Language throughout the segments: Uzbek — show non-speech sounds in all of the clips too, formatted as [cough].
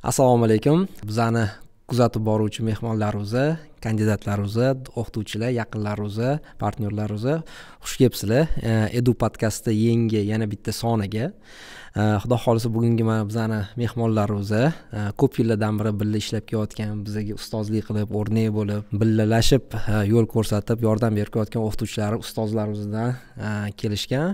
assalomu alaykum bizani kuzatib boruvchi mehmonlarimizni kandidatlarimizni o'qituvchilar yaqinlarimizni partnyorlarimizni xush kelibsizlar eh, edu podkastda yangi yana bitta soniga eh, xudo xohlasa bugungi mana bizani mehmonlarimizni eh, ko'p yillardan beri birga ishlab kelayotgan bizaga ustozlik qilib o'rnak bo'lib birgalashib yo'l ko'rsatib yordam berib kelayotgan o'qituvchilar ustozlarimizdan kelishgan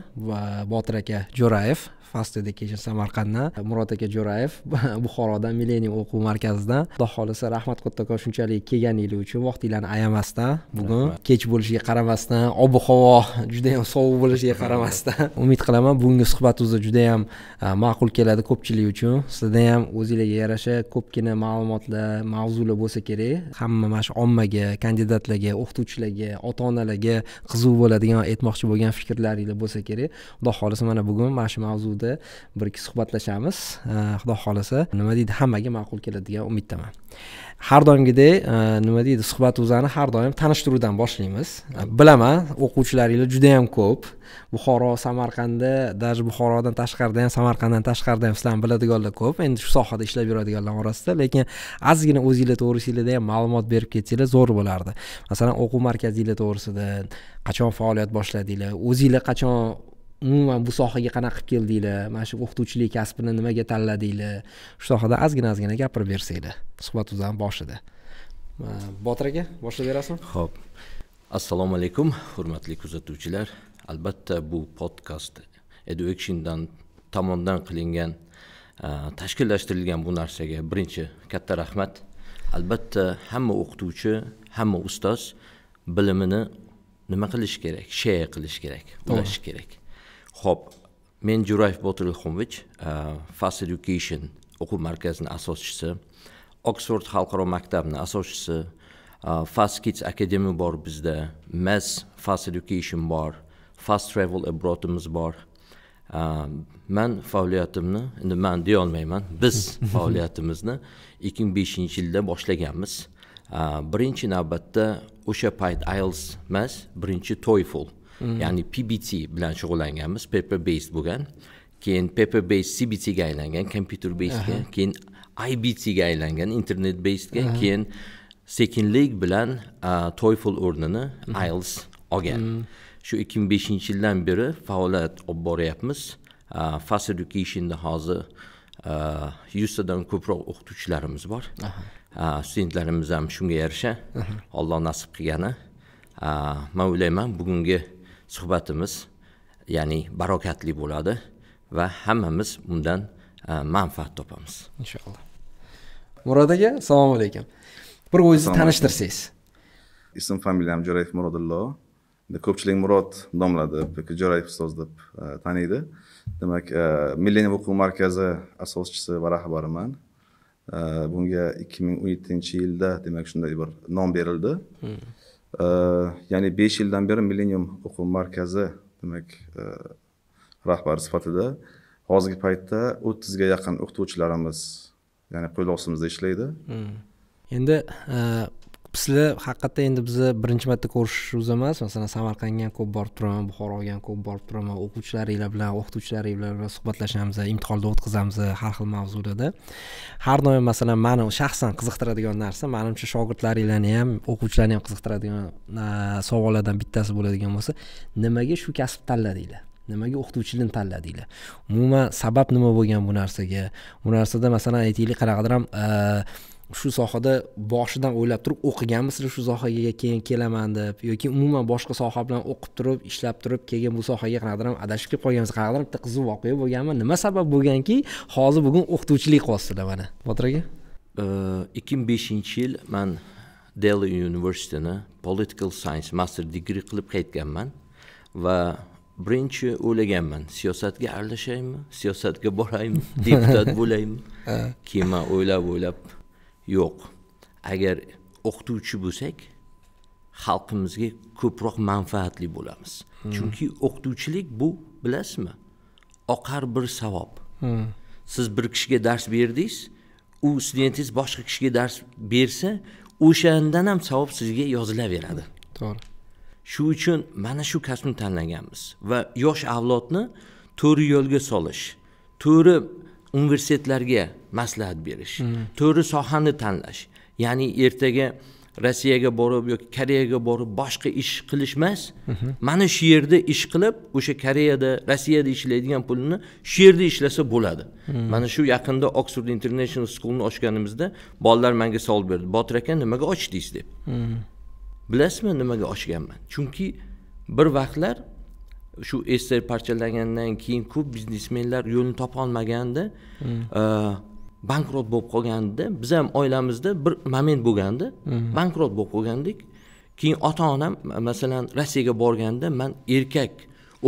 botir aka jo'rayev fast education samarqanddan murod aka jo'rayev [laughs] buxorodan millenium o'quv markazidan xudo xohlasa rahmat kattakon shunchalik kelganingiz uchun shu vaqtinglarni ayamasdan bugun kech bo'lishiga qaramasdan ob havo judayam sovuq bo'lishiga [laughs] qaramasdan umid qilaman bugungi suhbatimiz judayam e, ma'qul keladi ko'pchilik uchun sizda ham o'zinglarga yarasha ko'pgina ma'lumotlar mavzular bo'lsa kerak hamma mana shu ommaga kandidatlarga o'qituvchilarga ota onalarga qiziq bo'ladigan aytmoqchi bo'lgan fikrlaringlar bo'lsa kerak xudo xohlasa mana bugun mana shu mavzuda bir ikki suhbatlashamiz e, xudo xohlasa nima deydi hammaga ma'qul keladi degan umiddaman har doimgidek e, nima deydi suhbatimizni har doim tanishtiruvdan boshlaymiz e, bilaman o'quvchilaringlar juda ham ko'p buxoro samarqandda даже buxorodan tashqarida ham samarqanddan tashqarida ham sizlarni biladiganlar ko'p endi shu sohada ishlab yuradiganlar orasida lekin ozgina o'zinglar to'g'risida ham ma'lumot berib ketsanglar zo'r bo'lardi masalan o'quv markazinglar to'g'risida qachon faoliyat boshladinglar o'zinglar qachon umuman bu sohaga qanaqa qilib keldinglar mana shu o'qituvchilik kasbini nimaga tanladinglar shu sohada ozgina ozgina gapirib bersanglar suhbatimizni boshida botir aka boshlab berasizmi ho'p assalomu alaykum hurmatli kuzatuvchilar albatta bu podkast eduactiondan tomonidan qilingan tashkillashtirilgan bu narsaga birinchi katta rahmat albatta hamma o'qituvchi hamma ustoz bilimini nima qilish kerak share qilish kerak ulashish kerak ho'p men jurayev botilxumovich e, fast education o'quv markazini asoschisi oksford xalqaro maktabni asoschisi e, fast kids akademiya bor bizda mass fast education bor fast travel abroadimiz bor e, man faoliyatimni endi man deyolmayman biz [laughs] faoliyatimizni ikki ming beshinchi yilda boshlaganmiz birinchi navbatda o'sha payt ielts emas birinchi toyful Mhm. ya'ni pbt bilan shug'ullanganmiz paper based bo'lgan keyin paper based cbtga aylangan kompyuter basedga keyin ibtga aylangan internet basedga keyin sekinlik bilan toyful o'rnini mhm. ielts olgan mhm. shu ikki ming beshinchi yildan beri faoliyat olib boryapmiz fast educationda hozir yuztadan ko'proq o'qituvchilarimiz bor studentlarimiz ham shunga yarasha alloh nasib qilgani man o'ylayman bugungi suhbatimiz ya'ni barokatli bo'ladi va hammamiz undan e, manfaat topamiz inshaalloh murod aka assalomu alaykum bir o'zingizni tanishtirsangiz ism familiyam jo'rayev murodillo ko'pchilik murod domla deb yoki jo'rayev ustoz deb e, taniydi demak e, millennium o'quv markazi asoschisi va rahbariman bunga ikki ming o'n yettinchi yilda demak shunday bir nom berildi hmm. ya'ni besh yildan beri millennium o'quv markazi demak e, rahbari sifatida hozirgi paytda o'ttizga yaqin o'qituvchilarimiz ya'ni qo'l ostimizda ishlaydi hmm. endi e, sizlar haqiqatda endi biz birinchi marta ko'rishishimiz emas masalan samarqandga ham ko'p borib turaman buxoroga ham ko'p borib turaman o'quvchilaringlar bilan o'qituvchilaringlar bilan suhbatlashamiz imtihonda o'tkazamiz har xil mavzularda har doim masalan mani shaxsan qiziqtiradigan narsa manimcha shogirdlaringlarni ham o'quvchilarni ham qiziqtiradigan savollardan bittasi bo'ladigan bo'lsa nimaga shu kasbni tanladinglar nimaga o'qituvchilikni tanladinglar umuman sabab nima bo'lgan bu narsaga bu narsada masalan aytaylik qanaqadir ham shu sohada boshidan o'ylab turib o'qiganmisizlar shu sohaga keyin kelaman deb yoki umuman boshqa soha bilan o'qib turib ishlab turib keyin bu sohaga qanaqadir adashib kelib qolganmiz qanaqadir bitta qiziq voqea bo'lganmi nima sabab bo'lganki hozir bugun o'qituvchilik qilyapsizlar mana botir aka ikki ming beshinchi yil man deli universitetini political science master degree qilib qaytganman va birinchi o'ylaganman siyosatga aralashaymi siyosatga boraymi [laughs] deputat bo'laymi [laughs] keyin man o'ylab o'ylab yo'q agar o'qituvchi bo'lsak xalqimizga ko'proq manfaatli bo'lamiz hmm. chunki o'qituvchilik bu bilasizmi oqar bir savob hmm. siz bir kishiga dars berdingiz u studentingiz boshqa kishiga dars bersa o'shandan ham savob sizga yozilaveradi to'g'ri shu uchun mana shu kasbni tanlaganmiz va yosh avlodni to'g'ri yo'lga solish to'g'ri universitetlarga maslahat berish hmm. to'g'ri sohani tanlash ya'ni ertaga rossiyaga borib yoki koreyaga borib boshqa ish qilish emas mhm. mana shu yerda ish qilib o'sha koreyada rossiyada ishlaydigan pulni shu yerda ishlasa bo'ladi hmm. mana shu yaqinda oxford international schoolni ochganimizda bolalar manga savol berdi botir aka nimaga ochdingiz deb hmm. bilasizmi nimaga ochganman chunki bir vaqtlar shu ester parchalangandan keyin ko'p biznesmenlar yo'lini topolmaganda hmm. E, bankrot bo'lib qolganda biz ham oilamizda bir moment bo'lgandi hmm. bankrot bo'lib qolgandik keyin ota onam masalan rossiyaga borganda man erkak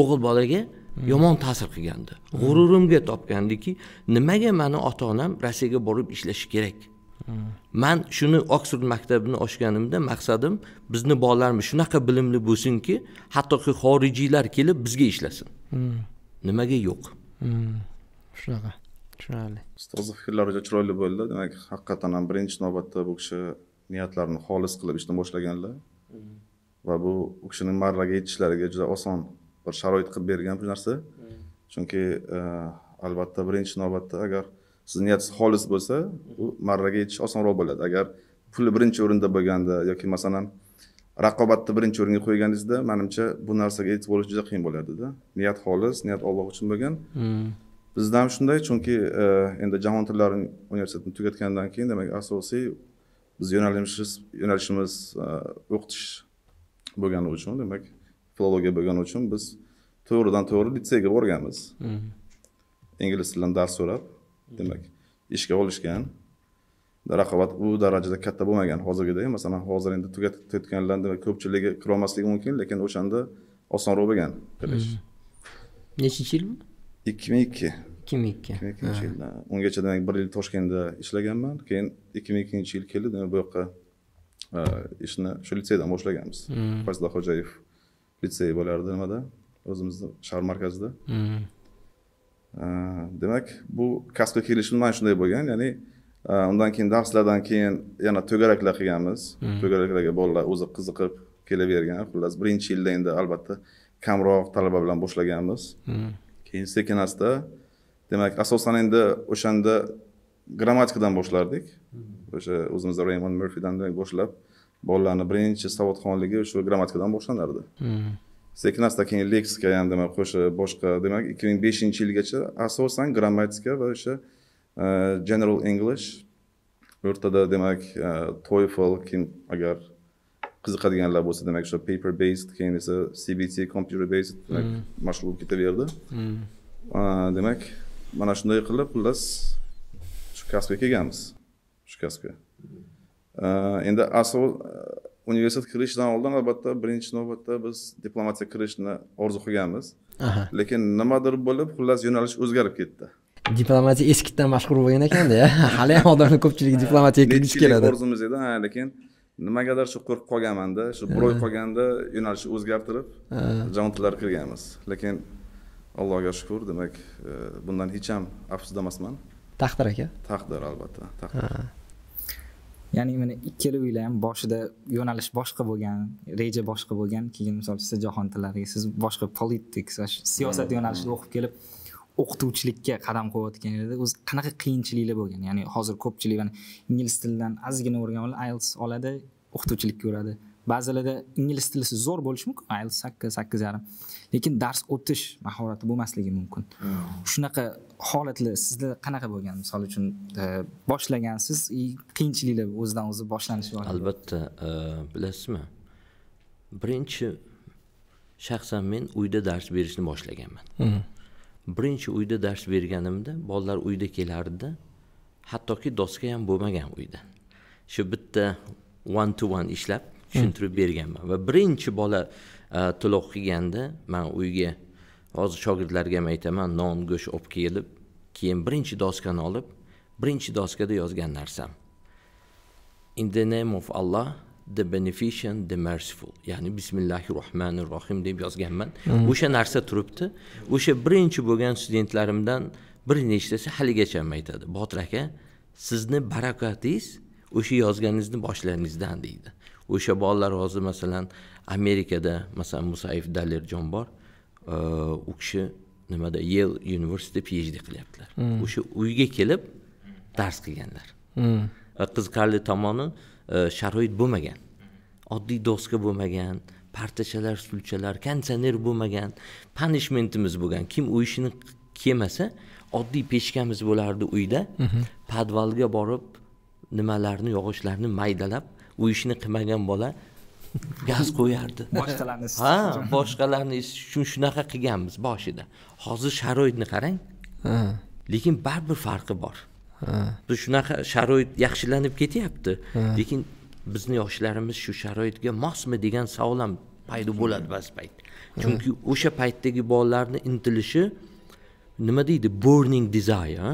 o'g'il bolaga hmm. yomon ta'sir qilgandi g'ururimga topgandiki nimaga mani ota onam rossiyaga borib ishlashi kerak hmm. man shuni oksford maktabini ochganimda maqsadim bizni bolalarimiz shunaqa bilimli bo'lsinki hattoki xorijiylar kelib bizga ishlasin nimaga yo'q shunaqa tushunarli ustozi fikrlari juda chiroyli bo'ldi demak haqiqatdan ham birinchi navbatda bu kishi niyatlarini xolis qilib ishni boshlaganlar mm. va bu u kishini marraga yetishlariga juda oson bir sharoit qilib bergan bu narsa mm. chunki e, albatta birinchi navbatda agar sizni niyatingiz xolis bo'lsa u marraga yetish osonroq bo'ladi agar pul birinchi o'rinda bo'lganda yoki masalan raqobatni birinchi o'ringa qo'yganingizda manimcha bu narsaga yetib bo'lish juda qiyin bo'lardida niyat xolis niyat olloh uchun bo'lgan mm. bizda ham shunday chunki e, endi jahon tillari universitetini tugatgandan keyin demak asosiy biz yo'nalishimiz yo'nalishimiz e, o'qitish bo'lgani uchun demak filologiya bo'lgani uchun biz to'g'ridan to'g'ri litseyga borganmiz mm-hmm. ingliz tilidan dars so'rab demak ishga olishgan raqobat u darajada katta bo'lmagan hozirgidek masalan hozir endi tugatayotganlar demak ko'pchiligi kirolmasligi mumkin lekin o'shanda osonroq bo'lgan kirish mm-hmm. nechinchi yil ikki ming ikki ikki ming ikki ikki ming ikkinchi yilda ungacha demak bir yil toshkentda ishlaganman keyin ikki ming ikkinchi yil keldi demak bu yoqqa ishni shu litseydan boshlaganmiz hmm. fazliddin xo'jayev litsey bo'lardi nimada o'zimizni shahar markazida hmm. demak bu kasbga kelishim mana shunday bo'lgan ya'ni undan keyin darslardan keyin yana to'garaklar qilganmiz hmm. to'garaklarga bolalar o'zi qiziqib kelavergan xullas birinchi yilda endi albatta kamroq talaba bilan boshlaganmiz keyin sekin asta demak asosan endi o'shanda grammatikadan boshlardik hmm. o'sha o'zimizda raymond murfidan boshlab bolalarni birinchi savodxonligi shu grammatikadan boshlanardi hmm. sekin asta keyin leksika ham demak qo'shib boshqa demak ikki ming beshinchi yilgacha asosan grammatika va o'sha e, general english o'rtada demak e, toefl kim agar qiziqadiganlar bo'lsa demak o'sha paper based keyin esa cbt computer based demak hmm. mashhur bo'lib ketaverdi hmm. demak mana shunday qilib xullas shu kasbga kelganmiz shu kasbga endi asl universitet kirishdan oldin albatta birinchi navbatda biz diplomatiya kirishni orzu qilganmiz lekin nimadir bo'lib xullas yo'nalish o'zgarib ketdi diplomatiya eskitdan mashhur bo'lgan ekanda [laughs] hali ham odamlar ko'pchiligi diplomatiyaga kirgisi keladi orzumiz edi lekin nimagadir shu qo'rqib qolganmanda shu oy qolganda yo'nalishni o'zgartirib jamoatlar kirganmiz lekin allohga shukur demak e, bundan hech ham afsusda emasman taqdir aka taqdir albatta taqdir ya'ni mana ikkala uylar ham boshida yo'nalish boshqa bo'lgan reja boshqa bo'lgan keyin misol siz jahon tillariga siz boshqa politik siyosat hmm. yo'nalishida o'qib kelib o'qituvchilikka qadam edi o'zi qanaqa qiyinchiliklar bo'lgan ya'ni hozir ko'pchilik mana ingliz tilidan ozgina o'rganib ielts oladi o'qituvchilik ko'radi ba'zilarda ingliz tili zo'r bo'lishi mumkin ielts sakkiz sakkiz yarim lekin dars o'tish mahorati bo'lmasligi mumkin hmm. shunaqa holatlar sizda qanaqa bo'lgan misol uchun e, boshlagansiz и qiyinchiliklar o'zidan o'zi boshlanishi bor albatta e, bilasizmi birinchi shaxsan men uyda dars berishni boshlaganman hmm. birinchi uyda dars berganimda bolalar uyda kelardi hattoki doska ham bo'lmagan uyda shu bitta one to one ishlab tushuntirib berganman va birinchi bola e, to'lov qilganda man uyga hozir shogirdlarga ham aytaman non go'sht olib kelib keyin birinchi doskani olib birinchi doskada yozgan narsam in the name of allah the beneficent the merciful ya'ni bismillahi rohmanir rohim deb yozganman o'sha hmm. narsa turibdi o'sha birinchi bo'lgan studentlarimdan bir nechtasi haligacha aytadi botir aka sizni barakatingiz o'sha yozganingizni boshlaringizdan deydi o'sha bolalar hozir masalan amerikada masalan Musayif dalirjon bor u kishi nimada yel University phd qilyaptilar o'sha hmm. uyga kelib dars qilganlar hmm. qiziqarli tomoni E, sharoit bo'lmagan oddiy doska bo'lmagan partachalar sulchalar konditsioner bo'lmagan panishmentimiz bo'lgan kim u ishini kelmasa oddiy pechkamiz bo'lardi uyda podvalga borib nimalarni yog'ochlarni maydalab u ishni qilmagan bola gaz qo'yardi [laughs] boshqalarni ha boshqalarni eshitish uchun shunaqa qilganmiz boshida hozir sharoitni qarang lekin baribir farqi bor biz shunaqa sharoit yaxshilanib ketyapti lekin bizni yoshlarimiz shu sharoitga mosmi degan savol ham paydo bo'ladi ba'zi payt chunki o'sha paytdagi bolalarni intilishi nima deydi burning desire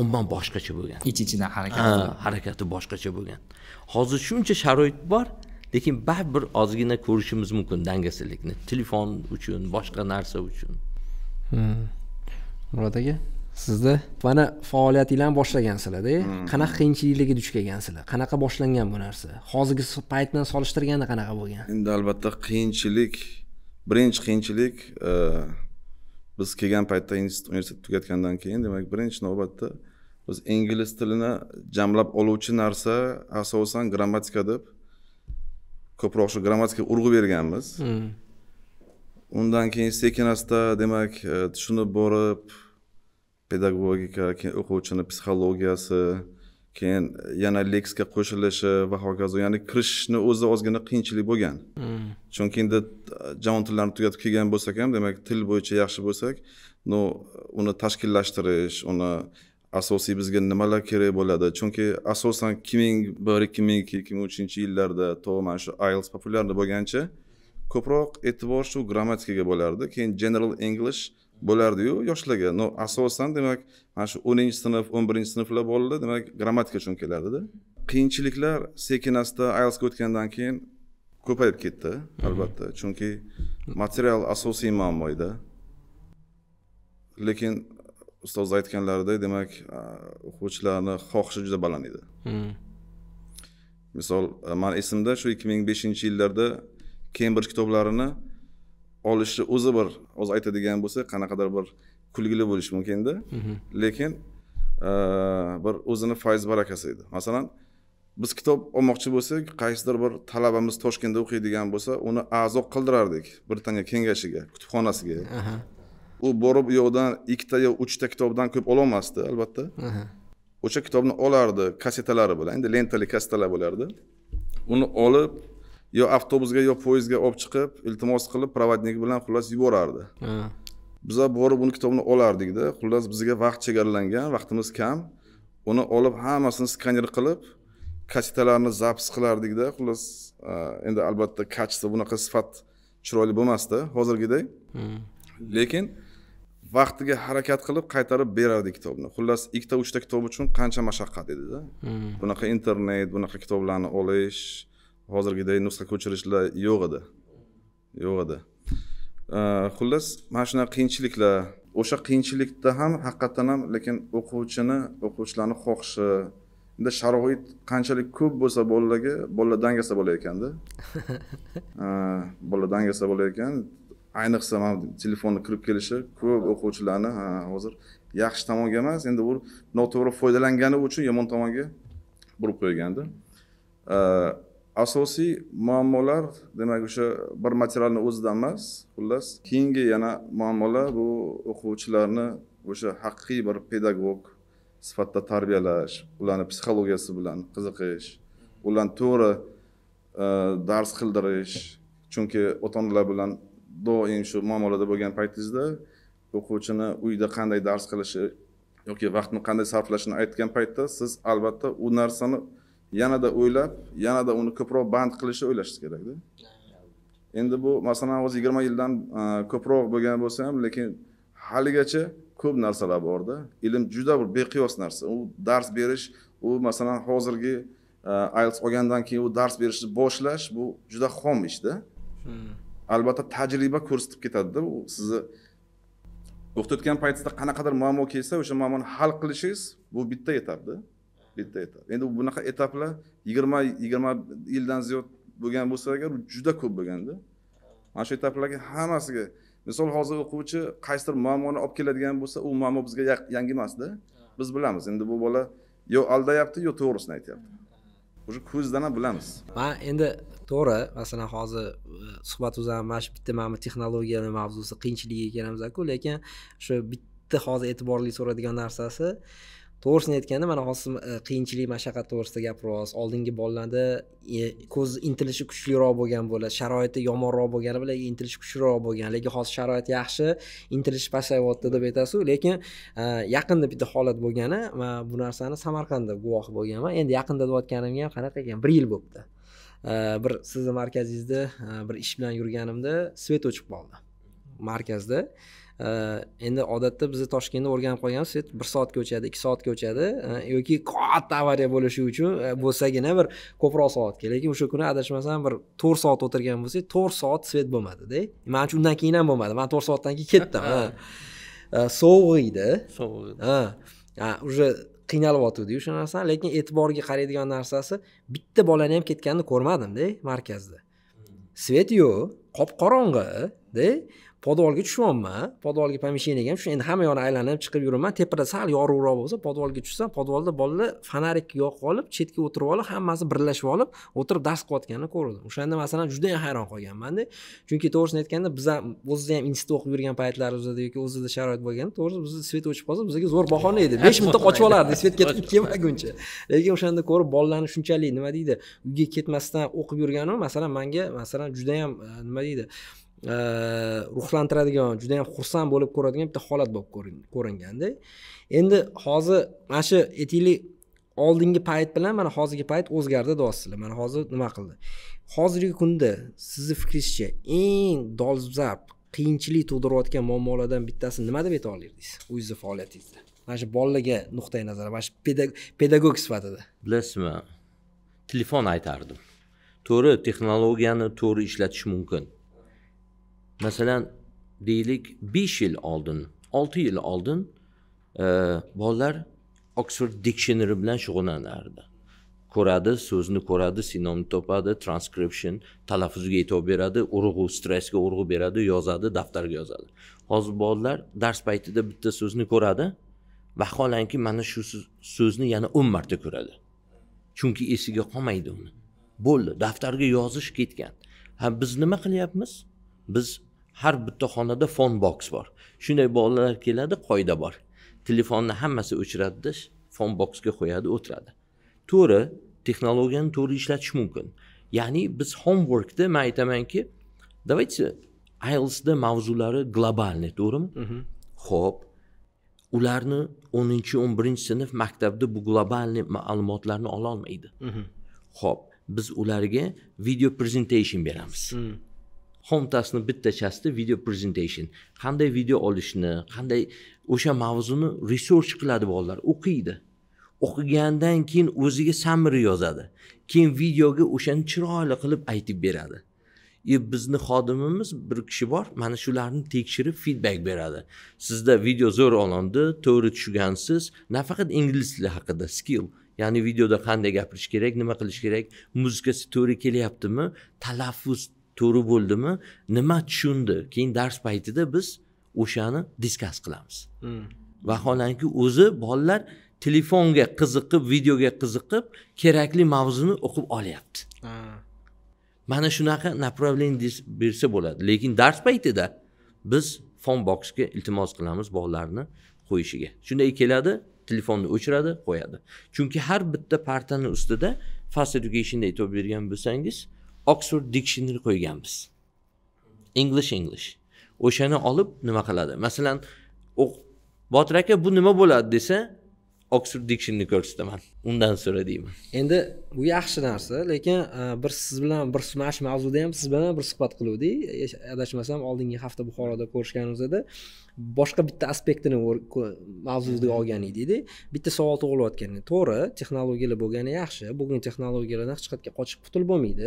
umuman boshqacha bo'lgan ich ichidan harakat harakati boshqacha bo'lgan hozir shuncha sharoit bor lekin baribir ozgina ko'rishimiz mumkin dangasalikni telefon uchun boshqa narsa uchun murod aka sizni mana faoliyatinglarni boshlagansizlarda hmm. qanaqa qiyinchiliklarga duch kelgansizlar qanaqa boshlangan bu narsa hozirgi payt bilan solishtirganda qanaqa bo'lgan endi albatta qiyinchilik birinchi qiyinchilik e, biz kelgan paytda institut universitet tugatgandan keyin demak birinchi navbatda biz ingliz tilini jamlab oluvchi narsa asosan grammatika deb ko'proq shu grammatikaga urg'u berganmiz hmm. undan keyin sekin asta demak e, tushunib borib pedagogika keyin o'quvchini psixologiyasi keyin yana leksga qo'shilishi va hokazo ya'ni kirishni o'zi ozgina qiyinchilik bo'lgan chunki endi jahon tillarni tugatib kelgan bo'lsak ham demak til bo'yicha yaxshi bo'lsak ну uni tashkillashtirish uni asosiy bizga nimalar kerak bo'ladi chunki asosan ikki ming bir ikki ming ikki ikki ming uchinchi yillarda to mana shu ielts populyarni bo'lgancha ko'proq e'tibor shu grammatikaga bo'lardi keyin general english bo'lardiyu yoshlarga ну asosan demak mana shu o'ninchi sinf o'n birinchi sinflar bolalar demak grammatika uchun cho'nkalardida qiyinchiliklar sekin asta aylsga o'tgandan keyin ko'payib ketdi albatta chunki material asosiy muammo edi lekin ustoz aytganlaridek demak o'quvchilarni xohishi juda baland edi misol e, man esimda shu ikki ming beshinchi yillarda kembridj kitoblarini olishni o'zi bir hozir aytadigan bo'lsak qanaqadir bir kulgili bo'lishi mumkinda mhm. lekin bir o'zini fayz barakasi edi masalan biz kitob olmoqchi bo'lsak qaysidir bir talabamiz toshkentda o'qiydigan bo'lsa uni a'zo qildirardik britaniya kengashiga kutubxonasiga u borib u yoqdan ikkita yo uchta kitobdan ko'p ololmasdi albatta o'sha kitobni olardi kassetalari bilan endi lentali kassetalar bo'lardi uni olib yo avtobusga yo poyezdga olib chiqib iltimos qilib provodnik bilan xullas yuborardi biza borib uni kitobini olardikda xullas bizga vaqt chegaralangan vaqtimiz kam uni olib hammasini skaner qilib kassetalarni zapis qilardikda xullas e, endi albatta качество bunaqa sifat chiroyli bo'lmasdi hozirgidek lekin vaqtiga harakat qilib qaytarib berardi kitobni xullas ikkita uchta kitob uchun qancha mashaqqat edida bunaqa internet bunaqa kitoblarni olish hozirgiday nusxa ko'chirishlar yo'q edi yo'q edi xullas mana shunaqa qiyinchiliklar o'sha qiyinchilikda ham haqiqatdan ham lekin o'quvchini o'quvchilarni xohishi endi sharoit qanchalik ko'p bo'lsa bolalarga bolalar dangasa bo'lar ekanda [laughs] bolalar dangasa bo'lar ekan ayniqsa mana telefonni kirib kelishi ko'p o'quvchilarni hozir yaxshi tomonga emas endi u noto'g'ri foydalangani uchun yomon tomonga burib qo'yganda asosiy muammolar demak o'sha bir materialni o'zidan emas xullas keyingi yana muammolar bu o'quvchilarni o'sha haqiqiy bir pedagog sifatida tarbiyalash ularni psixologiyasi bilan qiziqish ularni to'g'ri e, dars qildirish chunki ota onalar bilan doim shu muammolarda bo'lgan paytingizda o'quvchini uyda qanday dars qilishi yoki vaqtni qanday sarflashini aytgan paytda siz albatta u narsani yanada o'ylab yanada uni ko'proq band qilishni o'ylashingiz kerakda endi bu masalan hozir yigirma yildan e, ko'proq bo'lgan bo'lsa ham lekin haligacha ko'p narsalar borda ilm juda bir beqiyos narsa u dars berish u masalan hozirgi e, ielts olgandan keyin u dars berishni boshlash bu juda xom ishda hmm. albatta tajriba ko'rsatib ketadida u sizni o'qitayotgan paytingizda qanaqadir muammo kelsa o'sha muammoni hal qilishingiz bu bitta etapda bitta etap endi bunaqa etaplar yigirma yigirma yildan ziyod bo'lgan bo'lsa agar juda ko'p bo'lganda mana shu etaplarga hammasiga misol hozir o'quvchi qaysidir muammoni olib keladigan bo'lsa u muammo bizga yangi emasda biz bilamiz endi bu bola yo aldayapti yo to'g'risini aytyapti уже ko'zdan ham bilamiz man endi to'g'ri masalan hozir e, suhbat uzan mana shu bitta mana bu texnologiyani mavzusi qiyinchiligiga kelamizku lekin shu bitta hozir e'tiborli so'raydigan narsasi to'g'risini aytganda mana hozir e, qiyinchilik mashaqqat to'g'risida gapiryapsiz oldingi bolalarda e, ko'z intilishi kuchliroq bo'lgan bo'ladi sharoiti yomonroq bo'lgani bilan intilish kuchliroq bo'lgan lekin hozir sharoit yaxshi intilish pasayyapti deb aytasizu lekin e, yaqinda bitta holat bo'lgani man bu narsani samarqandda guvoh bo'lganman endi yaqinda deyotganimga ham qanaqa ekan bir yil bo'libdi bir sizni markazingizda bir ish bilan yurganimda svet o'chib qoldi markazda Э, endi odatda biz toshkentda o'rganib qolganmiz bir soatga o'chadi ikki soatga o'chadi э, yoki katta avariya bo'lishi uchun e, bo'lsagina bir ko'proq soat kerak lekin o'sha kuni adashmasam bir to'rt soat o'tirgan bo'lsak to'rt soat svet bo'lmadida man uchun undan keyin ham bo'lmadi man to'rt soatdan keyin ketdim [laughs] э, sovg'iydi sovg'iydi ha уже qiynalib yotuvdik o'sha narsani lekin e'tiborga qaraydigan narsasi bitta bolani ham ketganini ko'rmadimda markazda hmm. svet yo'q qop qorong'ida podvolga tushyapman podvolga помещениyaga ham shu endi hamma yoni aylanib chiqib yuraman tepada sal yorug'roq bo'lsa podvolga tushsam podvolda bolalar fonarik yoqib olib chetga o'tirib olib hammasi birlashib olib o'tirib dars qilayotganini ko'rdim o'shanda masalan yam hayron qolganmanda chunki to'g'risini aytganda biz ham o'zida ham institutda o'qib yurgan paytlarimizda yoki o'zida sharoit bo'lganda to'g'ri bizni svet o'chib qolsa bizga zo'r bahona edi besh minutda qochib olardik svet ketib kelmaguncha lekin o'shanda ko'rib bolalarni shunchalik nima deydi uyga ketmasdan o'qib yurganim masalan manga masalan judayam e, nima deydi ruhlantiradigan juda yam xursand bo'lib ko'radigan bitta holat bo'lib ko'ringanda endi hozir mana shu aytaylik oldingi payt bilan mana hozirgi payt o'zgardi deyapsizlar mana hozir nima qildi hozirgi kunda sizni fikringizcha eng dolzarb qiyinchilik tug'dirayotgan muammolardan bittasi nima deb ayta olardingiz o'zizni faoliyatingizda mana shu bolalarga nuqtai nazar mana shu pedagog sifatida bilasizmi telefon aytardim to'g'ri texnologiyani to'g'ri ishlatish mumkin masalan deylik besh yil oldin olti yil oldin e, bolalar oxford dictionary bilan shug'ullanardi ko'radi so'zni ko'radi sinomni topadi transcription talaffuzga e'tibor beradi urg'u stressga urg'u beradi yozadi daftarga yozadi hozir bolalar dars paytida bitta so'zni ko'radi vaholanki mana shu so'zni yana o'n marta ko'radi chunki esiga qolmaydi uni bo'ldi daftarga yozish ketgan ha biz nima qilyapmiz biz har bitta xonada fon boks bor shunday bolalar keladi qoida bor telefonni hammasi o'chiradida fon boksga qo'yadi o'tiradi to'g'ri texnologiyani to'g'ri ishlatish mumkin ya'ni biz homeworkda man aytamanki давайте ielsda mavzulari globalniy to'g'rimi ho'p ularni o'ninchi o'n birinchi sinf maktabda bu globalniy ma'lumotlarni ololmaydi ho'p biz ularga video presentation beramiz hometasni bitta chasti video presentation qanday video olishni qanday o'sha mavzuni research qiladi bolalar o'qiydi o'qigandan keyin o'ziga samri yozadi keyin videoga o'shani chiroyli qilib aytib beradi и e, bizni xodimimiz bir kishi bor mana shularni tekshirib feedback beradi sizda video zo'r olindi to'g'ri tushgansiz nafaqat ingliz tili haqida skill ya'ni videoda qanday gapirish kerak nima qilish kerak muzikasi to'g'ri kelyaptimi talaffuz to'ri bo'ldimi nima tushundi keyin dars paytida biz o'shani diskas qilamiz hmm. vaholanki o'zi bolalar telefonga qiziqib videoga qiziqib kerakli mavzuni o'qib olyapti mana shunaqa направление bersa bo'ladi lekin dars paytida biz fon boksga iltimos qilamiz bolalarni qo'yishiga shunday keladi telefonni o'chiradi qo'yadi chunki har bitta partani ustida fast education aytib bergan bo'lsangiz oxford dictionary qo'yganmiz english english o'shani olib nima qiladi masalan botir aka bu nima bo'ladi desa oxford dictionary ko'rsataman undan so'ra deyman endi bu yaxshi narsa lekin e, bir siz bilan bir mana shu mavzuda ham siz bilan bir suhbat qiluvdik adashmasam oldingi hafta buxoroda ko'rishganimizda boshqa bitta aspektini mavzuga olgan edikda bitta savol tug'ilayotgan to'g'ri texnologiyalar bo'lgani yaxshi bugun texnologiyalardan hech qayerga qochib qutulib bo'lmaydi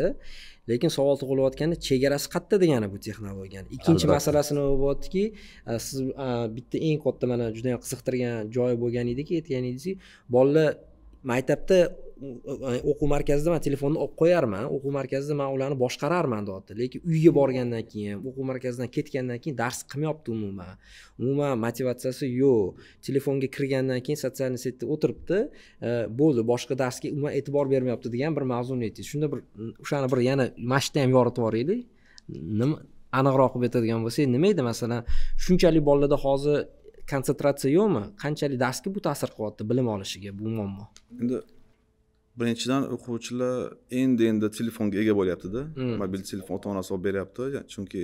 lekin savol tug'ilayotgani chegarasi qayerda degani bu texnologiyani ikkinchi masalasi nima bo'lyaptiki e, siz e, bitta eng katta mana juda qiziqtirgan joyi bo'lgan ediki aytgan edingizki bolalar maktabda o'quv markazida man telefonni olib qo'yarman o'quv markazida man ularni boshqararman deyapti lekin uyga borgandan keyin o'quv markazidan ketgandan keyin dars qilmayapti umuman umuman motivatsiyasi yo'q telefonga kirgandan keyin sotsialniy setda o'tiribdi e, bo'ldi boshqa darsga umuman e'tibor bermayapti degan bir mavzuni aytdi shunda bir o'shani bir yana mana ham yoritib yuboraylik nima aniqroq qilib aytadigan bo'lsak nima edi masalan shunchalik bolalarda hozir konsentratsiya yo'qmi qanchalik darsga bu ta'sir qilyapti bilim olishiga bu muammo endi birinchidan o'quvchilar endi endi telefonga ega bo'lyaptida hmm. mobil telefon ota onasi olib beryapti chunki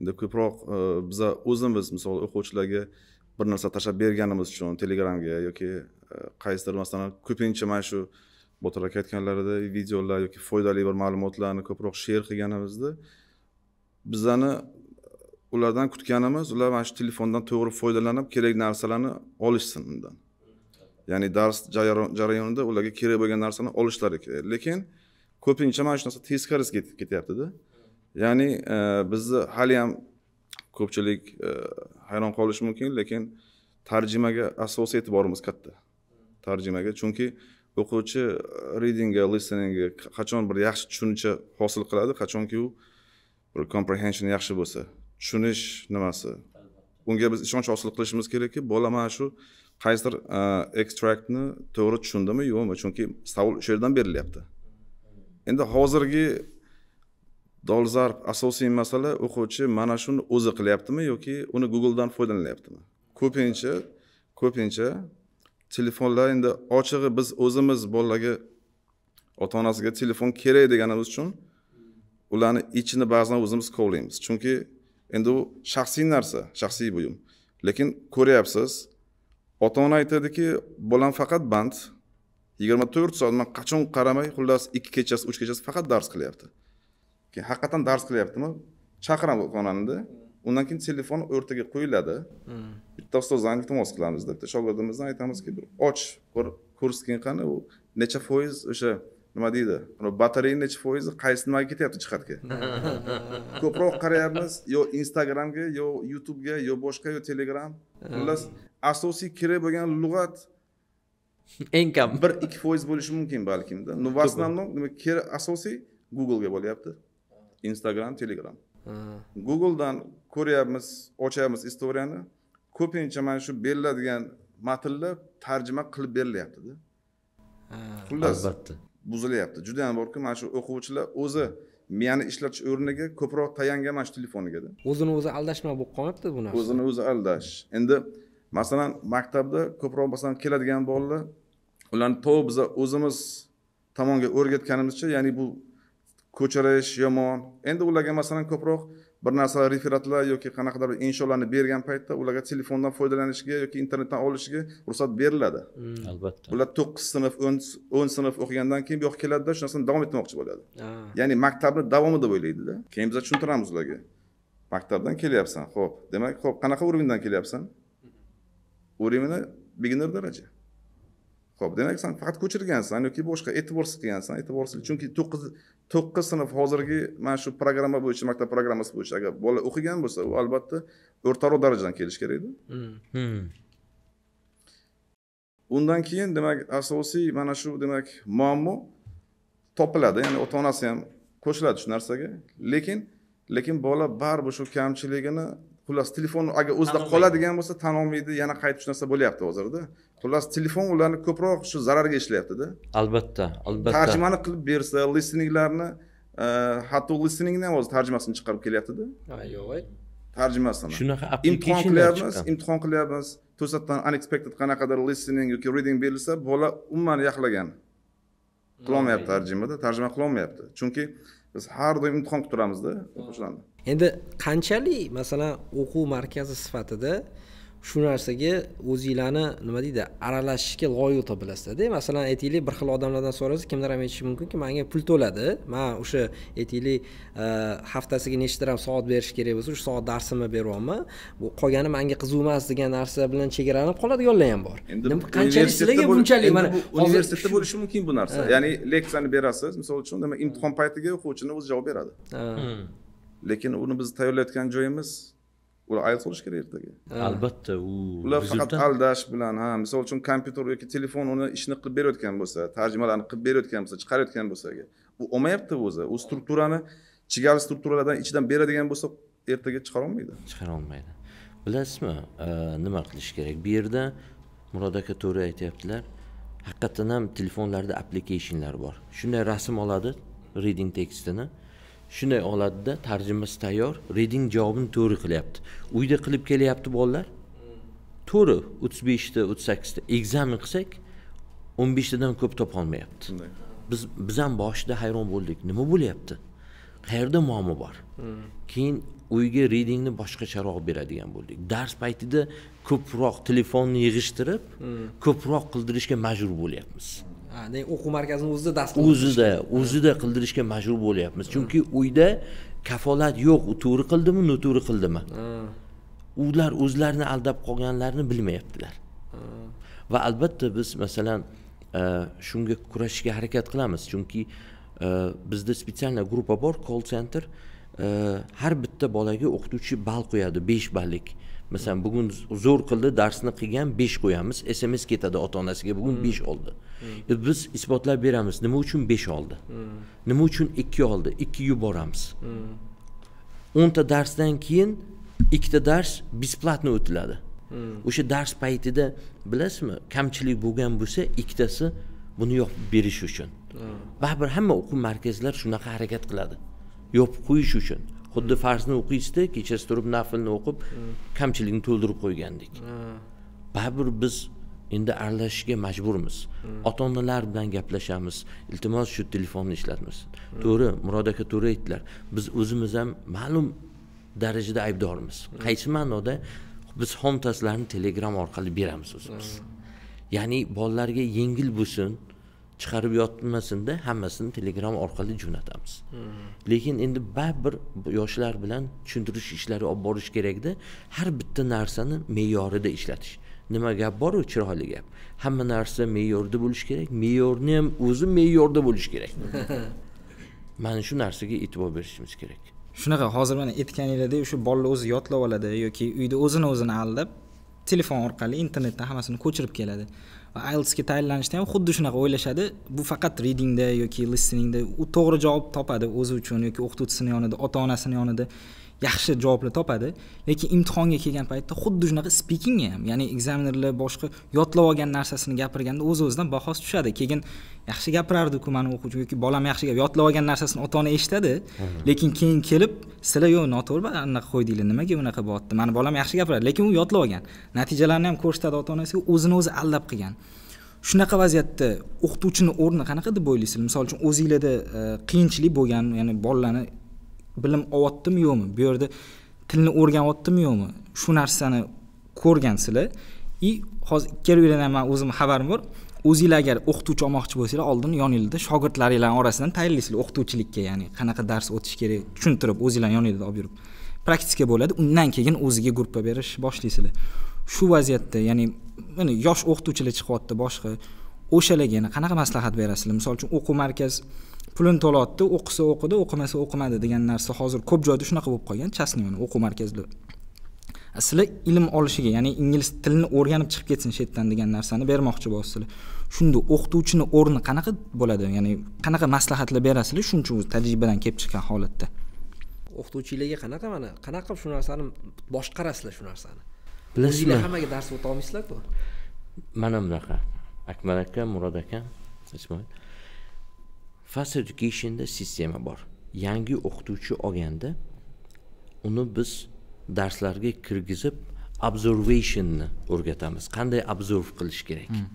endi ko'proq e, biza o'zimiz misol o'quvchilarga bir narsa tashlab berganimiz uchun telegramga yoki e, qaysidir masalan ko'pincha mana shu botir aka aytganlarida videolar yoki foydali bir ma'lumotlarni ko'proq sher qilganimizda bizani ulardan kutganimiz ular mana shu telefondan to'g'ri foydalanib kerak narsalarni olishsin undan ya'ni dars jarayonida ularga kerak bo'lgan narsani olishlari kerak lekin ko'pincha mana shu narsa teskarisiga ketyaptida ya'ni e, bizni hali ham ko'pchilik e, hayron qolishi mumkin lekin tarjimaga asosiy e'tiborimiz katta tarjimaga chunki o'quvchi e, readingga listeningga qachon bir yaxshi tushuncha hosil qiladi qachonki u bir comprehension yaxshi bo'lsa tushunish nimasi unga biz ishonch hosil qilishimiz kerakki bola mana shu qaysidir ekstraktni to'g'ri tushundimi yo'qmi chunki savol o'sha yerdan berilyapti endi hozirgi dolzarb asosiy masala o'quvchi mana shuni o'zi qilyaptimi yoki uni googledan foydalanyaptimi ko'pincha ko'pincha telefonlar endi ochig'i biz o'zimiz bolalarga ota onasiga telefon kerak deganimiz uchun ularni ichini ba'zan o'zimiz kovlaymiz chunki endi u shaxsiy narsa shaxsiy buyum lekin ko'ryapsiz ota ona aytadiki bolam faqat band yigirma to'rt soat man qachon qaramay xullas ikki kechasi uch kechasi faqat dars qilyapti keyin haqiqatdan dars qilyaptimi chaqiramiz ota onanida undan keyin telefon o'rtaga qo'yiladi hmm. bitta ustozdan iltimos qilamiz debdi shogirdimizdan aytamizki bir och bir ko'rsatgin qani u necha foiz o'sha nima deydi batareya nechi foizi qaysi nimaga ketyapti jihatga [laughs] ko'proq qarayapmiz yo instagramga yo youtubega yo boshqa yo telegram xullas asosiy kerak bo'lgan lug'at eng kam bir ikki foiz bo'lishi mumkin balkimda но в основном kerak asosiy googlega bo'lyapti instagram telegram googledan ko'ryapmiz ochyapmiz istoriyani ko'pincha mana shu beriladigan matnlar tarjima qilib berilyaptida xullas albatta buzilyapti juda yam borki mana shu o'quvchilar o'zi miyani ishlatish o'rniga ko'proq tayangan mana shu telefonigada o'zini o'zi aldashma bo'lib qolmabdi bu narsa o'zini o'zi aldash endi masalan maktabda ko'proq masalan keladigan bolalar ularni to biza o'zimiz tomonga o'rgatganimizcha ya'ni bu ko'chirish yomon endi ularga masalan ko'proq bir narsalar referatlar yoki qanaqadir insholarni bergan paytda ularga telefondan foydalanishga yoki internetdan olishga ruxsat beriladi hmm. albatta ular to'qqiz sinf o'n sinf o'qigandan keyin bu yoqqa keladida shu narsani davom etmoqchi bo'ladi ya'ni maktabni davomi deb o'ylaydida keyin biz tushuntiramiz ularga maktabdan kelyapsan ho'p demak ho'p qanaqa уровеньdan kelyapsan уровень mm-hmm. beginner daraja ho'p demak san faqat ko'chirgansan yoki boshqa e'tiborsiz qilgansan e'tiborsiz chunki to'qqiz to'qqiz sinf hozirgi mana shu programma bo'yicha maktab programmasi bo'yicha agar bola o'qigan bo'lsa u albatta o'rtaroq darajadan kelishi kerakda hmm. hmm. undan keyin demak asosiy mana shu demak muammo topiladi ya'ni ota onasi ham qo'shiladi shu narsaga lekin lekin bola baribir shu kamchiligini xullas telefon agar o'zida qoladigan bo'lsa tan olmaydi yana qaytish narsa bo'lyapti hozirda xullas telefon ularni ko'proq shu zararga ishlayaptida albatta albatta tarjimani qilib bersa listeninglarni e, hatto listeningni ham hozir tarjimasini chiqarib kelyaptida yo'q tarjimasini shunaqa imtihon qilyapmiz imtihon qilyapmiz to'satdan unexpected qanaqadir listening yoki reading berilsa bola umuman yaxlagan qilolmayapti tarjimada tarjima qilolmayapti chunki biz har doim imtihon kutib turamizda o'quvchilarni endi qanchalik masalan o'quv markazi sifatida shu narsaga o'zinglarni nima deydi aralashishga loyiq deb olasizlarda masalan aytaylik bir xil odamlardan so'rasa kimdir ham aytishi mumkinki manga pul to'ladi man o'sha aytaylik e, haftasiga nechta ham soat berish kerak bo'lsa o'sha soat darsimni beryapman bu qolgani manga qiziq emas degan narsa bilan chegaralanib qoladiganlar ham bor endi qanchalik sizlarga bunchalik mana universitetda bo'lishi mumkin bu narsa ya'ni leksiyani berasiz misol uchun imtihon paytiga o'quvchini o'zi javob beradi lekin uni biz tayyorlayotgan joyimiz ular ayol qilish kerak ertaga albatta u ular faqat aldash bilan ha misol uchun kompyuter yoki telefon uni ishni qilib berayotgan bo'lsa tarjimalarni qilib berayotgan bo'lsa chiqarayotgan bo'lsa u olmayapti o'zi u strukturani chigal strukturalardan ichidan beradigan bo'lsa ertaga chiqara olmaydi chiqara olmaydi bilasizmi e, nima qilish kerak bu yerda murod aka to'g'ri aytyaptilar haqiqatdan ham telefonlarda applikationlar bor shunday rasm oladi reading tekstini shunday oladida tarjimasi tayyor reding javobini to'g'ri qilyapti uyda qilib kelyapti bolalar to'g'ri o'ttiz beshta o'ttiz sakkizta ekzamen qilsak o'n beshtadan ko'p topolmayapti biz biz ham boshida hayron bo'ldik nima bo'lyapti qayerda muammo bor hmm. keyin uyga redingni boshqacharoq beradigan bo'ldik dars paytida ko'proq telefonni yig'ishtirib hmm. ko'proq qildirishga majbur bo'lyapmiz o'quv markazini o'zida dastur o'zida o'zida qildirishga majbur bo'lyapmiz chunki uyda kafolat yo'q u to'g'ri qildimi noto'g'ri qildimi ular o'zlarini aldab qolganlarini bilmayaptilar va albatta biz masalan e, shunga kurashishga harakat qilamiz chunki e, bizda специальная группа bor call center e, har bitta bolaga o'qituvchi ball qo'yadi besh ballik masalan bugun zo'r qildi darsni qilgan besh qo'yamiz sms ketadi ota onasiga bugun hmm. besh oldi hmm. hmm. biz isbotlab beramiz nima uchun besh oldi nima uchun ikki oldi ikki yuboramiz o'nta darsdan keyin ikkita dars бесплатно o'tiladi o'sha dars paytida bilasizmi kamchilik bo'lgan bo'lsa ikkitasi buni yopib berish uchun baribir hamma o'quv markazlari shunaqa harakat qiladi yopib qo'yish uchun xuddi farzni o'qiysizda kechasi turib naflni o'qib kamchilikni to'ldirib qo'ygandek baribir biz endi aralashishga majburmiz hmm. ota onalar bilan gaplashamiz iltimos shu telefonni ishlatmasin hmm. to'g'ri murod aka to'g'ri aytdilar biz o'zimiz ham ma'lum darajada aybdormiz hmm. qaysi ma'noda biz homtaslarni telegram orqali beramiz o'zimiz ya'ni bolalarga yengil bo'lsin chiqarib yotmasinda hammasini telegram orqali jo'natamiz lekin endi baribir yoshlar bilan tushuntirish ishlari olib borish kerakda har bitta narsani me'yorida ishlatish nima gap boru chiroyli gap hamma narsa me'yorda bo'lishi kerak me'yorni ham o'zi me'yorda bo'lishi kerak [laughs] mana shu narsaga e'tibor berishimiz kerak shunaqa hozir mana aytganingizda o'sha bolalar o'zi yodlab oladi yoki uyda o'zini o'zini aldab telefon orqali internetdan hammasini ko'chirib keladi va ielsga tayyorlanishda ham xuddi shunaqa o'ylashadi bu faqat readingda yoki listeningda u to'g'ri javob topadi o'zi uchun yoki o'qituvchisini yonida ota onasini yonida yaxshi javoblar topadi lekin imtihonga kelgan paytda xuddi shunaqa spikingga ham ya'ni ekzamenerlar boshqa yodlab olgan narsasini gapirganda o'z o'zidan bahosi tushadi keyin yaxshi gapirardiku mani o'quvchim yoki bolam yaxshi gap yodlab olgan narsasini ota ona eshitadi lekin keyin kelib sizlar yo'q noto'g'ri anaqa qo'ydinglar nimaga bunaqa bo'lyapti mani bolam yaxshi gapiradi lekin u yodlab olgan natijalarni ham ko'rsatadi ota onasiga o'zini o'zi aldab qilgan shunaqa vaziyatda o'qituvchini o'rni qanaqa deb o'ylaysizlar misol uchun o'zinglarda e, qiyinchilik bo'lgan ya'ni bolalarni bilim olyaptimi yo'qmi bu yerda tilni o'rganyaptimi yo'qmi shu narsani ko'rgansizlar и hozir ikkala uylanam man o'zimni xabarim bor o'zinglar agar o'qituvchi olmoqchi bo'lsanglar oldin yoninglarda shogirdlaringlarni orasidan tayinlaysizlar o'qituvchilikka ya'ni qanaqa dars o'tish kerak tushuntirib o'zinglarni yoninglarda olib yurib praktika bo'ladi undan keyin o'ziga gruppa berish boshlaysizlar shu vaziyatda ya'ni mana yosh o'qituvchilar chiqyapti boshqa o'shalarga yana qanaqa maslahat berasizlar misol uchun o'quv markaz pulini to'latdi o'qisa o'qidi o'qimasa o'qimadi degan narsa hozir ko'p joyda shunaqa bo'lib qolgan частный o'quv markazlar sizlar ilm olishiga ya'ni ingliz tilini o'rganib chiqib ketsin shu yerdan degan narsani bermoqchi bo'lyapsizlar shunda o'qituvchini o'rni qanaqa bo'ladi ya'ni qanaqa maslahatlar berasizlar shuncha tajribadan kelib chiqqan holatda o'qituvchilarga qanaqa mana qanaqa qilib shu narsani boshqarasizlar shu narsani bilasizlar hammaga dars o'ta mana bunaqa akmal aka murod aka ismoil fast educationda sistema bor yangi o'qituvchi olganda uni biz darslarga kirgizib observationni o'rgatamiz qanday observ qilish kerak hmm.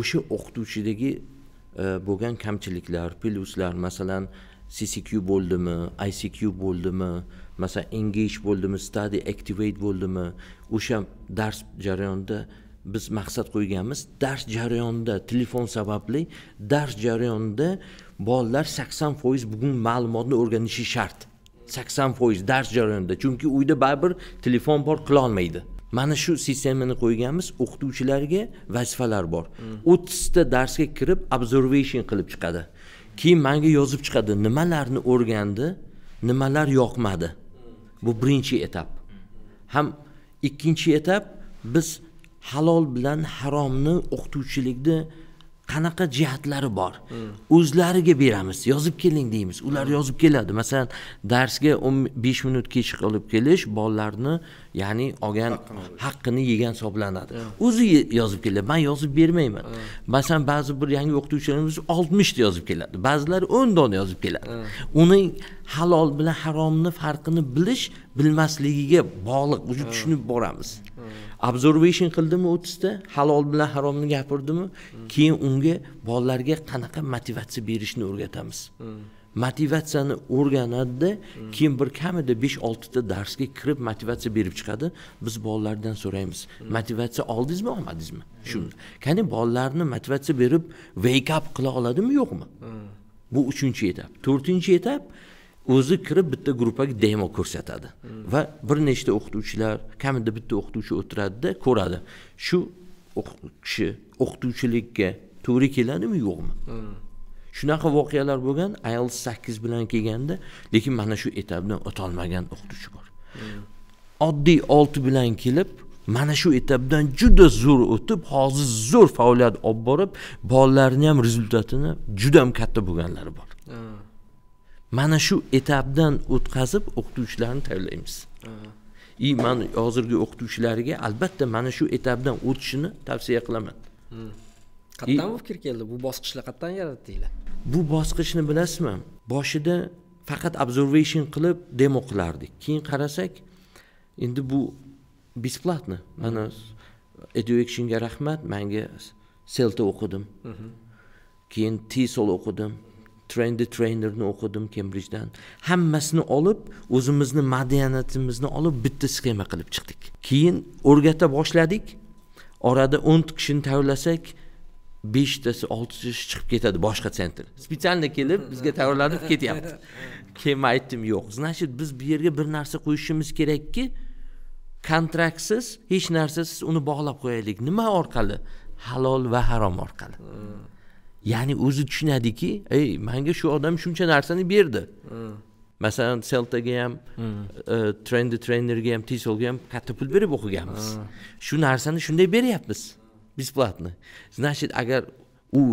o'sha o'qituvchidagi e, bo'lgan kamchiliklar pluslar masalan ccq bo'ldimi icq bo'ldimi masalan engage bo'ldimi study activate bo'ldimi o'sha dars jarayonida biz maqsad qo'yganmiz dars jarayonida telefon sababli dars jarayonida bolalar sakson foiz bugun ma'lumotni o'rganishi shart sakson foiz dars jarayonida chunki uyda baribir telefon bor qilolmaydi mana shu sistemani qo'yganmiz o'qituvchilarga vazifalar bor hmm. o'ttizta darsga kirib observation qilib chiqadi keyin manga yozib chiqadi nimalarni o'rgandi nimalar yoqmadi bu birinchi etap ham ikkinchi etap biz halol bilan haromni o'qituvchilikni qanaqa jihatlari bor o'zlariga beramiz yozib keling deymiz ular yozib keladi masalan darsga o'n besh minut kech qilib kelish bolalarni ya'ni olgan haqqini yegan hisoblanadi o'zi yozib keladi man yozib bermayman masalan ba'zi bir yangi o'qituvchilarimiz oltmishta yozib keladi ba'zilari o'n dona yozib keladi uning halol bilan haromni farqini bilish bilmasligiga bog'liq уже tushunib boramiz observation qildimi o'ttizta halol bilan haromni gapirdimi keyin unga bolalarga qanaqa motivatsiya berishni o'rgatamiz hmm. motivatsiyani o'rganadida keyin bir kamida besh oltita darsga kirib motivatsiya berib chiqadi biz bolalardan so'raymiz hmm. motivatsiya oldingizmi olmadingizmi shuni qani bolalarni motivatsiya berib wake up qila oladimi yo'qmi hmm. bu uchinchi etap to'rtinchi etap o'zi kirib bitta gruppaga demo ko'rsatadi hmm. va bir nechta o'qituvchilar kamida bitta o'qituvchi o'tiradida ko'radi shu kishi o'qituvchilikka to'g'ri keladimi yo'qmi hmm. shunaqa voqealar bo'lgan ielts sakkiz bilan kelganda lekin mana shu etapdan o'tolmagan o'qituvchi bor hmm. oddiy olti bilan kelib mana shu etapdan juda zo'r o'tib hozir zo'r faoliyat olib borib bolalarni ham rezultatini juda ham katta bo'lganlari bor hmm. mana shu etapdan o'tkazib o'qituvchilarni tayyorlaymiz и man hozirgi o'qituvchilarga albatta mana shu etapdan o'tishini tavsiya qilaman hmm. qayerdan bu fikr keldi bu bosqichni qayerdan yaratdinglar bu bosqichni bilasizmi boshida faqat observation qilib demo qilardik keyin qarasak endi bu бесплатно mana hmm. eduactionga rahmat manga selta o'qidim mhm. keyin tisol o'qidim train the trainerni o'qidim kembrijdan hammasini olib o'zimizni madaniyatimizni olib bitta skema qilib chiqdik keyin o'rgata boshladik orada o'nta kishini tayyorlasak beshtasi oltitasi chiqib ketadi boshqa sentr специально kelib bizga tayyorlanib ketyapti [laughs] keyin man aytdim yo'q значит biz bu yerga bir narsa qo'yishimiz kerakki kontraktsiz hech narsasiz uni bog'lab qo'yaylik nima orqali halol va harom orqali hmm. ya'ni o'zi tushunadiki ey manga shu odam shuncha narsani berdi masalan seltaga ham e, trendi trenerga ham tisolga ham katta pul berib o'qiganmiz shu narsani shunday beryapmiz бесплатно значит agar u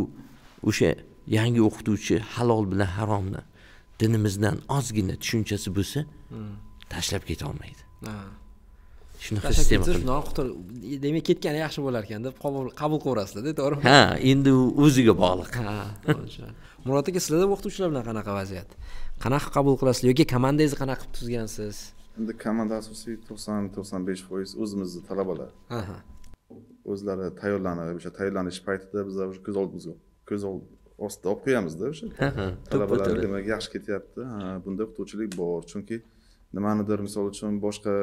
o'sha yangi o'qituvchi halol bilan haromni dinimizdan ozgina tushunchasi bo'lsa tashlab keta olmaydi shunaqa sistema demak ketgani yaxshi bo'lar ekan deb qabul qabul qilaverasizlarda to'g'rimi ha endi u o'ziga bog'liq ha murod aka sizlarda o'qituvchilar bilan qanaqa vaziyat qanaqa qabul qilasiz yoki komandangizni qanaqa qilib tuzgansiz endi komanda asosiy to'qson to'qson besh foiz o'zimizni talabalar o'zlari tayyorlanib o'sha tayyorlanish paytida bizlar уже ko'z oldimizga ko'z ostida olib qo'yamizda o'sha talabalar demak yaxshi ketyapti bunda o'qituvchilik bor chunki nimanidir misol uchun boshqa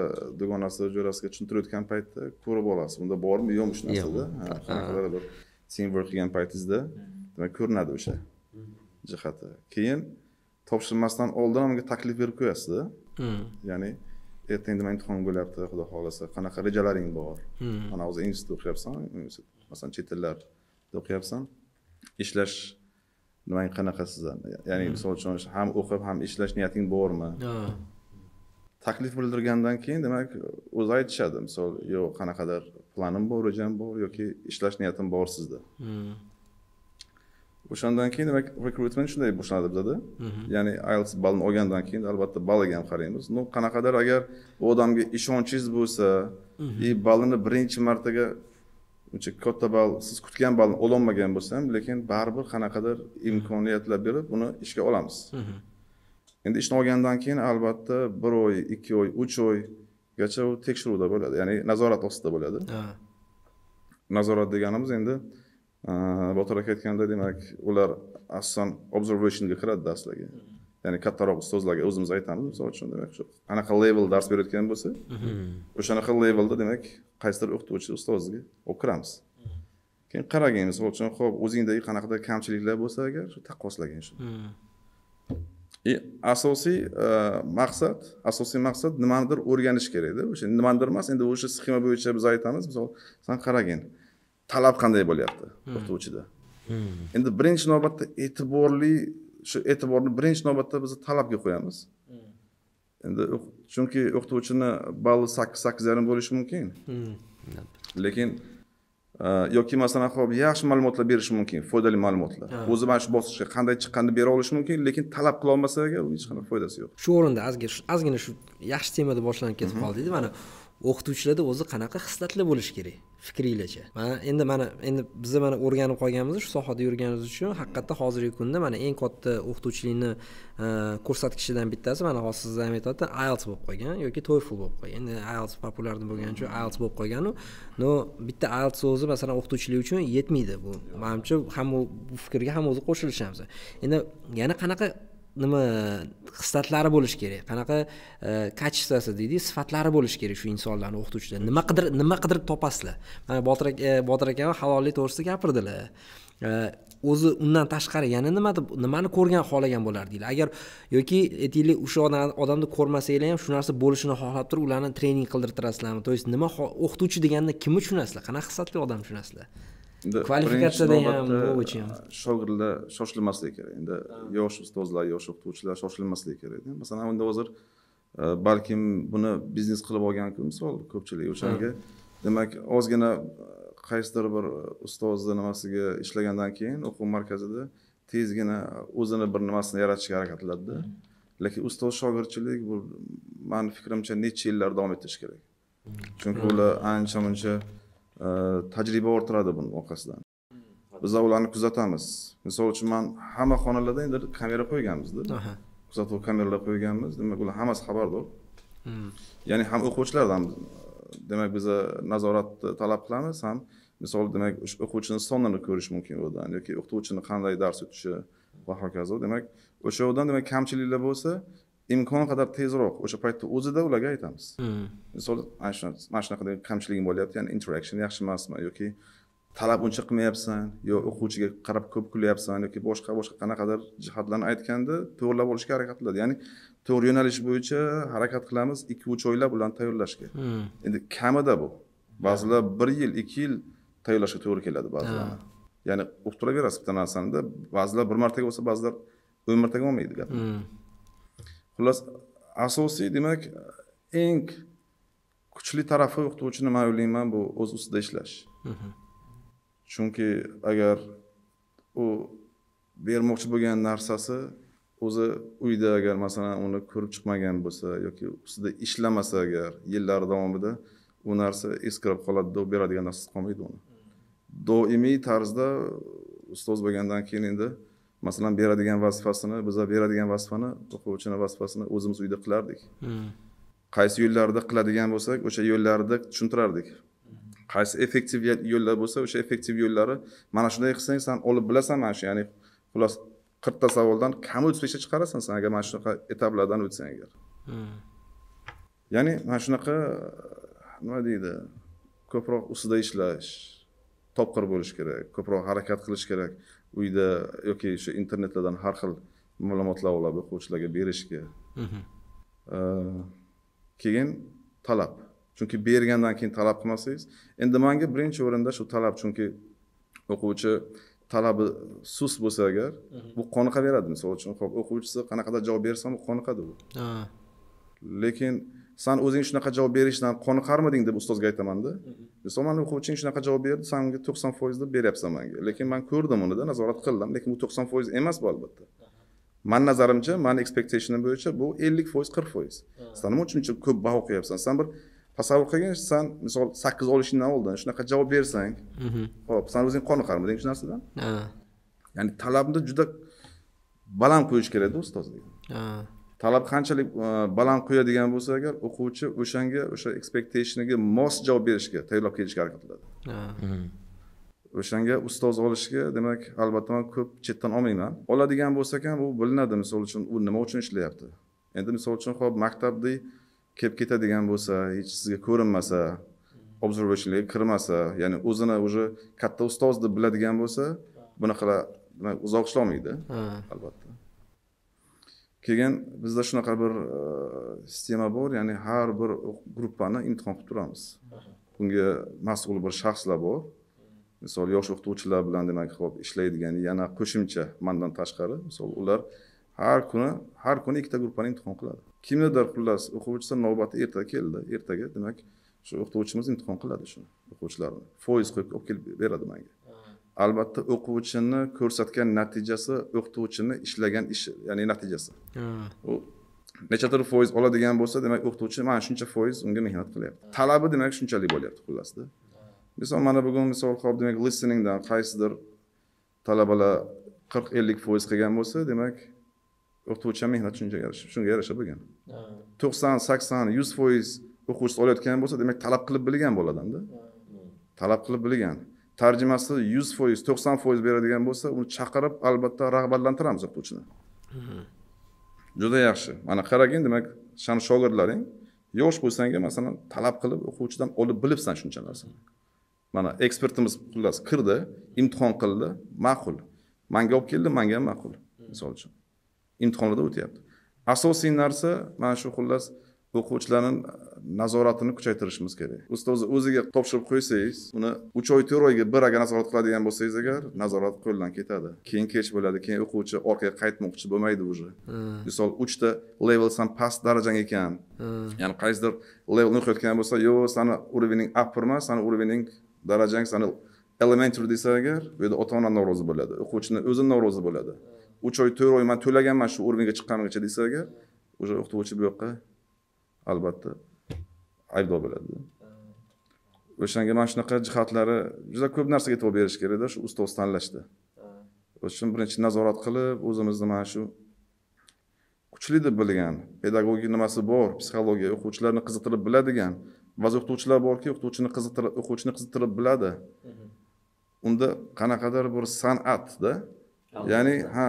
dugonasi jo'rasiga tushuntirayotgan paytda ko'rib olasiz unda bormi yo'qmi shu narsada qanaqadir bir qilgan paytingizda demak ko'rinadi o'sha jihati keyin topshirmasdan oldin unga taklif berib qo'yasizda hmm. ya'ni ertaga nima imtihon bo'lyapti xudo xohlasa qanaqa rejalaring bor hmm. mana hozir inglizda o'qiyapsan masalan chet tillarda o'qiyapsan ishlash nimang qanaqa sizda ya'ni hmm. misol uchun ham o'qib ham ishlash niyating bormi taklif bildirgandan keyin demak o'zi aytishadi misol yo'q qanaqadir planim bor rejam bor yoki ishlash niyatim bor sizda hmm. o'shandan keyin demak recruitment shunday boshlanadi bizada hmm. ya'ni ielts ballni olgandan keyin albatta balliga ham qaraymiz ну qanaqadir agar u odamga ishonchingiz bo'lsa hmm. и ballini birinchi martaga uncha katta ball siz kutgan ballni ololmagan bo'lsa ham lekin baribir qanaqadir imkoniyatlar berib uni ishga olamiz endi ishni olgandan keyin albatta bir oy ikki oy uch oygacha u tekshiruvda bo'ladi ya'ni nazorat ostida bo'ladi nazorat deganimiz endi botir aka aytganda demak ular asosan observationga kiradi darslarga ya'ni kattaroq ustozlarga o'zimiz aytamiz misol uchun demak shu anaqa level dars berayotgan bo'lsa mhm. o'shanaqa levelda demak qaysidir o'qituvchi ustozga olib kiramiz mhm. keyin qaragin misol uchun ho'p o'zingdagi qanaqadir kamchiliklar bo'lsa agar shu taqqoslagin shuni hmm. asosiy э, maqsad asosiy maqsad nimanidir o'rganish kerakda o'sha nimanidir emas endi o'sha sxema bo'yicha biz aytamiz misol san qaragin talab qanday bo'lyapti hmm. o'qituvchida hmm. endi birinchi navbatda e'tiborli shu e'tiborni birinchi navbatda biz talabga qo'yamiz hmm. endi chunki o'qituvchini balli sakkiz sakkiz yarim bo'lishi mumkin lekin yoki masalan hop yaxshi ma'lumotlar berishi mumkin foydali ma'lumotlar o'zi mana shu bosqichga qanday chiqqanini bera olishi mumkin lekin talab qilolmasa agar u hech qanaqa foydasi yo'q shu o'rinda ozgina shu yaxshi temada boshlanib ketib qoldingiz mana o'qituvchilarda o'zi qanaqa xislatlar bo'lishi kerak fikringlarcha mana endi mana endi biz mana o'rganib qolganmiz shu sohada yurganimiz uchun haqiqatdan hozirgi kunda mana eng katta o'qituvchilikni e, ko'rsatkichidan bittasi mana hozir sizdan ham aytyapti ielts bo'lib qolgan yoki toefl bo'lib qolgan endi ielts populyarni bo'lgani uchun ielts bo'lib qolganu но bitta ielts so'zi masalan o'qituvchilik uchun yetmaydi bu manimcha ham bu fikrga ham o'zi qo'shilishamiz endi yana qanaqa nima xislatlari bo'lishi kerak qanaqa качествоsi e, deydiyu sifatlari bo'lishi kerak shu insonlarni o'qituvchilar nima qidirib nima qidirib topasizlar mana botir e, botir aka halollik to'g'risida gapirdilar e, o'zi undan tashqari yana nima deb nimani ko'rgan xohlagan bo'lardinglar agar yoki aytaylik o'sha odamni ko'rmasanglar ham shu narsa bo'lishini xohlab turib ularni trening qildirtirasizlarmi то есть nima o'qituvchi deganda kimni tushunasizlar qanaqa xislatli odamni tushunasizlar kvalifikatsiyada ham bo'yicha ham shogirdlar shoshilmasligi kerak endi yosh ustozlar yosh o'qituvchilar shoshilmasligi kerak masalan endi hozir e, balkim buni biznes qilib olgan misol ko'pchilik o'shanga demak ozgina e, qaysidir bir ustozni nimasiga ishlagandan keyin o'quv markazida tezgina o'zini bir nimasini yaratishga harakat qiladida lekin ustoz shogirdchilik bu mani fikrimcha necha yillar davom ettirish kerak chunki ular ancha muncha tajriba orttiradi buni orqasidan biza ularni kuzatamiz misol uchun man hamma xonalarda endi kamera qo'yganmizda kuzatuv kameralar qo'yganmiz demak ular hammasi xabardor hmm. ya'ni ham o'quvchilardan demak biza nazoratni talab qilamiz ham misol demak o'quvchini sonini ko'rish mumkin u yerdan yoki o'qituvchini qanday dars o'tishi va hokazo demak o'sha yoqdan demak kamchiliklar bo'lsa imkon qadar tezroq o'sha paytni o'zida ularga aytamiz hmm. misol mana shunaqadagi kamchiligim bo'lyapti ya'ni interaction yaxshi emasmi yoki talab uncha qilmayapsan yo o'quvchiga qarab ko'p kulyapsan yoki boshqa boshqa qanaqadir jihatlarni aytganda to'g'irlab olishga harakat qiladi ya'ni to'g'ri yo'nalish bo'yicha harakat qilamiz ikki uch oylab ularni tayyorlashga hmm. endi kamida bu ba'zilar bir yil ikki yil tayyorlashga to'g'ri keladi ba'zilarni ya'ni uqtiraverasiz bitta narsanida ba'zilar bir martaga bo'lsa ba'zilar o'n martaga olmaydi gapni hmm. xullas asosiy demak eng kuchli tarafi o'qituvchini man o'ylayman bu o'z ustida ishlash chunki agar u bermoqchi bo'lgan narsasi o'zi uyda agar masalan uni ko'rib chiqmagan bo'lsa yoki ustida ishlamasa agar yillar davomida u narsa eskirib qoladida u beradigan narsasi qolmaydi uni doimiy tarzda ustoz bo'lgandan keyin endi masalan beradigan vazifasini biza beradigan vazifani o'quvchini vazifasini o'zimiz uyda qilardik hmm. qaysi yo'llarda qiladigan bo'lsak o'sha yo'llarni tushuntirardik qaysi effektiv yo'llar bo'lsa o'sha effektiv yo'llari mana shunday qilsang san olib bilasan mana shu ya'ni xullas qirqta savoldan kami o'ttiz beshta chiqarasan san agar mana shunaqa etaplardan o'tsang agar hmm. ya'ni mana shunaqa nima deydi ko'proq ustida ishlash topqir bo'lish kerak ko'proq harakat qilish kerak uyda yoki shu internetlardan har xil ma'lumotlar olib o'quvchilarga berishga mhm. keyin talab chunki bergandan keyin talab qilmasangiz endi manga birinchi o'rinda shu talab chunki o'quvchi talabi sust bo'lsa agar mhm. bu qoniqaveradi misol uchun hop o'quvchisi qanaqadir javob bersam u qoniqadi u lekin san o'zing shunaqa javob berishdan qoniqarmiding deb ustozga aytamanda islom mani o'quvching shunaqa javob berdi san unga to'qson foiz deb beryapsan manga lekin man ko'rdim unida nazorat qildim lekin bu to'qson foiz emas bu albatta mani nazarimcha mani expectationim bo'yicha bu ellik foiz qirq foiz san nima uchun uncha ko'p baho qo'yapsan san bir tasavvur qilgin san misol sakkiz olishingdan oldin shunaqa javob bersang mm-hmm. hop san o'zing qoniqarmiding shu narsadan ya'ni talabni juda baland qo'yish kerakda ustozlik talab qanchalik e, baland qo'yadigan bo'lsa agar o'quvchi o'shanga o'sha expectationiga mos javob berishga tayyorlab kelishga harakat qiladi hmm. o'shanga ustoz olishga demak albatta man ko'p chetdan olmayman oladigan bo'lsak ham u bilinadi misol uchun u nima uchun ishlayapti endi misol uchun hop maktabda kelib ketadigan bo'lsa hech sizga ko'rinmasa observationga kirmasa ya'ni o'zini уже katta ustoz deb biladigan bo'lsa bunaqalar demak uzoq ishlolmaydi albatta keyin bizda shunaqa bir e, sistema bor ya'ni har bir gruppani imtihon qilib turamiz bunga mas'ul bir shaxslar bor misol yosh o'qituvchilar bilan demak hop ishlaydigan yana qo'shimcha mandan tashqari misol ular har kuni har kuni ikkita gruppani imtihon qiladi kimnidir xullas o'quvchisi navbati erta keldi ertaga demak shu o'qituvchimiz imtihon qiladi shuni o'quvchilarni foiz qo'yib olib kelib beradi manga albatta o'quvchini ko'rsatgan natijasi o'qituvchini ishlagan ishi ya'ni natijasi u nechadir foiz oladigan bo'lsa demak o'qituvchi mana shuncha foiz unga mehnat qilyapti talabi demak shunchalik bo'lyapti xullasda misol mana bugun misol hop demak listeningdan qaysidir talabalar qirq ellik foiz qilgan bo'lsa demak o'qituvchi ham mehnat shunga yarasha shunga yarasha bo'lgan to'qson sakson yuz foiz o'quvchisi olayotgan bo'lsa demak talab qilib bilgan odamda talab qilib bilgan tarjimasi yuz foiz to'qson foiz beradigan bo'lsa uni chaqirib albatta rag'batlantiramiz o'qituvchini hmm. juda yaxshi mana qaragin demak shani shogirdlaring yosh bo'lsanga masalan talab qilib o'quvchidan olib bilibsan shuncha narsani mana ekspertimiz xullas kirdi imtihon qildi ma'qul manga olib keldi manga ham ma'qul misol uchun imtihonlarda o'tyapti asosiy narsa mana shu xullas o'quvchilarni nazoratini kuchaytirishimiz kerak ustoz o'ziga topshirib qo'ysangiz uni uch oy to'rt oyga bir agar nazorat qiladigan bo'lsangiz agar nazorat qo'ldan ketadi keyin kech bo'ladi keyin o'quvchi orqaga qaytmoqchi bo'lmaydi уже misol uchta san past darajang ekan ya'ni qaysidir levelni o'qiyotgan bo'lsa yo'q sani уровенing upper emas sani уровенing darajang sani elementary desa agar bu yerda ota ona norozi bo'ladi o'quvchini o'zi norozi bo'ladi uch oy to'rt oy man to'laganman shu o'ringa chiqqanimgacha desa agar уже o'qituvchi bu yoqqa albatta aybdor bo'ladi o'shanga mana shunaqa jihatlari juda ko'p narsaga e'tibor berish kerakda shu ustoz tanlashda o'sha uchun birinchi nazorat qilib o'zimizni mana shu kuchli deb bilgan pedagogik nimasi bor psixologiya o'quvchilarni qiziqtirib biladigan ba'zi o'qituvchilar borki o'qituvchini qiziqtirib o'quvchini qiziqtirib biladi unda qanaqadir bir san'atda ya'ni ha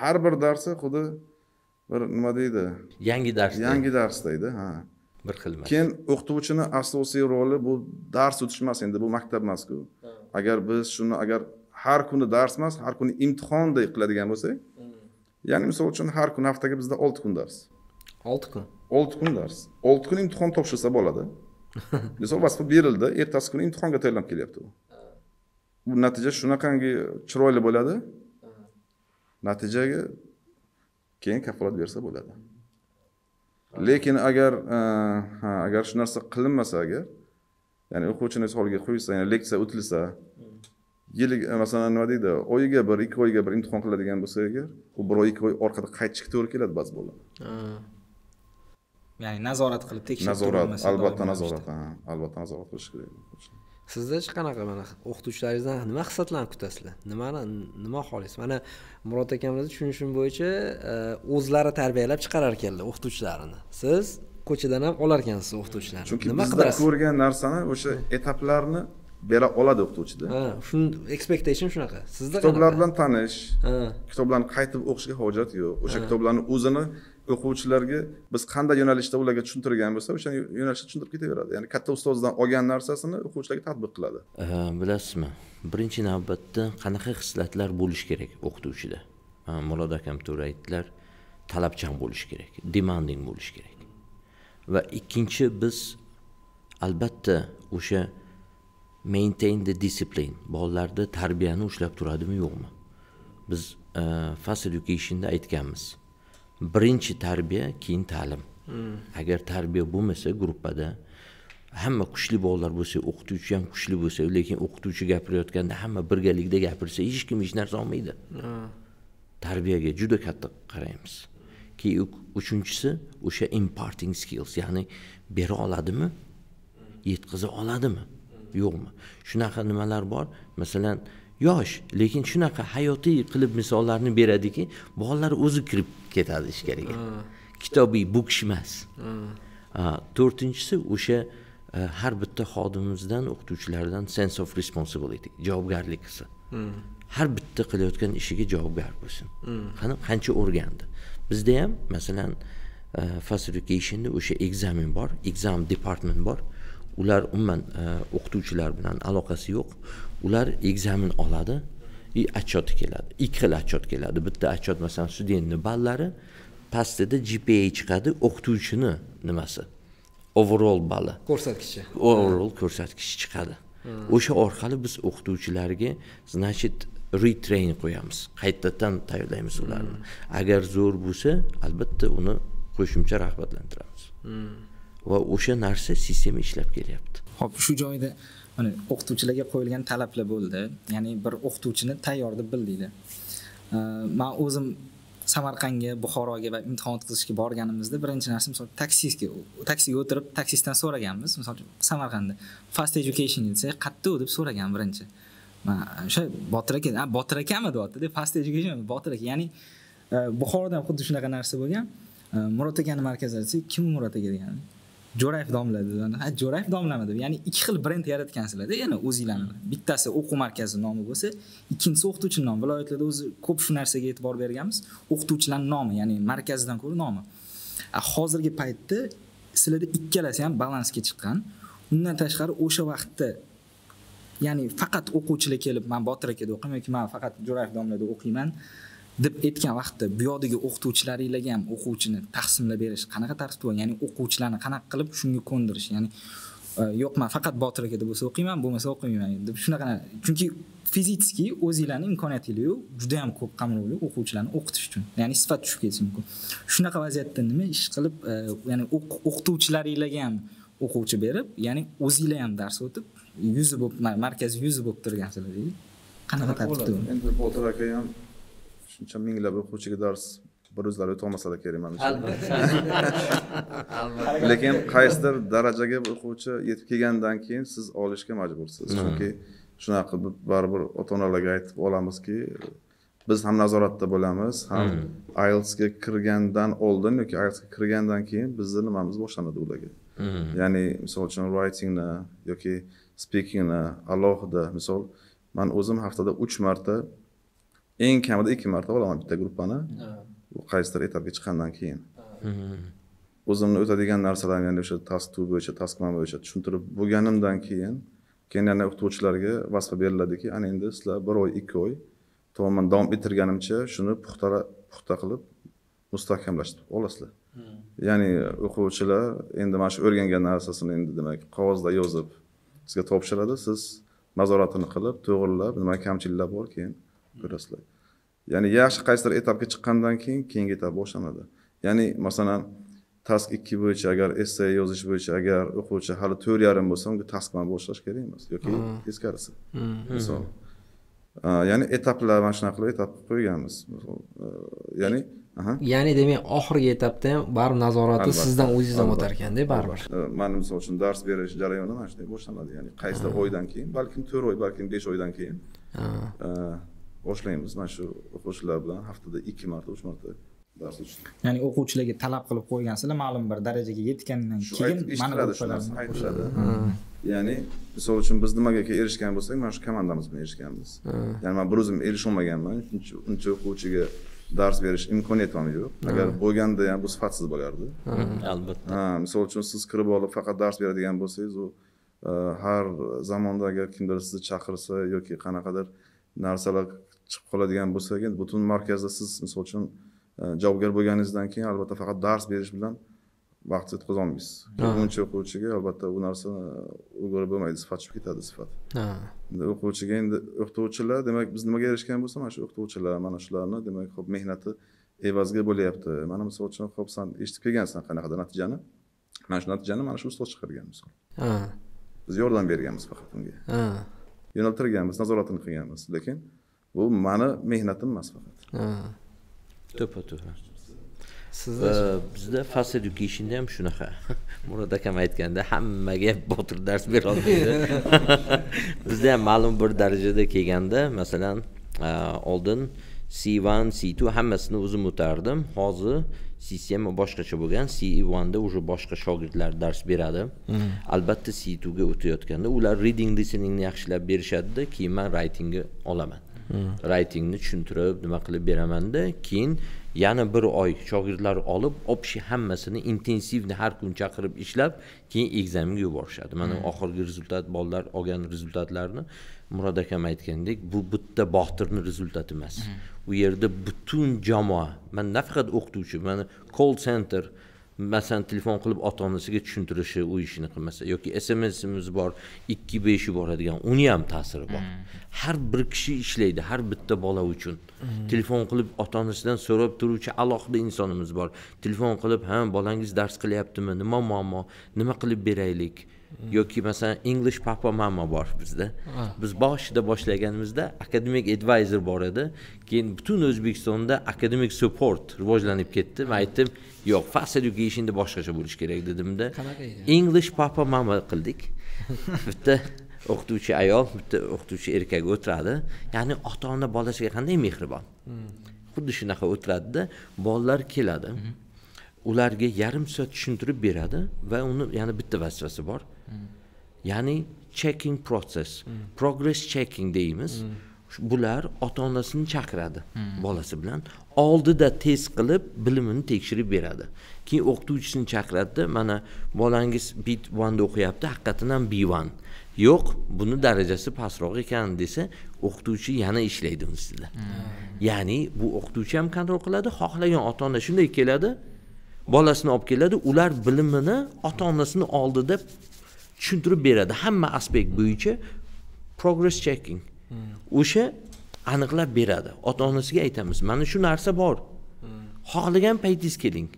har bir darsi xuddi bir nima deydi yangi dars yangi darsdaydi ha bir xil emas keyin o'qituvchini asosiy roli bu dars o'tish emas endi bu maktab emasku agar biz shuni agar har kuni dars emas har kuni imtihonday qiladigan bo'lsak hmm. ya'ni misol uchun har kuni haftaga bizda olti kun dars olti kun olti kun dars olti kun imtihon topshirsa bo'ladi [laughs] misol vasfa berildi ertasi kuni imtihonga tayyorlanib kelyapti u bu natija shunaqangi chiroyli bo'ladi natijaga keyin kafolat bersa bo'ladi lekin agar e, ha agar shu narsa qilinmasa agar ya'ni o'quvchini holiga qo'yilsa ya'ni leksiya o'tilsa yilig e, masalan nima deydi oyiga bir ikki oyga bir imtihon qiladigan bo'lsa agar u bir oy ikki oy orqada qaytishga to'g'ri keladi ba'zi bolalar ya'ni nazorat qilib tekshirib nazorat albatta nazorat albatta nazorat qilish kerak sizdachi qanaqa mana o'qituvchilaringizdan nima xislatlarni kutasizlar nimani nima xohlaysiz mana murod akamizni tushunishim bo'yicha e, o'zlari tarbiyalab chiqarar ekanlar o'qituvchilarini siz ko'chadan ham olar ekansiz o'qituvchilarni chunki nima qidirasiz ko'rgan narsani o'sha etaplarni bera oladi o'qituvchida ha shun expectation shunaqa sizda kitoblar bilan tanish kitoblarni qaytib o'qishga hojat yo'q o'sha kitoblarni o'zini o'quvchilarga biz qanday yo'nalishda ularga tushuntirgan bo'lsa o'sha yo'nalishda tushuntirib ketaveradi ya'ni katta ustozdan olgan narsasini o'quvchilarga tatbiq qiladi bilasizmi birinchi navbatda qanaqa xislatlar bo'lishi kerak o'qituvchida murod akam to'g'ri aytdilar talabchan bo'lishi kerak demanding bo'lishi kerak va ikkinchi biz albatta o'sha maintain the discipline bolalarda tarbiyani ushlab turadimi yo'qmi biz eh, fast educationda aytganmiz birinchi tarbiya keyin ta'lim hmm. agar tarbiya bo'lmasa gruppada hamma kuchli bolalar bo'lsa o'qituvchi ham kuchli bo'lsa lekin o'qituvchi gapirayotganda hamma birgalikda gapirsa hech kim hech narsa olmaydi tarbiyaga juda katta qaraymiz keyin uchinchisi o'sha imparting skills ya'ni bera oladimi yetkaza oladimi yo'qmi shunaqa nimalar bor masalan yosh lekin shunaqa hayotiy qilib misollarni beradiki bolalar o'zi kirib ketadi ichkariga kitobiy bu kishi emas to'rtinchisi o'sha e, har bitta xodimimizdan o'qituvchilardan sense of responsibility javobgarlik hissi har bitta qilayotgan ishiga javobgar bo'lsin qani qancha o'rgandi bizda ham masalan e, facilitationni o'sha ekzamen bor exam department bor ular umuman e, o'qituvchilar bilan aloqasi yo'q ular ekzamen oladi отчеты keladi ikki xil отчет keladi bitta отчет masalan studentni ballari pastida gpa chiqadi o'qituvchini nimasi overall balli ko'rsatkichi overall ko'rsatkichi chiqadi o'sha orqali biz o'qituvchilarga значит retrain qo'yamiz qaytadan tayyorlaymiz ularni agar zo'r bo'lsa albatta uni qo'shimcha rag'batlantiramiz va o'sha narsa sistema ishlab kelyapti ho'p shu joyda mana o'qituvchilarga qo'yilgan talablar bo'ldi ya'ni bir o'qituvchini tayyor deb bildinglar man o'zim samarqandga buxoroga va imtihon o'tkazishga borganimizda birinchi narsa misol taksistga taksiga o'tirib taksistdan so'raganmiz misol uchun samarqandda fast education desa qayerda deb so'ragan birinchi man o'sha botir aka botir akami deyaptida fast education botir aka ya'ni e, buxoroda ham xuddi shunaqa narsa bo'lgan e, murod akani markazida kim murod aka degan jo'rayev domla ha jo'rayev domlami deb ya'ni ikki xil brend yaratgansizlarda yana o'zinglarni bittasi o'quv markazi nomi bo'lsa ikkinchisi o'qituvchini nomi viloyatlarda o'zi ko'p shu narsaga e'tibor berganmiz o'qituvchilarni nomi ya'ni markazidan ko'ra nomi hozirgi paytda sizlarda ikkalasi ham balansga chiqqan undan tashqari o'sha vaqtda ya'ni faqat o'quvchilar kelib man botir akada o'qiyman yoki man faqat jo'rayev domlada o'qiyman deb aytgan vaqtda bu yoqdagi o'qituvchilaringlarga ham o'quvchini taqsimlab berish qanaqa tartibda ya'ni o'quvchilarni qanaqa qilib shunga ko'ndirish ya'ni e, yo'q man faqat botir akada bo'lsa o'qiyman bo'lmasa o'qimayman deb shunaqa chunki fizikski o'zinglarni imkoniyatinglaru juda yam ko'p qamrovli o'quvchilarni o'qitish uchun ya'ni sifat tushib ketishi mumkin shunaqa vaziyatda nima ish qilib e, ya'ni o'qituvchilaringlarga ham o'quvchi berib ya'ni o'zinglar ham dars o'tib yuzi bo'lib markazi yuzi bo'lib turgansizlar qanaqa tartibda endi botir aka ham shuncha minglab o'quvchiga dars bir o'zlari o'tolmasalar kerak manimcha [laughs] lekin qaysidir darajaga o'quvchi yetib kelgandan keyin siz olishga majbursiz chunki shunaqa qilib baribir ota onalarga aytib olamizki biz ham nazoratda bo'lamiz ham hmm. ielsga kirgandan oldin yoki ielsga kirgandan keyin bizni nimamiz boshlanadi ularga hmm. ya'ni misol uchun writingni yoki speakingni alohida misol man o'zim haftada uch marta eng kamida ikki marta olaman bitta gruppani u qaysidir etapga chiqqandan keyin o'zimni o'tadigan narsalarni ya'ni o'sha task two bo'yicha task one bo'yicha tushuntirib bo'lganimdan keyin keyin yana o'qituvchilarga vazifa beriladiki ana endi sizlar bir oy ikki oy tamoman davom ettirganimcha shuni puxta puxta qilib mustahkamlashtirib olasizlar ya'ni o'quvchilar endi mana shu o'rgangan narsasini endi demak qog'ozda yozib sizga topshiradi siz nazoratini qilib to'g'rilab nima kamchiliklar bor keyin ko'rasizlar ya'ni yaxshi qaysidir etapga chiqqandan keyin keyingi etap boshlanadi ya'ni masalan task ikki bo'yicha agar esse yozish bo'yicha agar o'quvchi hali to'rt yarim bo'lsa unga task bilan boshlash kerak emas yoki teskarisi hmm. hmm. misol ya'ni etaplar mana shunaqa qilib etap qilib qo'yganmiz ya'ni ya'ni demak oxirgi etapda ham baribir nazorati sizdan o'zingizdan o'tar ekanda baribir e, mana misol uchun dars berish jarayoni mana shunday boshlanadi ya'ni qaysidir hmm. oydan keyin balkim to'rt oy balkim besh oydan keyin boshlaymiz mana shu o'quvchilar bilan haftada ikki marta uch marta dars o'tishni ya'ni o'quvchilarga talab qilib qo'ygansizlar ma'lum bir darajaga yetgandan keyin mana ya'ni misol uchun biz nimaga erishgan bo'lsak mana shu komandamiz bilan erishganmiz ya'ni man bir o'zim erisholmaganman uncha o'quvchiga dars berish imkoniyatim ham yo'q agar bo'lganda ham bu sifatsiz bo'lardi albatta ha misol uchun siz kirib olib faqat dars beradigan bo'lsangiz u e, har zamonda agar kimdir sizni chaqirsa yoki qanaqadir narsalar chiqib qoladigan bo'lsa agar butun markazda siz misol uchun e, javobgar bo'lganingizdan keyin albatta faqat dars berish bilan vaqt o'tkaza olmaysiz yig'inchi o'quvchiga albatta bu narsa o'girib e, bo'lmaydi sifat tushib ketadi sifat endi o'quvchiga endi o'qituvchilar demak biz nimaga erishgan bo'lsak mana shu o'qituvchilar mana shularni demak hop mehnati evaziga bo'lyapti mana misol uchun hop san eshitib kelgansan qanaqadir natijani mana shu natijani mana shu ustoz chiqargan misol biz yordam berganmiz faqat unga yo'naltirganmiz nazoratini qilganmiz lekin bu mani mehnatim emas faqat to'ppa to'g'ri sizda bizda fast educationda ham shunaqa [laughs] murod akam aytganda hammaga botir dars berolmaydi [laughs] bizda ham ma'lum bir darajada kelganda masalan e, oldin c1 c2 hammasini o'zim o'tardim hozir sistema boshqacha bo'lgan c da уже boshqa shogirdlar dars beradi hmm. albatta c2 ga o'tayotganda ular reading listeningni yaxshilab berishadida keyin man writingni olaman raytingni tushuntirib nima qilib beramanda keyin yana bir oy shogirdlar olib общий hammasini intensivni har kun chaqirib ishlab keyin ekzamenga yuborishadi mana hmm. oxirgi rezultat bolalar olgan rezultatlarni murod akam aytgandek bu bitta botirni rezultati emas hmm. u yerda butun jamoa man nafaqat o'qituvchi mana call center masalan telefon qilib ota onasiga tushuntirishi u ishini qilmasa yoki smsimiz bor ikki besh yuboradigan uni ham ta'siri bor hmm. har bir kishi ishlaydi har bitta bola uchun hmm. telefon qilib ota onasidan so'rab turuvchi alohida insonimiz bor telefon qilib ha bolangiz dars qilyaptimi nima muammo nima qilib beraylik Hmm. yoki masalan english papa mama bor bizda biz boshida boshlaganimizda akademik advisor bor edi keyin butun o'zbekistonda akademik support rivojlanib ketdi man aytdim yo'q fast educationda boshqacha bo'lishi kerak dedimda english papa mama qildik [laughs] bitta o'qituvchi ayol bitta o'qituvchi erkak o'tiradi ya'ni ota ona bolasiga qanday mehribon hmm. xuddi shunaqa o'tiradida bolalar keladi hmm. ularga yarim soat tushuntirib beradi va uni yana bitta vasvasi bor ya'ni checking process progress checking deymiz bular ota onasini chaqiradi bolasi bilan oldida test qilib bilimini tekshirib beradi keyin o'qituvchisini chaqiradida mana bolangiz b da o'qiyapti haqiqatdan ham b yo'q buni darajasi pastroq ekan desa o'qituvchi yana ishlaydi ustida ya'ni bu o'qituvchi ham kontrol qiladi xohlagan ota ona shunday keladi bolasini olib keladi ular bilimini ota onasini oldida tushuntirib beradi hamma aspekt bo'yicha progress checking o'sha aniqlab beradi ota onasiga aytamiz mana shu narsa bor xohlagan paytingiz keling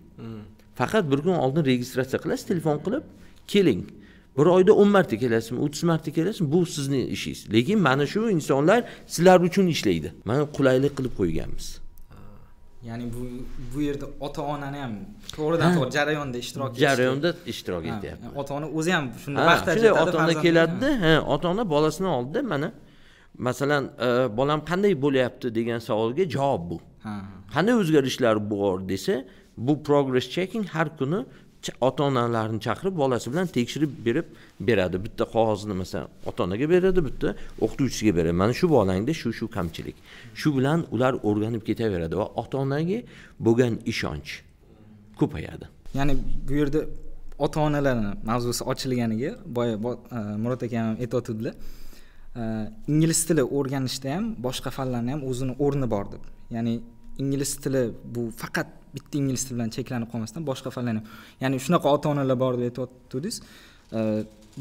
faqat bir kun oldin registratsiya qilasiz telefon qilib keling bir oyda o'n marta kelasizmi o'ttiz marta kelasizmi bu sizni ishingiz lekin mana shu insonlar sizlar uchun ishlaydi mana qulaylik qilib qo'yganmiz ya'ni bu bu yerda ota onani ham to'g'ridan to'g'ri jarayonda ishtirok jarayonda ishtirok etyapti ota ona o'zi ham shunda vaqt shunday ota ona keladida ha ota ona bolasini oldida mana masalan e, bolam qanday bo'lyapti degan savolga javob bu qanday o'zgarishlar bor desa bu progress checking har kuni ota onalarni chaqirib bolasi bilan tekshirib berib beradi bitta qog'ozni masalan ota onaga beradi bitta o'qituvchisiga beradi mana shu bolangda shu shu kamchilik shu bilan ular o'rganib ketaveradi va ota onaga bo'lgan ishonch ko'payadi ya'ni bu yerda ota onalarni mavzusi ochilganiga boya e, murod aka ham aytib o'tdilar e, ingliz tili o'rganishda ham boshqa fanlarni ham o'zini o'rni bor deb ya'ni ingliz tili bu faqat bitta ingliz tili bilan cheklanib qolmasdan boshqa fanlar ham ya'ni shunaqa ota onalar bor deb aytyotgandingiz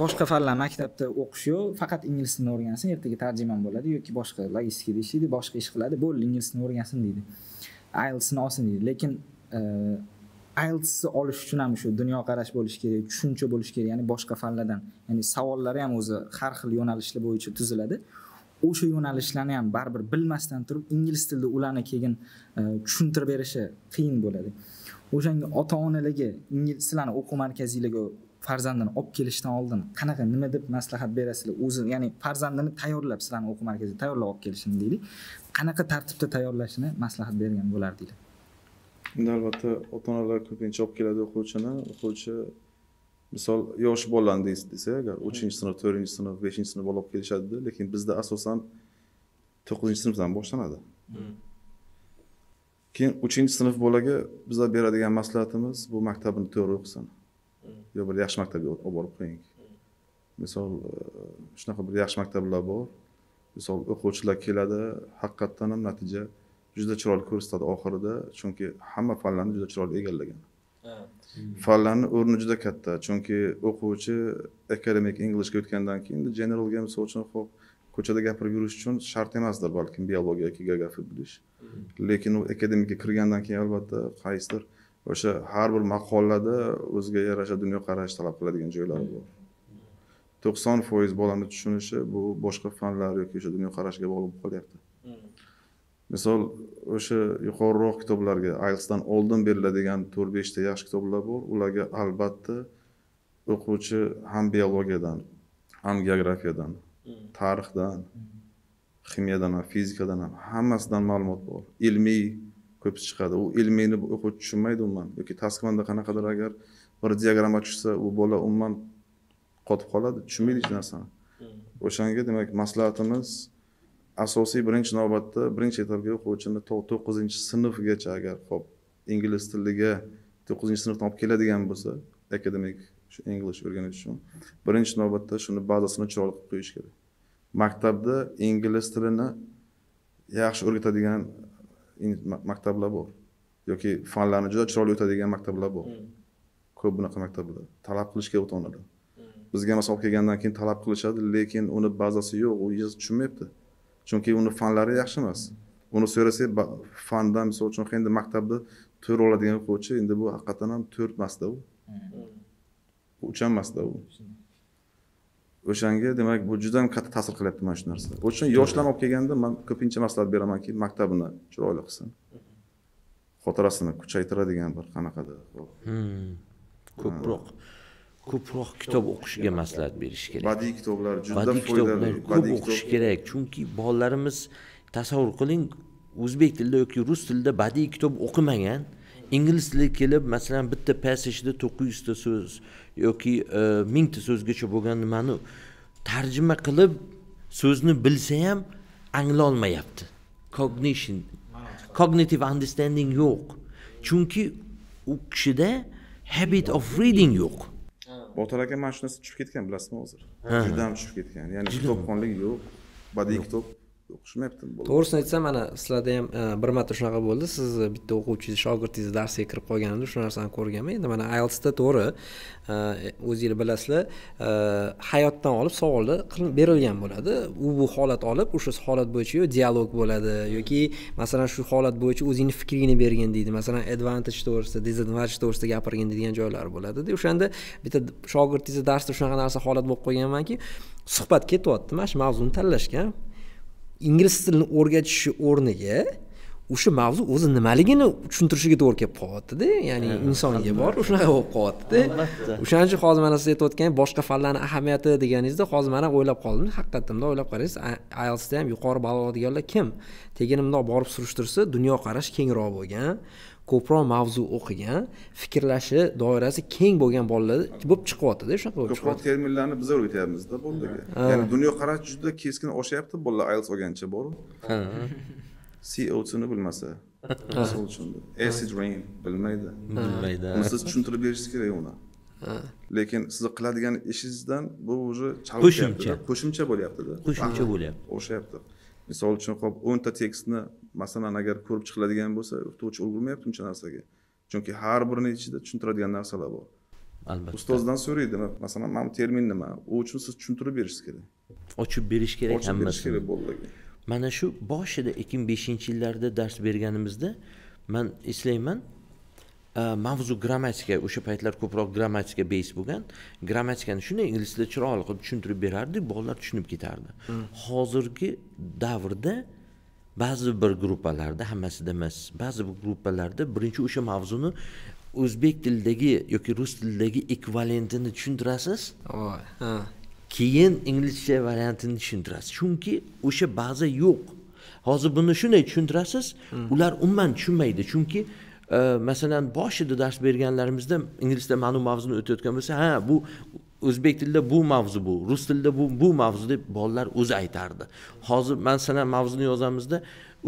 boshqa fanlar maktabda o'qish yo'q faqat ingliz tilini o'rgansin ertaga tarjimon bo'ladi yoki boshqa logistikada ishlaydi boshqa ish qiladi bo'ldi ingliz tilini o'rgansin deydi ielsni olsin deydi lekin ielsni olish uchun ham shu dunyoqarash bo'lishi kerak tushuncha bo'lishi kerak ya'ni boshqa fanlardan ya'ni savollari ham o'zi har xil yo'nalishlar bo'yicha tuziladi o'sha yo'nalishlarni ham baribir bilmasdan turib ingliz tilida ularni keyin e, tushuntirib berishi qiyin bo'ladi o'shanga ota onalarga sizlarni o'quv markaziylarga farzandini olib kelishdan oldin qanaqa nima deb maslahat berasizlar o'zi ya'ni farzandini tayyorlab sizlarni o'quv markaziga tayyorlab olib kelishini deylik qanaqa tartibda tayyorlashini maslahat bergan bo'lardinglar endi albatta ota onalar ko'pincha olib keladi o'quvchini o'quvchi misol yosh deysiz desa agar uchinchi sinf to'rtinchi sinf beshinchi sinf olib kelishadida lekin bizda asosan to'qqizinchi sinfdan boshlanadi hmm. keyin uchinchi sinf bolaga bizlar beradigan maslahatimiz bu maktabini to'g'ri o'qisin hmm. yo bir yaxshi maktabga olib borib qo'ying hmm. misol e, shunaqa bir yaxshi maktablar bor misol o'quvchilar keladi haqiqatdan ham natija juda chiroyli ko'rsatadi oxirida chunki hamma fanlarni juda chiroyli egallagan Hmm. fanlarni o'rni juda katta chunki o'quvchi akademik inglishga o'tgandan keyin general misol uchun hop ko'chada gapirib yurish uchun shart emasdir balkim yoki geografiya bilish hmm. lekin u akademikka kirgandan keyin albatta qaysidir o'sha har bir maqolada o'ziga yarasha dunyoqarash talab qiladigan joylari bor hmm. to'qson foiz bolani tushunishi bu boshqa fanlar yoki o'sha dunyoqarashga bog'liq bo'lib qolyapti misol o'sha yuqoriroq kitoblarga ayelsdan oldin beriladigan to'rt beshta yaxshi kitoblar bor ularga albatta o'quvchi ham biologiyadan ham geografiyadan hmm. tarixdan hmm. ximiyadan ham fizikadan ham hammasidan ma'lumot bor ilmiy ko'p chiqadi u ilmiyni o'quvchi tushunmaydi umuman yoki taskmanda qanaqadir agar bir diagramma tushsa u bola umuman qotib qoladi tushunmaydi hech narsani hmm. o'shanga demak maslahatimiz asosiy birinchi navbatda birinchi etapga o'quvchini to'qqizinchi sinfgacha agar hop ingliz tiliga to'qqizinchi sinfdan olib keladigan bo'lsa akademik shu english o'rganish uchun birinchi navbatda shuni bazasini chiroyli qilib qo'yish kerak maktabda ingliz tilini yaxshi o'rgatadigan maktablar bor yoki fanlarni juda chiroyli o'tadigan maktablar bor hmm. ko'p bunaqa maktablar talab qilish kerak ota onadan hmm. bizga masalan olib kelgandan keyin talab qilishadi lekin uni bazasi yo'q u tushunmayapti chunki uni fanlari yaxshi emas uni so'rasak fandan misol uchun endi maktabda to'rt oladigan o'quvchi endi bu haqiqatdan ham to'rt emasda u uch ham emasda u o'shanga demak bu juda ham katta ta'sir qilyapti mana shu narsa o'shaning uchun yoshlarni olib kelganda man ko'pincha maslahat beramanki maktabini chiroyli qilsin xotirasini kuchaytiradigan bir qanaqadir hmm. ko'proq ko'proq kitob o'qishga maslahat berish kerak badiy kitoblar juda badiy kitoblar ko'p o'qish kerak chunki bolalarimiz tasavvur qiling o'zbek tilida yoki rus tilida badiy kitob o'qimagan ingliz tili kelib masalan bitta passajda to'qqiz yuzta so'z yoki e, mingta so'zgacha bo'lgan nimani tarjima qilib so'zni bilsa ham anglolmayapti cognition cognitive understanding yo'q chunki u kishida habit of reading yo'q botir aka mana shu narsa tushib ketgan bilasizmi hozir judayam tushib ketgan ya'ni kitobxonlik yo'q badiiy kitob o'qishmayapti to'g'risini aytsam mana sizlarda ham e, bir marta shunaqa bo'ldi sizni bitta o'quvchingiz shogirdingiz darsga kirib qolganimda shu narsani ko'rganman endi mana ielsda to'g'ri e, o'zinglar bilasizlar e, hayotdan olib savollar berilgan bo'ladi u bu holat olib o'sha holat bo'yicha yo dialog bo'ladi yoki masalan shu holat bo'yicha o'zingni fikringni bergin deydi masalan advantage to'g'risida disadvantage to'g'risida gapirgin deydigan joylar bo'ladida o'shanda bitta shogirdingizni darsda shunaqa narsa holat bo'lib qolganmanki suhbat ketyapti mana shu mavzuni tanlashgan ingliz tilini o'rgatish o'rniga o'sha mavzu o'zi nimaligini tushuntirishiga to'g'ri kelib qolyaptida ya'ni insonga bor shunaqa bo'lib qolyaptida o'shaning uchun hozir mana siz aytayotgan boshqa fanlarni ahamiyati deganingizda hozir mana o'ylab qoldim haqiqatda bundoq o'ylab qarangiz ielsda ham yuqori ball oladiganlar kim tekin borib surishtirsa dunyoqarash kengroq bo'lgan ko'proq mavzu o'qigan fikrlashi doirasi keng bo'lgan bolalar bo'lib chiqyaptida shunaqa bo'lib ko'proq terminlarni biz o'rgatyapmizda bolalarga ya'ni dunyoqarash juda keskin oshyapti bolalar ayls olgancha boru cotni bilmasa misol uchun acid rain bilmaydi bilmaydi siz tushuntirib berishingiz kerak uni lekin sizni qiladigan ishingizdan bu уже qo'shimcha qo'shimcha bo'lyaptida qo'shimcha bo'lyapti o'xshayapti misol uchun hop o'nta tekstni masalan agar ko'rib chiqiladigan bo'lsa o'qituvchi ulgurmayapti uncha narsaga chunki har birini ichida tushuntiradigan narsalar bor albatta ustozdan so'raydi masalan mana bu termin nima u uchun siz tushuntirib berishingiz kerak ochib berish kerak ochib berish kerak bolalarga mana shu boshida ikki ming beshinchi yillarda dars berganimizda man eslayman e, mavzu grammatika o'sha paytlar ko'proq grammatika beys bo'lgan grammatikani shunday ingliz tilida chiroyli qilib tushuntirib berardik bolalar tushunib ketardi hmm. hozirgi davrda ba'zi bir gruppalarda hammasida emas ba'zi bir gruppalarda birinchi o'sha mavzuni o'zbek tilidagi yoki rus tilidagi ekvivalentini tushuntirasiz keyin inglizcha variantini tushuntirasiz chunki o'sha baza yo'q hozir buni shunday tushuntirasiz hmm. ular umuman tushunmaydi chunki e, masalan boshida dars berganlarimizda inglizda ma'lum mavzuni o'tayotgan bo'lsa ha bu o'zbek tilida bu mavzu bu rus tilida bu bu mavzu deb bolalar o'zi aytardi hozir man mavzuni yozamizda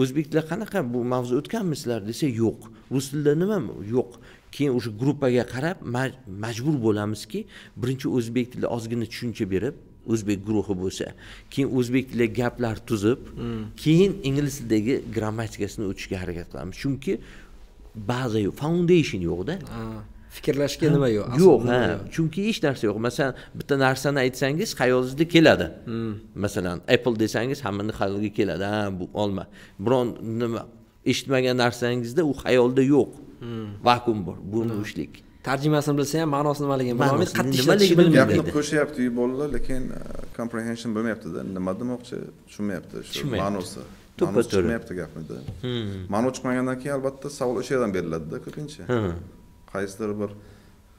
o'zbek tilida qanaqa bu mavzu o'tganmi sizlar desa yo'q rus tilida nima yo'q keyin o'sha gruppaga qarab majbur bo'lamizki birinchi o'zbek tilida ozgina tushuncha berib o'zbek guruhi bo'lsa keyin o'zbek tilida gaplar tuzib hmm. keyin ingliz tilidagi grammatikasini o'tishga harakat qilamiz chunki baza yo'q foundation yo'qda fikrlashga nima yo'q yo'q ha chunki hech narsa yo'q masalan bitta narsani aytsangiz xayolingizda keladi hmm. masalan apple desangiz hammani xayoliga keladi ha bu olma biron nima eshitmagan narsangizda u xayolda yo'q hmm. vakuum bor bu bo'shlik hmm. tarjimasini bilsa ham ma'nosi nimaligini bilolmaydi qattiq ishlatishni bilmaydi gapni qo'shyapti bolalar lekin uh, comprehension bo'lmayaptida nima demoqchi tushunmayapti shu ma'nosi tushunmayapti gapni ma'no chiqmagandan keyin albatta savol o'sha yerdan beriladida ko'pincha qaysidir bir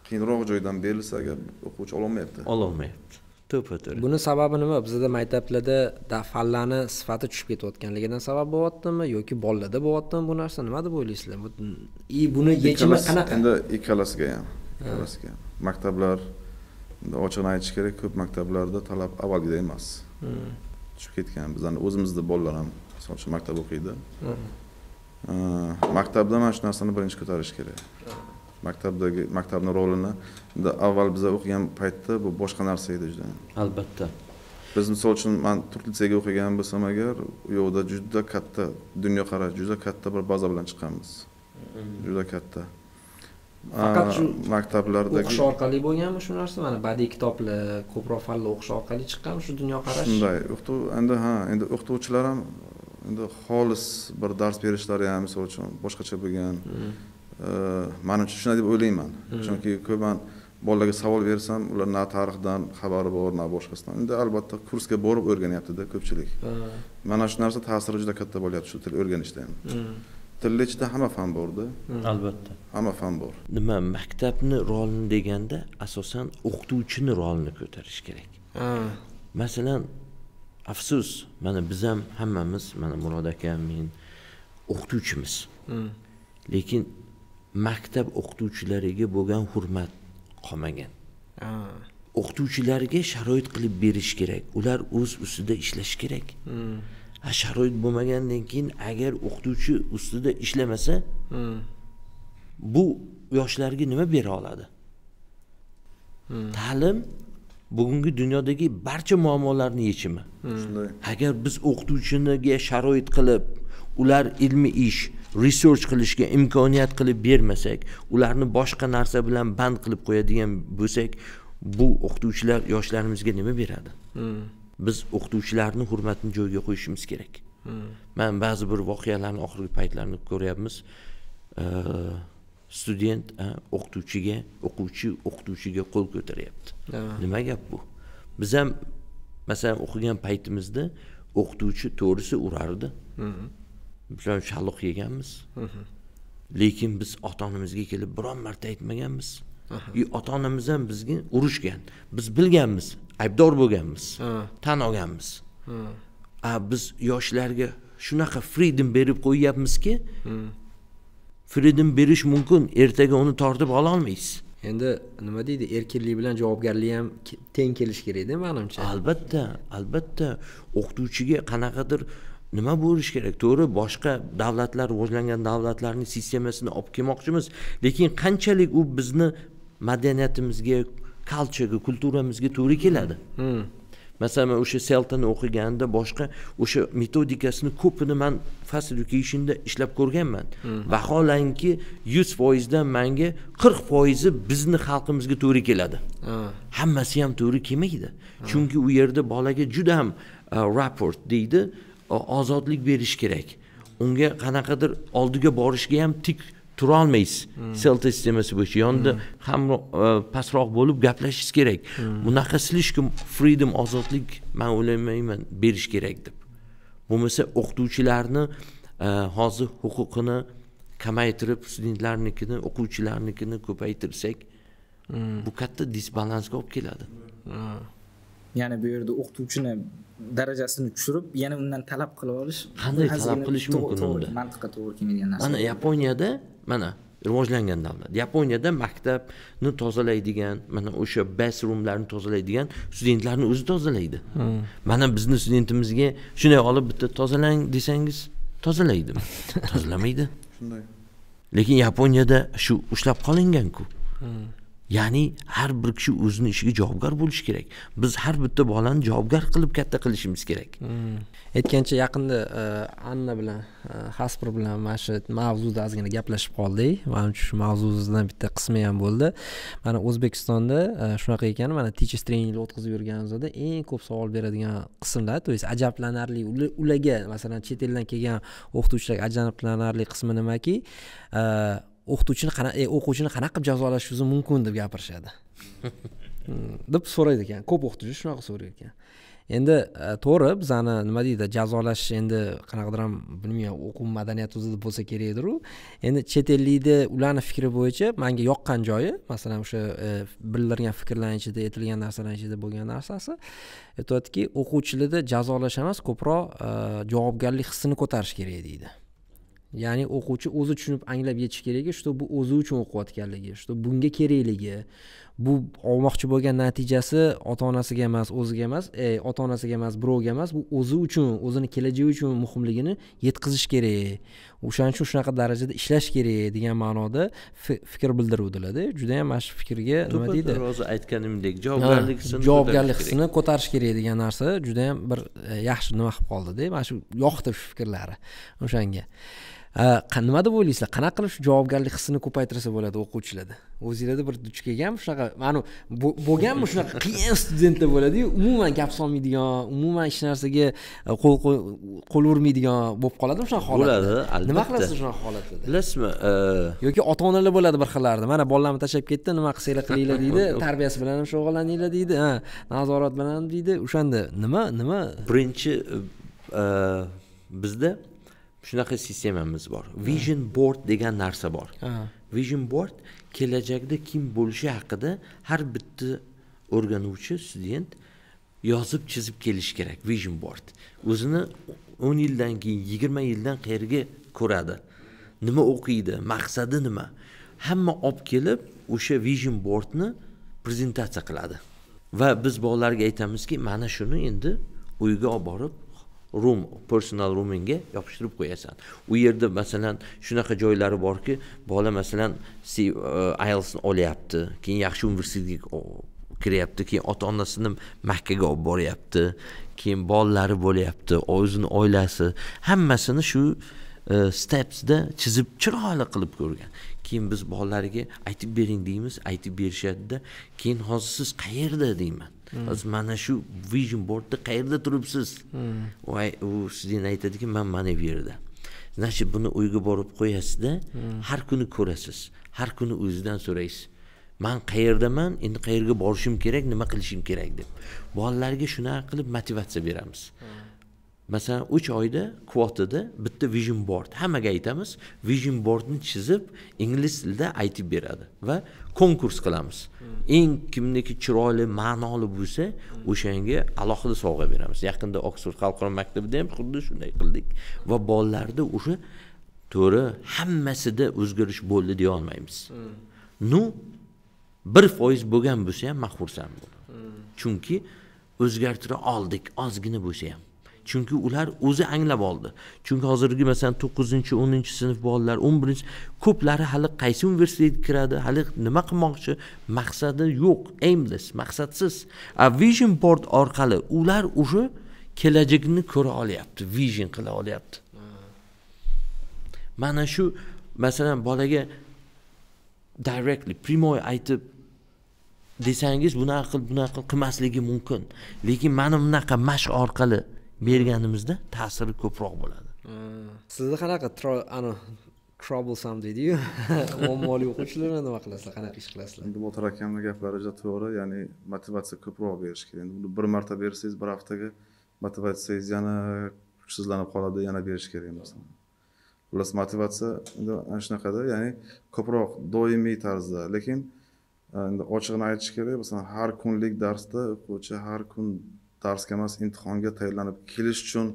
qiyinroq joydan berilsa agar o'quvchi ololmayapti ololmayapti to'ppa to'g'ri buni sababi nima bizada maktablarda fanlarni sifati tushib ketayotganligidan sabab bo'lyaptimi yoki bolalarda bo'lyaptimi bu narsa nima deb o'ylaysizlar и buni yechimi qanaqa endi ikkalasiga ham ikkalasiga ham maktablar ochig'ini aytish kerak ko'p maktablarda talab avvalgidek emas tushib ketgan bizani o'zimizni bolalar ham misol uchun maktab o'qiydi maktabda mana shu narsani birinchi ko'tarish kerak maktabdagi maktabni rolini avval biza o'qigan paytda bu boshqa narsa edi juda albatta biz misol uchun man turk litseyiga o'qigan bo'lsam agar u yoqda juda katta dunyoqarash juda katta bir baza bilan chiqqanmiz juda katta faqat shu maktablarda o'qish orqali bo'lganmi shu narsa mana badiiy kitoblar ko'proq fanlar o'qish orqali chiqqanmi shu dunyoqarash shunday endi ha endi o'qituvchilar ham endi xolis bir dars berishlari ham misol uchun boshqacha bo'lgan hmm. manimcha shunday deb o'ylayman chunki ko'p man bolalarga savol bersam ular na tarixdan xabari bor na boshqasidan endi albatta kursga borib o'rganyaptida ko'pchilik mana shu narsa ta'siri juda katta bo'lyapti shu til o'rganishda ham tilni ichida hamma fan borda hmm. albatta hamma fan bor nima maktabni rolini deganda asosan o'qituvchini rolini ko'tarish kerak masalan afsus mana biz ham hammamiz mana murod aka men o'qituvchimiz hmm. lekin maktab o'qituvchilariga bo'lgan hurmat qolmagan o'qituvchilarga sharoit qilib berish kerak ular o'z ustida ishlashi kerak hmm. a sharoit bo'lmagandan keyin agar o'qituvchi ustida ishlamasa hmm. bu yoshlarga nima bera oladi hmm. ta'lim bugungi dunyodagi barcha muammolarni yechimi agar biz o'qituvchiniga sharoit qilib ular ilmiy ish research qilishga imkoniyat qilib bermasak ularni boshqa narsa bilan band qilib qo'yadigan bo'lsak bu o'qituvchilar yoshlarimizga nima beradi hmm. biz o'qituvchilarni hurmatini joyiga qo'yishimiz kerak Men hmm. man ba'zi bir voqealarni oxirgi paytlarni ko'ryapmiz student o'qituvchiga o'quvchi o'qituvchiga qo'l ko'taryapti nima gap bu biz ham masalan o'qigan paytimizda o'qituvchi to'g'risi urardi hmm. bizlar shalloq yeganmiz lekin biz ota onamizga kelib biron marta aytmaganmiz ota onamiz ham bizga urushgan biz bilganmiz aybdor bo'lganmiz tan olganmiz a biz yoshlarga shunaqa freedom berib qo'yyapmizki freedom berish mumkin ertaga uni tortib ololmaysiz endi nima deydi erkinlik bilan javobgarlik ham teng kelishi kerakda manimcha albatta albatta o'qituvchiga qanaqadir nima bo'lishi kerak to'g'ri boshqa davlatlar rivojlangan davlatlarni sistemasini olib kelmoqchimiz lekin qanchalik u bizni madaniyatimizga kalchaga kulturamizga to'g'ri keladi hmm. masalan man o'sha seltani o'qiganda boshqa o'sha metodikasini ko'pini man fast educationda ishlab ko'rganman hmm. vaholanki yuz foizdan manga qirq foizi bizni xalqimizga to'g'ri keladi hammasi ham to'g'ri kelmaydi chunki u yerda bolaga juda ham uh, rapport deydi ozodlik berish kerak unga qanaqadir oldiga borishga ham tik turolmaysiz hmm. selta sistemasi bo'yicha yonida hmm. ham e, pastroq bo'lib gaplashishingiz kerak hmm. bunaqa слишком freedom ozodlik man o'ylamayman berish kerak deb bo'lmasa o'qituvchilarni e, hozir huquqini kamaytirib studentlarnikini o'quvchilarnikini ko'paytirsak hmm. bu katta disbalansga olib keladi hmm. ya'ni bu yerda o'qituvchini darajasini tushirib yana undan talab qilib olish qanday talab qilish mumkin unda mantiqqa to'g'ri kelmaydigan narsa mana yaponiyada mana rivojlangan davlat yaponiyada maktabni tozalaydigan mana o'sha rumlarni tozalaydigan studentlarni o'zi tozalaydi hmm. mana bizni studentimizga shunday olib bitta tozalang desangiz tozalaydi [laughs] tozalamaydi shunday lekin yaponiyada shu ushlab qolinganku hmm. ya'ni har bir kishi o'zini ishiga javobgar bo'lishi kerak biz har bitta bolani javobgar qilib katta qilishimiz kerak hmm. aytgancha yaqinda e, anna bilan e, hasbir bilan mana shu mavzuda ozgina gaplashib qoldik manimcha shu mavzuingizdan bitta qismi ham bo'ldi mana o'zbekistonda e, shunaqa ekan mana teachers treninglar o'tkazib yurganimizda eng ko'p savol beradigan qismlar то есть ajablanarli ularga masalan chet eldan kelgan o'qituvchilarga ajablanarli qismi nimaki o'qituvchini qanaqa e, o'quvchini qanaqa qilib jazolashimiz mumkin deb gapirishadi [laughs] hmm, deb so'raydi ekan ko'p o'qituvchi shunaqa so'raydi ekan endi e, to'g'ri bizani nima deydi jazolash endi qanaqadir ham bilmayman o'quv madaniyati o'zida bo'lsa kerakdiru endi chet ellikda ularni fikri bo'yicha manga yoqqan joyi masalan o'sha e, bildirgan fikrlarni ichida aytilgan narsalarni ichida bo'lgan narsasi aytyaptiki o'quvchilarni jazolash emas ko'proq javobgarlik hissini ko'tarish kerak deydi ya'ni o'quvchi o'zi tushunib anglab yetishi kerakki что bu o'zi uchun o'qiyotganligi что bunga kerakligi bu olmoqchi bo'lgan natijasi ota onasiga emas o'ziga emas e, ota onasiga emas birovga emas bu o'zi uchun o'zini kelajagi uchun muhimligini yetkazish kerak o'shaning uchun shunaqa darajada ishlash kerak degan ma'noda fikr bildiruvdilarda juda yam mana shu fikrga nima deydi hozir aytganimdek javobgarlik javobgarlik hissini ko'tarish kerak degan narsa juda yam bir e, yaxshi nima qilib qoldida mana shu yoqdi shu fikrlari o'shanga nima deb o'ylaysizlar qanaqa qilib shu javobgarlik hissini ko'paytirsa bo'ladi o'quvchilarda o'zinglarda bir duch kelganmi shunaqa mana bo'lganmi shunaqa qiyin studentlar bo'ladiyu umuman gap solmaydigan umuman hech narsaga e, qo'l qo'l urmaydigan bo'lib qoladimi shunaqa holat bo'ladi albatta nima qilasiz shunaqa holatlarda bilasizmi e, yoki ota onalar bo'ladi bir xillarida mana bolalarni tashlab ketdi nima qilsanglar qilinglar deydi [laughs] tarbiyasi bilan ham shug'ullaninglar deydi ha nazorat bilan deydi o'shanda nima nima birinchi e, bizda shunaqa sistemamiz bor vision board degan narsa bor vision board kelajakda kim bo'lishi haqida har bitta o'rganuvchi student yozib chizib kelishi kerak vision board o'zini o'n yildan keyin yigirma yildan qayerga ko'radi nima o'qiydi maqsadi nima hamma olib kelib o'sha vision boardni prezentatsiya qiladi va biz bolalarga aytamizki mana shuni endi uyga olib borib room personal roomingga yopishtirib qo'yasan u yerda masalan shunaqa joylari borki bola masalan ielsni uh, olyapti keyin yaxshi universitetga uh, kiryapti keyin ota onasini makkaga olib boryapti keyin bolalari bo'lyapti o'zini oilasi hammasini shu uh, stepsda chizib chiroyli qilib ko'rgan keyin biz bolalarga aytib bering deymiz aytib berishadida keyin hozir siz qayerda deyman hozir mana shu vision boardda qayerda turibsiz hmm. voy u sizga aytadiki man mana bu yerda значит buni uyga borib qo'yasizda hmm. har kuni ko'rasiz har kuni o'zidan so'raysiz man qayerdaman endi qayerga borishim kerak nima qilishim kerak deb bolalarga shunaqa qilib motivatsiya beramiz hmm. masalan uch oyda kvotada bitta vision board hammaga aytamiz vision boardni chizib ingliz tilida aytib beradi va konkurs qilamiz hmm. eng kimniki chiroyli ma'noli bo'lsa hmm. o'shanga alohida sovg'a beramiz yaqinda oksford xalqaro maktabida ham xuddi shunday qildik va bolalarda o'sha to'ri hammasida o'zgarish bo'ldi deya olmaymiz hmm. nu bir foiz bo'lgan bo'lsa ham man xursand bo'ldim chunki o'zgartira oldik ozgina bo'lsa ham chunki ular o'zi anglab oldi chunki hozirgi masalan to'qqizinchi o'ninchi sinf bolalar o'n birinchi ko'plari hali qaysi universitetga kiradi hali nima qilmoqchi maqsadi yo'q aimless maqsadsiz a vision board orqali ular уже kelajakni ko'ra olyapti vision qila olyapti mana shu masalan bolaga directly прямой aytib desangiz bunaqa qil bunaqa qil qilmasligi mumkin lekin mana bunaqa mashq orqali berganimizda ta'siri ko'proq bo'ladi sizni qanaqa ani trouble deydiyu [laughs] muammoli o'quvchilarni nima qilasizlar qanaqa ish qilasizlar endi botir akamni gaplari juda to'g'ri ya'ni motivatsiya ko'proq berish kerak endi bir marta bersangiz bir haftaga motivatsiyangiz yana kuchsizlanib qoladi yana berish kerak emas xullas motivatsiya endi ana shunaqada ya'ni ko'proq doimiy tarzda lekin endi ochig'ini aytish kerak masalan har kunlik darsda o'quvchi har kun darsga emas imtihonga tayyorlanib kelish uchun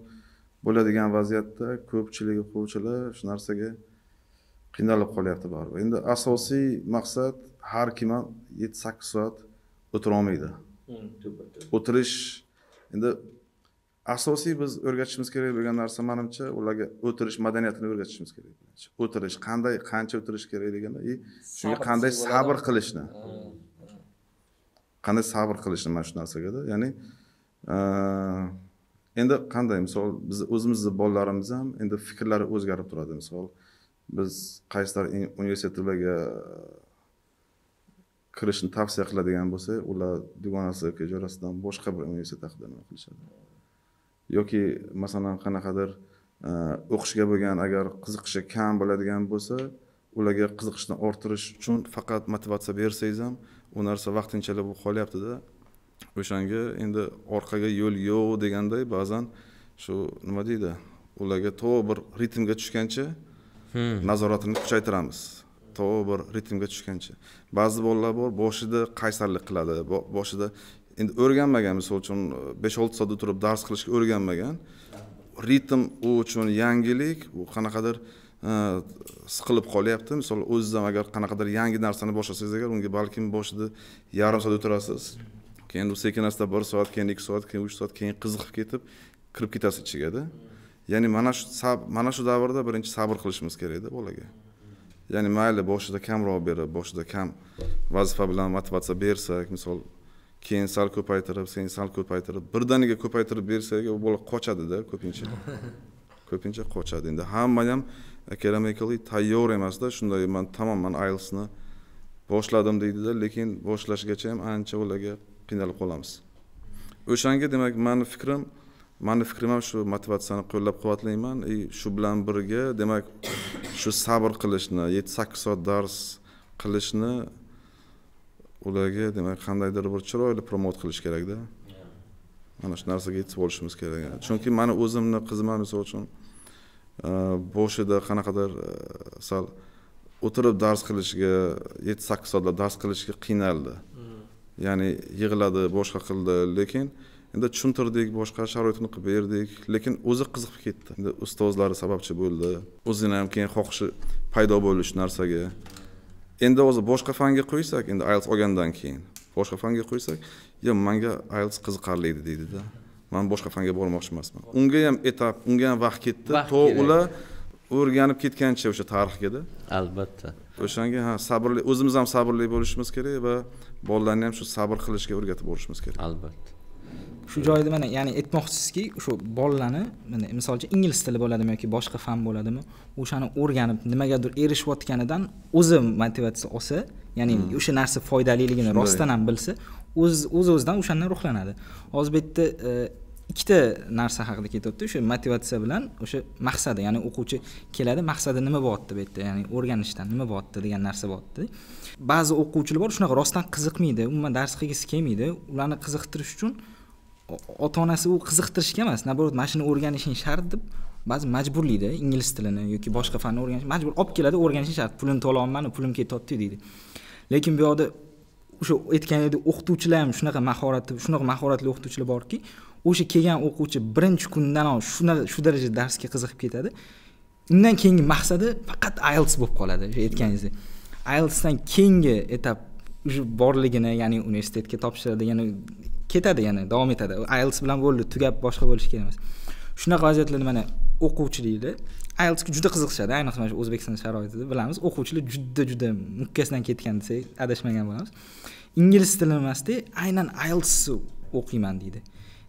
bo'ladigan vaziyatda ko'pchilik o'quvchilar shu narsaga qiynalib qolyapti baribir endi asosiy maqsad har kim ham yetti sakkiz soat o'tira olmaydi hmm, o'tirish endi asosiy biz o'rgatishimiz kerak bo'lgan narsa manimcha ularga o'tirish madaniyatini o'rgatishimiz kerak o'tirish qanday qancha o'tirish kerakligini и shunga hmm, hmm. qanday sabr qilishni qanday sabr qilishni mana shu narsagada ya'ni endi qanday misol biz o'zimizni bolalarimiz ham endi fikrlari o'zgarib turadi misol biz qaysidir universitetlarga kirishni tavsiya qiladigan bo'lsak ular dugonasi yoki jo'rasidan boshqa bir universitet haqida nima qilishadi yoki masalan qanaqadir o'qishga bo'lgan agar qiziqishi kam bo'ladigan bo'lsa ularga qiziqishni orttirish uchun faqat motivatsiya bersangiz ham u narsa vaqtinchalik bo'lib qolyaptida o'shanga endi orqaga yo'l yo'q deganday ba'zan shu nima deydi ularga to bir ritmga tushgancha hmm. nazoratini kuchaytiramiz to bir ritmga tushgancha ba'zi bolalar bor boshida qaysarlik qiladi boshida endi o'rganmagan misol uchun e, besh olti soat o'tirib dars qilishga o'rganmagan ritm u uchun yangilik u qanaqadir e, siqilib qolyapti misol o'zingiz ham agar qanaqadir yangi narsani boshlasangiz agar unga balkim boshida yarim soat o'tirasiz keyin sekin asta bir soat keyin ikki soat keyin uch soat keyin qiziqib ketib kirib ketasiz ichigada ya'ni mana shu mana shu davrda birinchi sabr qilishimiz kerakda bolaga ya'ni mayli boshida kamroq berib boshida kam vazifa bilan motivatsiya bersak misol keyin sal ko'paytirib keyin sal ko'paytirib birdaniga ko'paytirib bersak u bola qochadida ko'pincha ko'pincha qochadi endi hamma ham akademikali tayyor emasda shunday man tamom man ielsni boshladim deydida lekin boshlashgacha ham ancha ularga qiynalib qolamiz o'shanga demak mani fikrim mani fikrim ham shu motivatsiyani qo'llab quvvatlayman и shu bilan birga demak shu sabr qilishni yetti sakkiz soat dars qilishni ularga demak qandaydir bir chiroyli promot qilish kerakda mana shu narsaga yetib olishimiz kerak chunki mani o'zimni qizim ham misol uchun e, boshida qanaqadir e, sal o'tirib dars qilishga yetti sakkiz soatlab dars qilishga qiynaldi ya'ni yig'iladi boshqa qildi lekin endi tushuntirdik boshqa sharoitini qilib berdik lekin o'zi qiziqib ketdi endi ustozlari sababchi bo'ldi o'zini ham keyin xohishi paydo bo'ldi shu narsaga endi hozir boshqa fanga qo'ysak endi ielts olgandan keyin boshqa fanga qo'ysak yo manga ielts qiziqarli edi deydida man boshqa fanga bormoqchi emasman unga ham etap unga ham vaqt ketdi to ular o'rganib ketgancha o'sha tarixgada albatta o'shanga ha sabrli o'zimiz ham sabrli bo'lishimiz kerak va bolalarni ham shu sabr qilishga o'rgatib borishimiz kerak albatta shu joyida mana ya'ni aytmoqchisizki shu bolalarni mana misol uchun ingliz tili bo'ladimi yoki boshqa fan bo'ladimi o'shani o'rganib nimagadir erishayotganidan o'zi motivatsiya olsa ya'ni hmm. o'sha narsa foydaliligini rostdan ham bilsa o'z o'z o'zidan o'shandan ruhlanadi hozir bu yerda e, ikkita narsa haqida ketyapti o'sha motivatsiya bilan o'sha maqsadi ya'ni o'quvchi keladi maqsadi nima bo'lyapti bu yerda ya'ni o'rganishdan nima bo'lyapti degan narsa bo'lyapti ba'zi o'quvchilar bor shunaqa rostdan qiziqmaydi umuman dars qilgisi kelmaydi ularni qiziqtirish uchun ota onasi u qiziqtirishga emas наоборот mana shuni o'rganishing shart deb ba'zi majburlaydi ingliz tilini yoki boshqa fanni o'rganish majbur olib keladi o'rganishing shart pulini to'layolmadi pulim ketyapti deydi lekin bu yoqda o'sha aytganingdek o'qituvchilar ham shunaqa mahoratli shunaqa mahoratli o'qituvchilar borki o'sha kelgan o'quvchi birinchi kundanoq shunaqa shu darajada darsga qiziqib ketadi undan keyingi maqsadi faqat ielts bo'lib qoladi shu aytganingizdek ielsdan keyingi etap уже borligini ya'ni universitetga topshiradi yana ketadi yana davom etadi ielts bilan bo'ldi tugab boshqa bo'lishi kerak emas shunaqa vaziyatlarda mana o'quvchilikda ielsga juda qiziqishadi ayniqsa mana shu o'zbekiston sharoitida bilamiz o'quvchilar juda juda mukkasidan ketgan desak adashmagan bo'lamiz ingliz tili emasda aynan ielsni o'qiyman deydi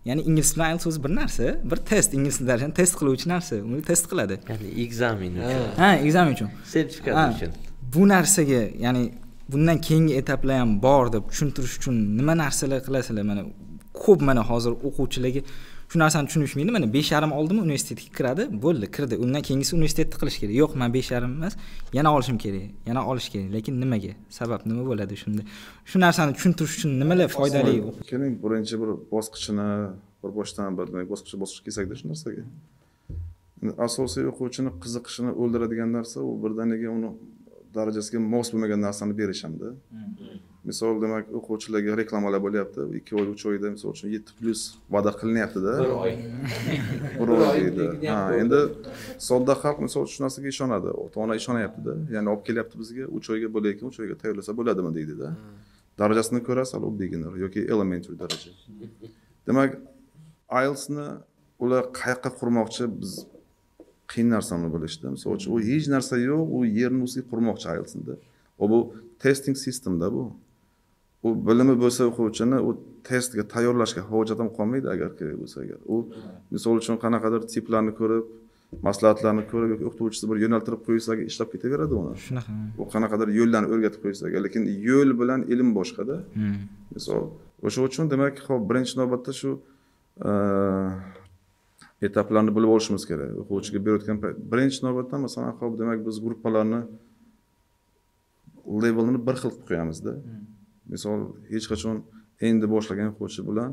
ya'ni ingliz bilan ielts o'zi bir narsa bir test ingliz darajani test qiluvchi narsa uni test qiladi ya'ni ekzamen uchun ha ekzamen uchun sertifikat uchun bu narsaga ya'ni bundan keyingi etaplar ham bor deb tushuntirish uchun nima narsalar qilasizlar mana ko'p mana hozir o'quvchilarga shu narsani tushunishmaydi mana besh yarim oldimi universitetga kiradi bo'ldi kirdi undan keyingisi universitetda qilish kerak yo'q man besh yarim emas yana olishim kerak yana olish kerak lekin nimaga sabab nima bo'ladi shunda shu narsani tushuntirish uchun nimalar foydali keling birinchi bir bosqichini bir boshdan bir bosqichma bosqich kelsakda shu narsaga asosiy o'quvchini qiziqishini o'ldiradigan narsa u birdaniga uni darajasiga mos bo'lmagan narsani berishimda hmm. misol demak o'quvchilarga reklamalar bo'lyapti ikki oy uch oyda misol uchun yetti plyus va'da qilinyaptida bir oy [laughs] bir oy deydi ha endi sodda xalq misol uchun shu narsaga ishonadi ota ona ishonyaptida ya'ni olib kelyapti bizga uch oyga bo'layekan uch oyga tayyorlasa bo'ladimi deydida hmm. darajasini ko'rasiz hali beginner yoki elementary daraja [laughs] demak ielsni ular qayoqqa qurmoqchi biz qiyin narsani bilishdi misol uchun u hech narsa yo'q u yerni o'ziga qurmoqchi aylsinda bu testing sistemda bu u bilimi bo'lsa o'quvchini u testga tayyorlashga hojat ham qolmaydi agar kerak bo'lsa agar u misol uchun qanaqadir tiplarni ko'rib maslahatlarni ko'rib yoki o'qituvchisi bir yo'naltirib qo'ysa ishlab ketaveradi uni shunaqa u qanaqadir yo'llarni o'rgatib qo'ysa lekin yo'l bilan ilm boshqada hmm. misol o'sha uchun demak ho'p birinchi navbatda shu etaplarni bilib olishimiz kerak o'quvchiga berayotgan birinchi navbatda masalan hop demak biz gruppalarni levelini bir xil qilib qo'yamizda hmm. misol hech qachon endi boshlagan o'quvchi bilan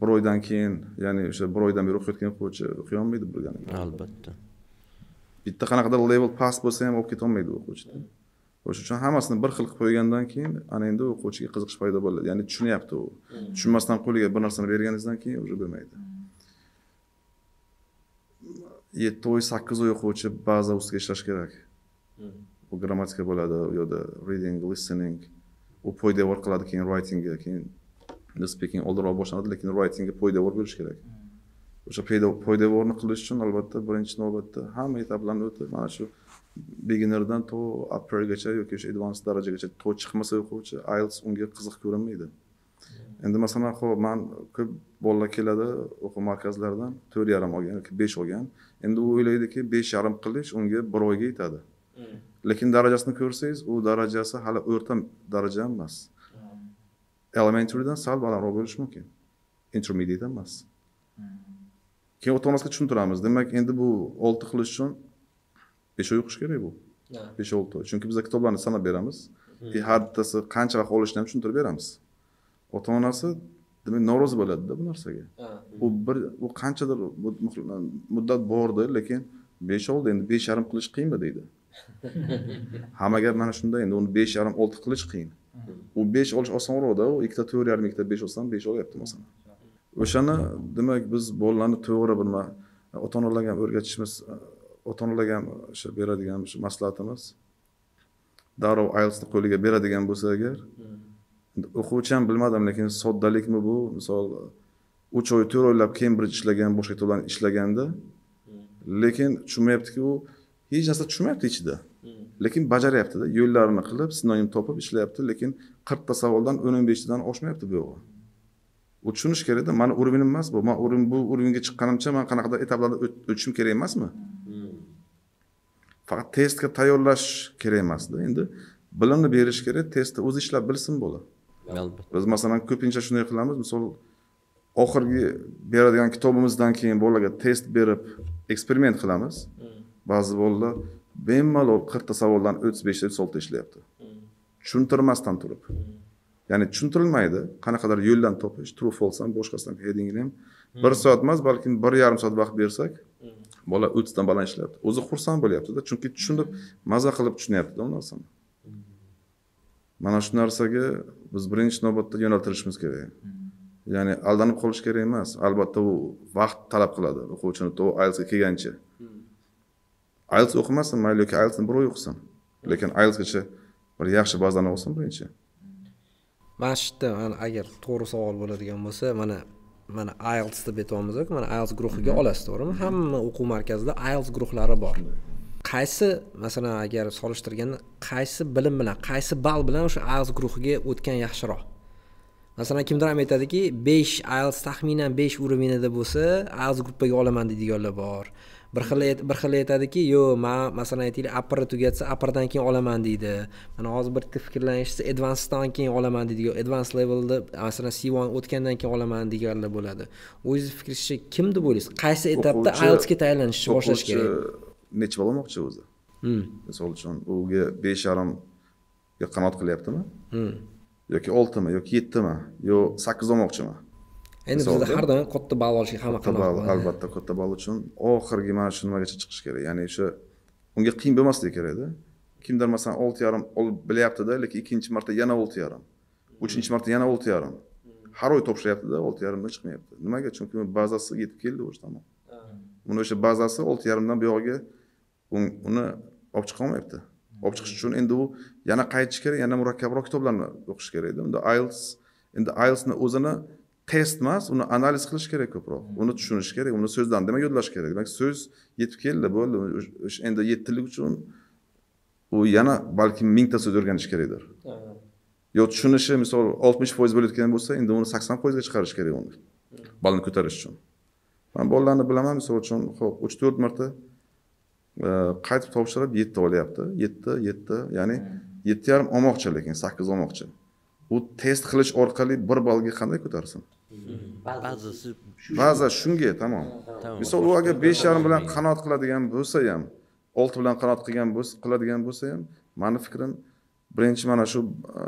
bir oydan keyin ya'ni o'sha bir oydan beri o'qiyotgan o'quvchi o'qiy olmaydi birganiga albatta bitta qanaqadir level past bo'lsa ham olib ketolmaydi o'quvchida o'sha uchun hammasini bir xil qilib qo'ygandan keyin ana endi o'quvchiga qiziqish paydo bo'ladi ya'ni tushunyapti u hmm. tushunmasdan qo'liga bir narsani berganingizdan keyin уже bo'lmaydi yetti oy sakkiz oy o'quvchi baza ustida ishlash kerak mhm. bu grammatika bo'ladi u yoqda reading listening u poydevor qiladi keyin writingga keyin speaking oldinroq boshlanadi lekin writingga poydevor bo'lishi kerak o'sha poydevorni qilish uchun albatta birinchi navbatda hamma etaplarni o'tib mana shu beginnerdan to uppergacha yoki o'sha advanced darajagacha to chiqmasa o'quvchi ielts unga qiziq ko'rinmaydi mhm. endi masalan ho'p man ko'p bolalar keladi o'quv markazlaridan to'rt yarim olgan yoki besh olgan endi u o'ylaydiki besh yarim qilish unga bir oyga yetadi hmm. lekin darajasini ko'rsangiz u darajasi hali o'rta daraja emas hmm. elementarydan sal balandroq bo'lishi mumkin intermediate emas hmm. keyin ota onasiga tushuntiramiz demak endi bu olti qilish uchun besh oy o'qish kerak bu besh olti oy chunki biza kitoblarni sanab beramiz har bittasi qancha vaqt olishini ham tushuntirib beramiz ota onasi demak norozi bo'ladida bu narsaga u bir u qanchadir muddat bordi lekin besh oldi endi besh yarim qilish qiyinmi deydi [laughs] hamma gap mana shunda endi uni besh yarim olti qilish qiyin u besh olish osonroqda u ikkita to'rt yarim ikkita besh olsam besh olyapti masalan o'shani demak biz bolalarni to'g'ri bir ota onalarga ham o'rgatishimiz ota onalarga ham o'sha beradigan shu maslahatimiz darrov ielsni qo'liga beradigan bo'lsa agar hmm. o'quvchi ham bilmadim lekin soddalikmi bu misol uch oy to'rt oylab kembrij ishlagan boshqa kitoblar ishlaganda lekin tushunmayaptiki u hech narsa tushunmayapti ichida lekin bajaryaptida yo'llarini qilib sinonim topib ishlayapti lekin qirqta savoldan o'n o'n beshtadan oshmayapti bu yo'g'i u tushunishi kerakda mani уровнем emas bu man urim bu уровеньga chiqqanimcha man qanaqadir etaplardan o'tishim kerak emasmi faqat testga tayyorlash kerak emasda endi bilimni berish kerak testni o'zi ishlab bilsin bola biz masalan ko'pincha shunday qilamiz misol oxirgi beradigan kitobimizdan keyin bolaga test berib eksperiment qilamiz hmm. ba'zi bolalar bemalol qirqta savoldan o'ttiz beshta o'ttiz oltita ishlayapti hmm. tushuntirmasdan turib hmm. ya'ni tushuntirilmaydi qanaqadir yo'ldan topish true false ham boshqasidan headingini ham bir soat emas balkim bir yarim soat vaqt bersak bola o'tizdan baland ishlayapti o'zi xursand bo'lyaptida chunki tushunib maza qilib tushunyaptida u narsani mana shu narsaga biz birinchi navbatda yo'naltirishimiz kerak ya'ni aldanib qolish kerak emas albatta u vaqt talab qiladi o'quvchini to aylsga kelgancha iels o'qimasin mayli yoki ielsni birov o'qisin lekin aylsgacha bir yaxshi bazani olsin birinchi mana shu yerda mana agar to'g'ri savol bo'ladigan bo'lsa mana mana ayls deb aytyapmizku mana ayls guruhiga mhm. olasiz to'g'rimi hamma o'quv markazida ayls guruhlari bor qaysi masalan agar solishtirganda qaysi bilim bilan qaysi ball bilan o'sha als guruhiga o'tgan yaxshiroq masalan kimdir ham aytadiki besh als taxminan besh уровеньda bo'lsa als gruppaga olaman deydiganlar bor bir xil bir xil aytadiki yo'q man masalan aytaylik apr tugatsa aprdan keyin olaman deydi mana hozir bir fikrlanishsa advansdan keyin olaman deydi advans levelda masalan c o'tgandan keyin olaman deganlar bo'ladi o'zingizni fikringizcha kim deb o'ylaysiz qaysi etapda ielsga taylanish boshlash kerak nechi ball olmoqchi o'zi hmm. misol uchun uga besh yarimga qanot qilyaptimi hmm. yoki oltimi yoki yettimi yo sakkiz olmoqchimi endi bizda har doim katta ball olishga hamma qanoat albatta katta ball uchun oxirgi mana shu nimagacha chiqish kerak ya'ni o'sha unga qiyin bo'lmasligi kerakda kimdir masalan olti yarim olib bilyaptida lekin ikkinchi marta yana olti yarim uchinchi marta yana olti yarim har oy topshiryaptida olti yarimdan chiqmayapti nimaga chunki uni yetib keldi уже tomon uni o'sha bazasi olti yarimdan buyog'iga uni olib chiqa olmayapti olib chiqish uchun endi u yana qaytish kerak yana murakkabroq kitoblarni o'qish kerakda unda ielts endi ielsni o'zini test emas uni analiz qilish kerak ko'proq hmm. uni tushunish kerak uni so'zlarni demak yodlash kerak demak so'z yetib keldi bo'ldi endi yetti yillik uchun u yana balki mingta so'z o'rganishi kerakdir yo tushunishi misol oltmish foiz bo'layotgan bo'lsa endi uni sakson foizga chiqarish kerak uni hmm. ballni ko'tarish uchun man bolalarni bilaman misol uchun ho'p uch to'rt marta qaytib topshirib yetti olyapti yetti yetti ya'ni hmm. yetti yarim olmoqchi lekin sakkiz olmoqchi u test qilish orqali bir ballga qanday ko'tarsin baza shunga tamom misol u agar besh yarim bilan qanoat qiladigan bo'lsa ham olti bilan qanoat qilgan bo'lsa qiladigan bo'lsa ham mani fikrim birinchi mana shu e,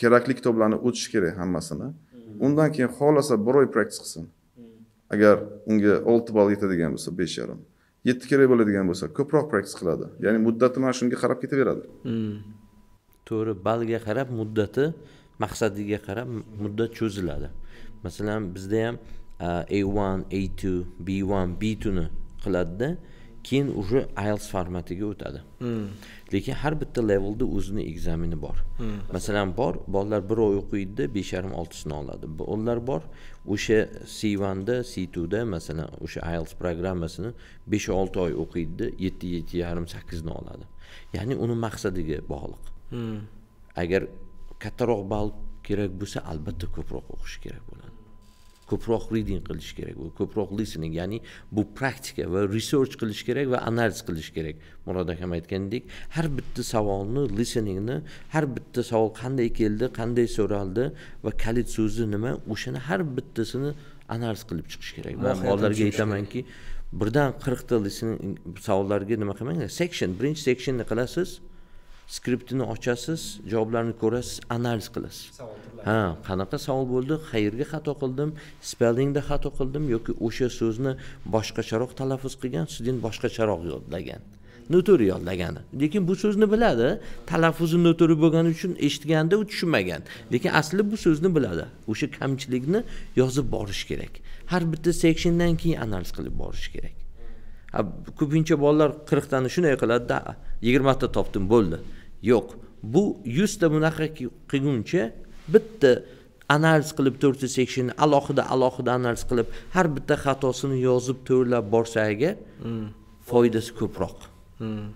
kerakli kitoblarni o'tish kerak hammasini hmm. undan keyin xohlasa bir oy praktis qilsin hmm. agar unga olti ball yetadigan bo'lsa besh yarim yetti kerak bo'ladigan bo'lsa ko'proq praktis qiladi ya'ni muddati mana shunga qarab ketaveradi hmm. to'g'ri balga qarab muddati maqsadiga qarab muddat cho'ziladi masalan bizda ham a1 a2 b1 b2ni qiladida keyin уже ielts formatiga o'tadi hmm. lekin har bitta levelda o'zini egzamini bor hmm. masalan bor bolalar bir oy o'qiydida besh yarim oltisini oladi bolalar bor o'sha c da c da masalan o'sha ielts programmasini besh olti oy o'qiydida yetti yetti yarim sakkizni oladi ya'ni uni maqsadiga bog'liq hmm. agar kattaroq ball kerak bo'lsa albatta ko'proq o'qish kerak bo'ladi ko'proq reading qilish kerak va ko'proq listening ya'ni bu praktika va research qilish kerak va analiz qilish kerak murod akam aytgandek har bitta savolni listeningni har bitta savol qanday keldi qanday so'raldi va kalit so'zi nima o'shani har bittasini analiz qilib chiqish kerak man bolalarga aytamanki birdan qirqta savollarga nima qilmanglar section birinchi sectionni qilasiz skriptini ochasiz javoblarni ko'rasiz analiz qilasiz ha qanaqa savol bo'ldi qayerga xato qildim spellingda xato qildim yoki o'sha so'zni boshqacharoq talaffuz qilgan student boshqacharoq yodlagan notori yodlagani lekin bu so'zni biladi talaffuzi notori bo'lgani uchun eshitganda u tushunmagan lekin asli bu so'zni biladi o'sha kamchilikni yozib borish kerak har bitta sekshindan keyin analiz qilib borish kerak ko'pincha bolalar qirqtani shunday qiladida yigirmata topdim bo'ldi yo'q bu yuzta bunaqa qilguncha bitta analiz qilib to'rtta sekshenni alohida alohida analiz qilib har bitta xatosini yozib to'g'irlab borsa agar foydasi ko'proq hmm.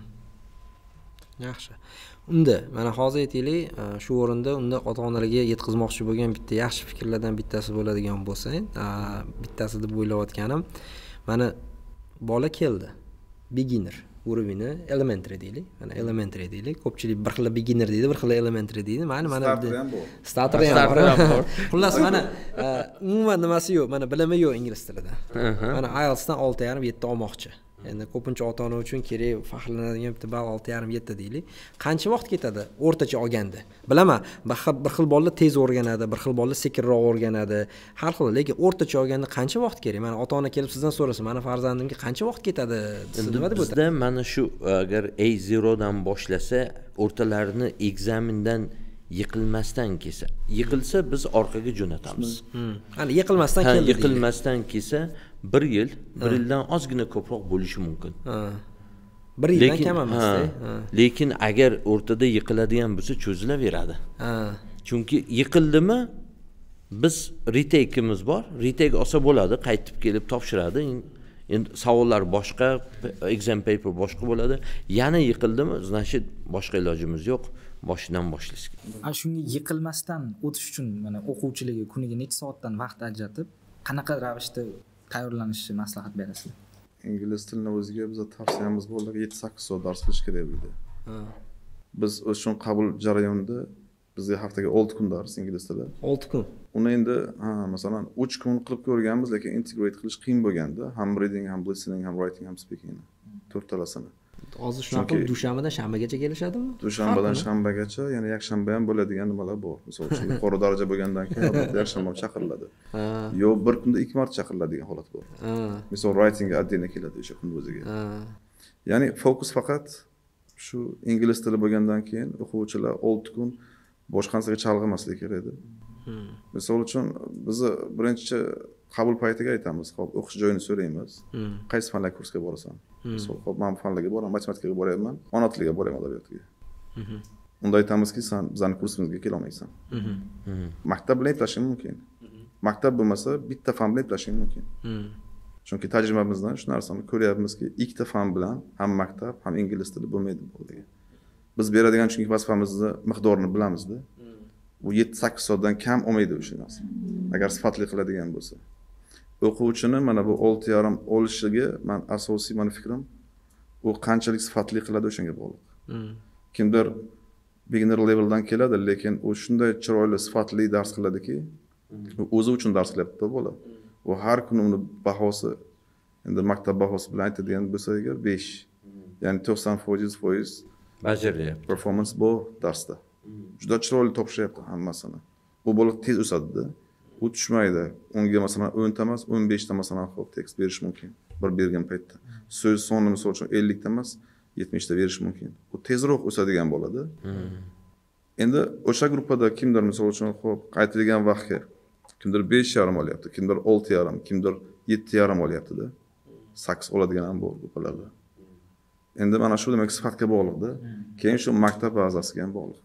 yaxshi unda mana hozir aytaylik e, shu o'rinda unda ota onalarga yetkazmoqchi bo'lgan bitta yaxshi fikrlardan bittasi bo'ladigan bo'lsa e, bittasi deb o'ylayotganim mana bola keldi beginner уровень elementary deylik mana elementary deylik ko'pchilik bir xil beginner deydi bir xil elementary deydi mana mana bu starter ham bor [laughs] xullas mana e, umuman nimasi yo'q mana bilimi yo'q ingliz tilida mana ielsdan olti yarim yetti olmoqchi endi ko'pincha ota ona uchun kerak faxrlanadigan bitta ball olti yarim yetti deylik qancha vaqt ketadi o'rtacha olganda bilaman bir xil bolalar tez o'rganadi bir xil bolalar sekinroq o'rganadi har xil lekin o'rtacha olganda qancha vaqt kerak mana ota ona kelib sizdan so'rasa mani farzandimga qancha vaqt ketadi desa nima deb bizda mana shu agar a zerodan boshlasa o'rtalarini ekzamindan yiqilmasdan kelsa yiqilsa biz orqaga jo'natamiz hmm. yiqilmasdan keldi yiqilmasdan kelsa bir yil bir yildan ozgina ko'proq bo'lishi mumkin bir yildan kam emas lekin agar o'rtada yiqiladigan bo'lsa cho'zilaveradi chunki yiqildimi biz retekimiz bor retek olsa bo'ladi qaytib kelib topshiradi endi savollar boshqa exam paper boshqa bo'ladi yana yiqildimi значит boshqa ilojimiz yo'q boshidan boshlash kerak shunga yiqilmasdan o'tish uchun mana o'quvchilarga kuniga necha soatdan vaqt ajratib qanaqa ravishda tayyorlanishni maslahat berasizlar ingliz tilini o'ziga biza tavsiyamiz bo'ldi yetti sakkiz soat dars qilish kerak bu yerda biz o'sha uchun qabul jarayonida bizga haftaga olti kun dars ingliz tili olti kun uni endi ha masalan uch kun qilib ko'rganmiz lekin integrate qilish qiyin bo'lganda ham reading ham listening ham writing ham speaking to'rttalasini hozir shunaqa qilib dushanbadan shanbagacha kelishadimi dushanbadan shanbagacha ya'ni yakshanba ham bo'ladigan nimalar bor misol uchun yuqori [laughs] daraja bo'lgandan keyin odatda yakshanba ham chaqiriladi yo bir kunda ikki marta chaqiriladigan holat bor misol raytingga отдельно keladi o'sha kunni o'ziga ya'ni fokus faqat shu ingliz tili bo'lgandan keyin o'quvchilar olti kun boshqa narsaga chalg'imaslik kerak edi hmm. misol uchun bizni birinchi qabul paytiga aytamiz ho'p o'qish joyini so'raymiz hmm. qaysi fanlar kursiga borasan misol hmm. ho'p man fanlarga boraman matematikaga boryapman ona tiliga boryapman adabiyotga mhm. unda aytamizki san bizani kursimizga kelolmaysan mhm. Mhm. maktab bilan eplashing mumkin maktab bo'lmasa bitta fan bilan eplashing mumkin hmm. chunki tajribamizdan shu narsani ko'ryapmizki ikkita fan bilan ham maktab ham ingliz tili bo'lmaydi bu degan biz beradigan chunki vazifamizni miqdorini bilamizda u yetti sakkiz soatdan kam olmaydi o'sha narsa agar sifatli qiladigan bo'lsa o'quvchini mana bu olti yarim olishligi man asosiy mani fikrim u qanchalik sifatli qiladi o'shanga bog'liq hmm. kimdir beginner leveldan keladi lekin u shunday chiroyli sifatli dars qiladiki hmm. o'zi uchun dars qilyaptida bola u har kuni uni bahosi endi maktab bahosi bilan aytadigan bo'lsak agar besh hmm. ya'ni to'qson foiz foiz bajaryapti performans bor darsda juda chiroyli topshiryapti hammasini bu bola tez o'sadida u tushmaydi unga masalan o'nta emas o'n beshta masalan xo'p tekst berish mumkin bir bergan paytda so'z soni misol uchun ellikta emas yetmishta berish mumkin u tezroq o'sadigan bo'ladi endi o'sha gruppada kimdir misol uchun ho'p aytilgan vaqtga kimdir besh yarim olyapti kimdir olti yarim kimdir yetti yarim olyaptida sakkiz oladigan ham bor gruppalarda endi mana shu demak sifatga bog'liqda hmm. keyin shu maktab bazasiga ham bog'liq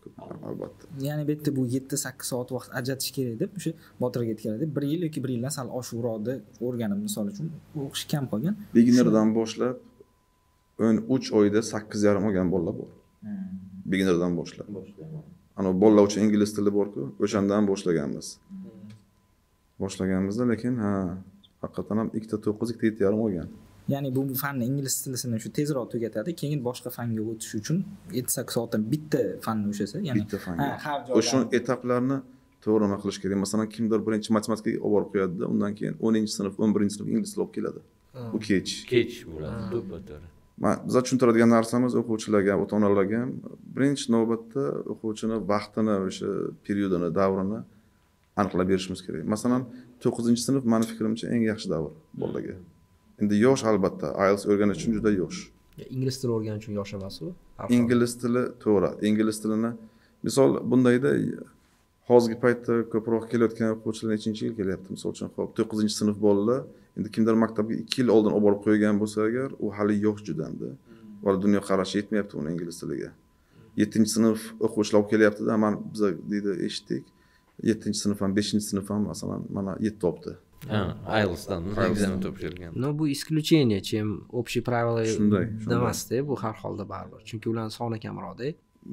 albatta ya'ni bu yerda bu yetti sakkiz soat vaqt ajratish kerak deb o'sha botirga aytganidek bir yil yoki bir yildan sal oshiqroqda o'rganib misol uchun o'qish kam qolgan beginnerdan boshlab o'n uch oyda sakkiz yarim olgan bolalar bor hmm. beginnerdan boshlab ana bolalar uchun ingliz tili borku o'shandan boshlaganmiz hmm. boshlaganmizda lekin ha haqiqatdan ham ikkita to'qqiz ikkita yetti yarim olgan ya'ni bu fanni ingliz tilisini shu tezroq tugatadi keyin boshqa fanga o'tish uchun yetti sakkiz soatdan bitta fanni ushlasa ya'ni bitta fan o'sha etaplarni to'g'ri nima qilish kerak masalan kimdir birinchi matematikaga olib borib qo'yadida undan keyin o'ninchi sinf o'n birinchi sinf ingliz tili olib keladi bu kech kech bo'ladi to'ppa to'g'ri biza tushuntiradigan narsamiz o'quvchilarga ota onalarga ham birinchi navbatda o'quvchini vaqtini o'sha periodini davrini aniqlab berishimiz kerak masalan to'qqizinchi sinf mani fikrimcha eng yaxshi davr bolalarga endi yosh albatta ielts o'rganish uchun juda yosh ingliz tili o'rganish uchun yosh emasu ingliz tili to'g'ri ingliz tilini misol bundayda hozirgi paytda ko'proq kelayotgan o'quvchilar nechinchi yil kelyapti misol uchun hop to'qqizinchi sinf bolalar endi kimdir maktabga ikki yil oldin olib borib qo'ygan bo'lsa agar u hali yosh judanda va qarashi yetmayapti uni ingliz tiliga yettinchi sinf o'quvchilar olib kelyaptida man biza deydi eshitdik yettinchi sinf ham beshinchi sinf ham masalan mana yetti olibdi aylsdan aylsdan topshirgan но bu исключение чем общий правило shunday bu har holda baribir chunki ularni soni kamroqda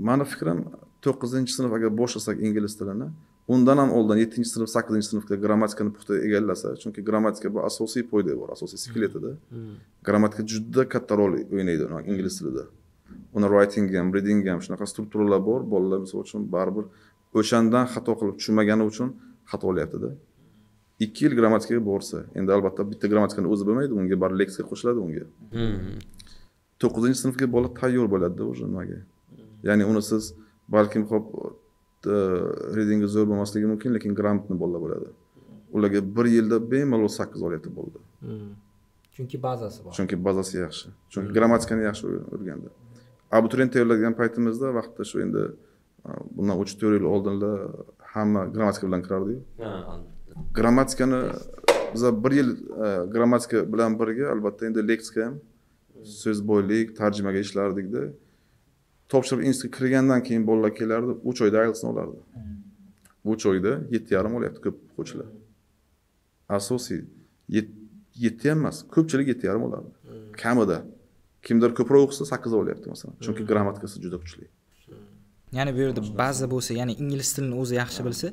mani fikrim to'qqizinchi sinf agar boshlasak ingliz tilini undan ham oldin yettinchi sinf sakkizinchi sinfda grammatikani puxta egallasa chunki grammatika bu asosiy bor asosiy skeletida grammatika juda katta rol o'ynaydi ingliz tilida uni writing ham reading ham shunaqa strukturalar bor bolalar misol uchun baribir o'shandan xato qilib tushunmagani uchun xato xatolayaptida ikki yil grammatikaga borsa endi albatta bitta grammatikani o'zi bilmaydi unga baribir leksika qo'shiladi unga hmm. to'qqizinchi sinfga bola tayyor bo'ladida уже nimaga ya'ni uni siz balkim hop redingi zo'r bo'lmasligi mumkin lekin grammatni bolalar bo'ladi ularga bir yilda bemalol sakkiz olyapti bo'ldi hmm. chunki bazasi bor chunki bazasi yaxshi chunki hmm. grammatikani yaxshi o'rgandi abituriyent tayyorlagan paytimizda vaqtda shu endi bundan uch to'rt yil oldinlar hamma grammatika bilan kirardiyu grammatikani biza bir yil e, grammatika bilan birga albatta endi leksika ham so'z boylik tarjimaga ishlardikda topshirib institutga kirgandan keyin bolalar kelardi uch oyda ielts olardi hmm. uch oyda yetti yarim olyapti ko'p o'quvchilar asosiy yetti ham emas ko'pchilik yetti yarim oladi hmm. kamida kimdir ko'proq o'qisa sakkiz olyapti masalan chunki hmm. grammatikasi juda kuchli ya'ni bu yerda baza bo'lsa ya'ni ingliz tilini o'zi yaxshi bilsa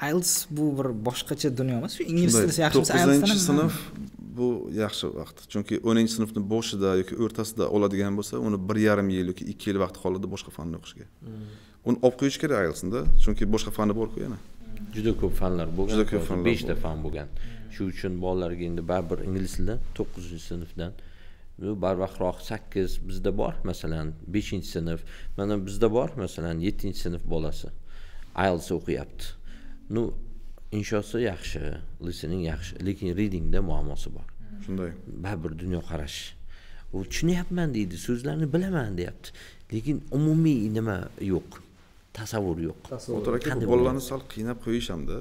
ielts bu bir boshqacha dunyo emas shu ingliz tilisi yaxshimisi to'qqizinchi sinf bu yaxshi vaqt chunki o'ninchi sinfni boshida yoki o'rtasida oladigan bo'lsa uni bir yarim yil yoki ikki yil vaqt qoladi boshqa fanni o'qishga hmm. uni olib qo'yish kerak ielsda chunki boshqa fani borku yana hmm. juda ko'p fanlar bo'lgan juda ko'p fanlar beshta fan bo'lgan shu uchun bolalarga endi baribir ingliz tilidan to'qqizinchi sinfdan barvaqtroq sakkiz bizda bor masalan beshinchi sinf mana bizda bor masalan yettinchi sinf bolasi ielts o'qiyapti ну inshosi yaxshi listening yaxshi lekin readingda muammosi bor shunday baribir dunyoqarash u tushunyapman deydi so'zlarni bilaman deyapti lekin umumiy nima yo'q tasavvur yo'q otar aka bolalarni sal qiynab qo'yish hamda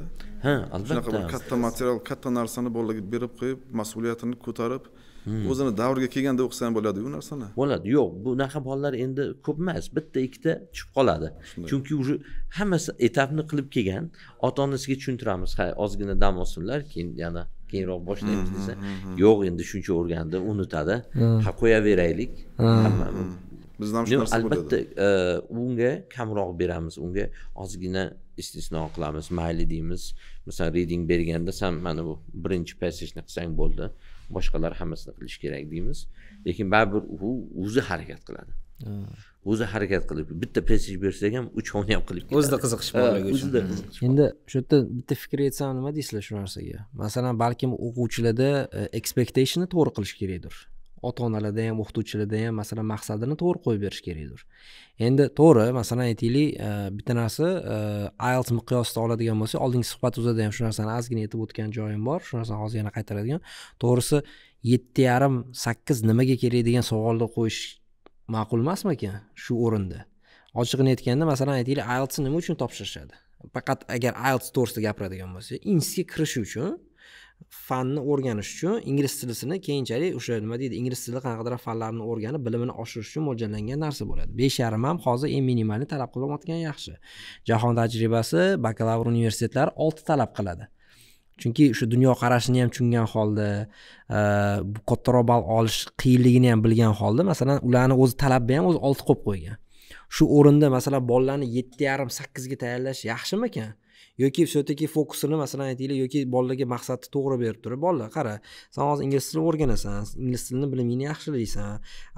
ha albatta shunaqa bir katta material katta narsani bolalarga berib qo'yib mas'uliyatini ko'tarib Hmm. o'zini davriga kelganda o'qisa ham bo'ladiku narsani bo'ladi yo'q bunaqa bolalar endi ko'p emas bitta ikkita tushib qoladi chunki уже hammasi etapni qilib kelgan ota onasiga tushuntiramiz ha ozgina dam olsinlar keyin yana keyinroq boshlaymiz hmm, desa hmm, yo'q endi shuncha o'rgandi unutadi ha qo'yaveraylik bizda ham shu narsa albatta e, unga kamroq beramiz unga ozgina istisno qilamiz mayli deymiz masalan reading berganda san mana bu birinchi passajni qilsang bo'ldi boshqalar hammasini qilish kerak deymiz lekin baribir u o'zi harakat qiladi o'zi harakat qilib bitta pressij bersak ham uchovini ham qilib o'zida qiziqish borligi uchun o'zida qiziqish endi shu yerda bitta fikr aytsam nima deysizlar shu narsaga masalan balkim o'quvchilarda e, expectationni to'g'ri qilish kerakdir ota onalarda ham o'qituvchilarda ham masalan maqsadini to'g'ri qo'yib berish kerakdir endi to'g'ri masalan aytaylik e, bitta narsa e, ielts miqyosida oladigan bo'lsak oldingi suhbat ham shu narsani ozgina aytib o'tgan joyim bor shu narsani hozir yana qaytaradigan to'g'risi yetti yarim sakkiz nimaga kerak degan savolni qo'yish ma'qul emasmikan shu o'rinda ochig'ini aytganda masalan aytaylik ielts nima uchun topshirishadi faqat agar ielts to'g'risida gapiradigan bo'lsak institutga kirish uchun fanni o'rganish uchun ingliz tilisini keyinchalik o'sha nima deydi ingliz tili qanaqadir fanlarni o'rganib bilimini oshirish uchun mo'ljallangan narsa bo'ladi besh yarim ham hozir eng minimalni talab qilinayotgan yaxshi jahon tajribasi bakalavr universitetlar olti talab qiladi chunki o'sha dunyoqarashini ham tushungan holda kattaroq e, ball olish qiyinligini ham bilgan holda masalan ularni o'zi talabini ham o'zi olti qo'yib qo'ygan shu o'rinda masalan bolalarni yetti yarim sakkizga tayyorlash yaxshimikan yoki все-таки fokusini masalan aytaylik yoki bolalarga maqsadni to'g'ri berib turib bolalar qara san hozir ingliz tilini o'rganasan ingliz tilini bilimingni yaxshilaysan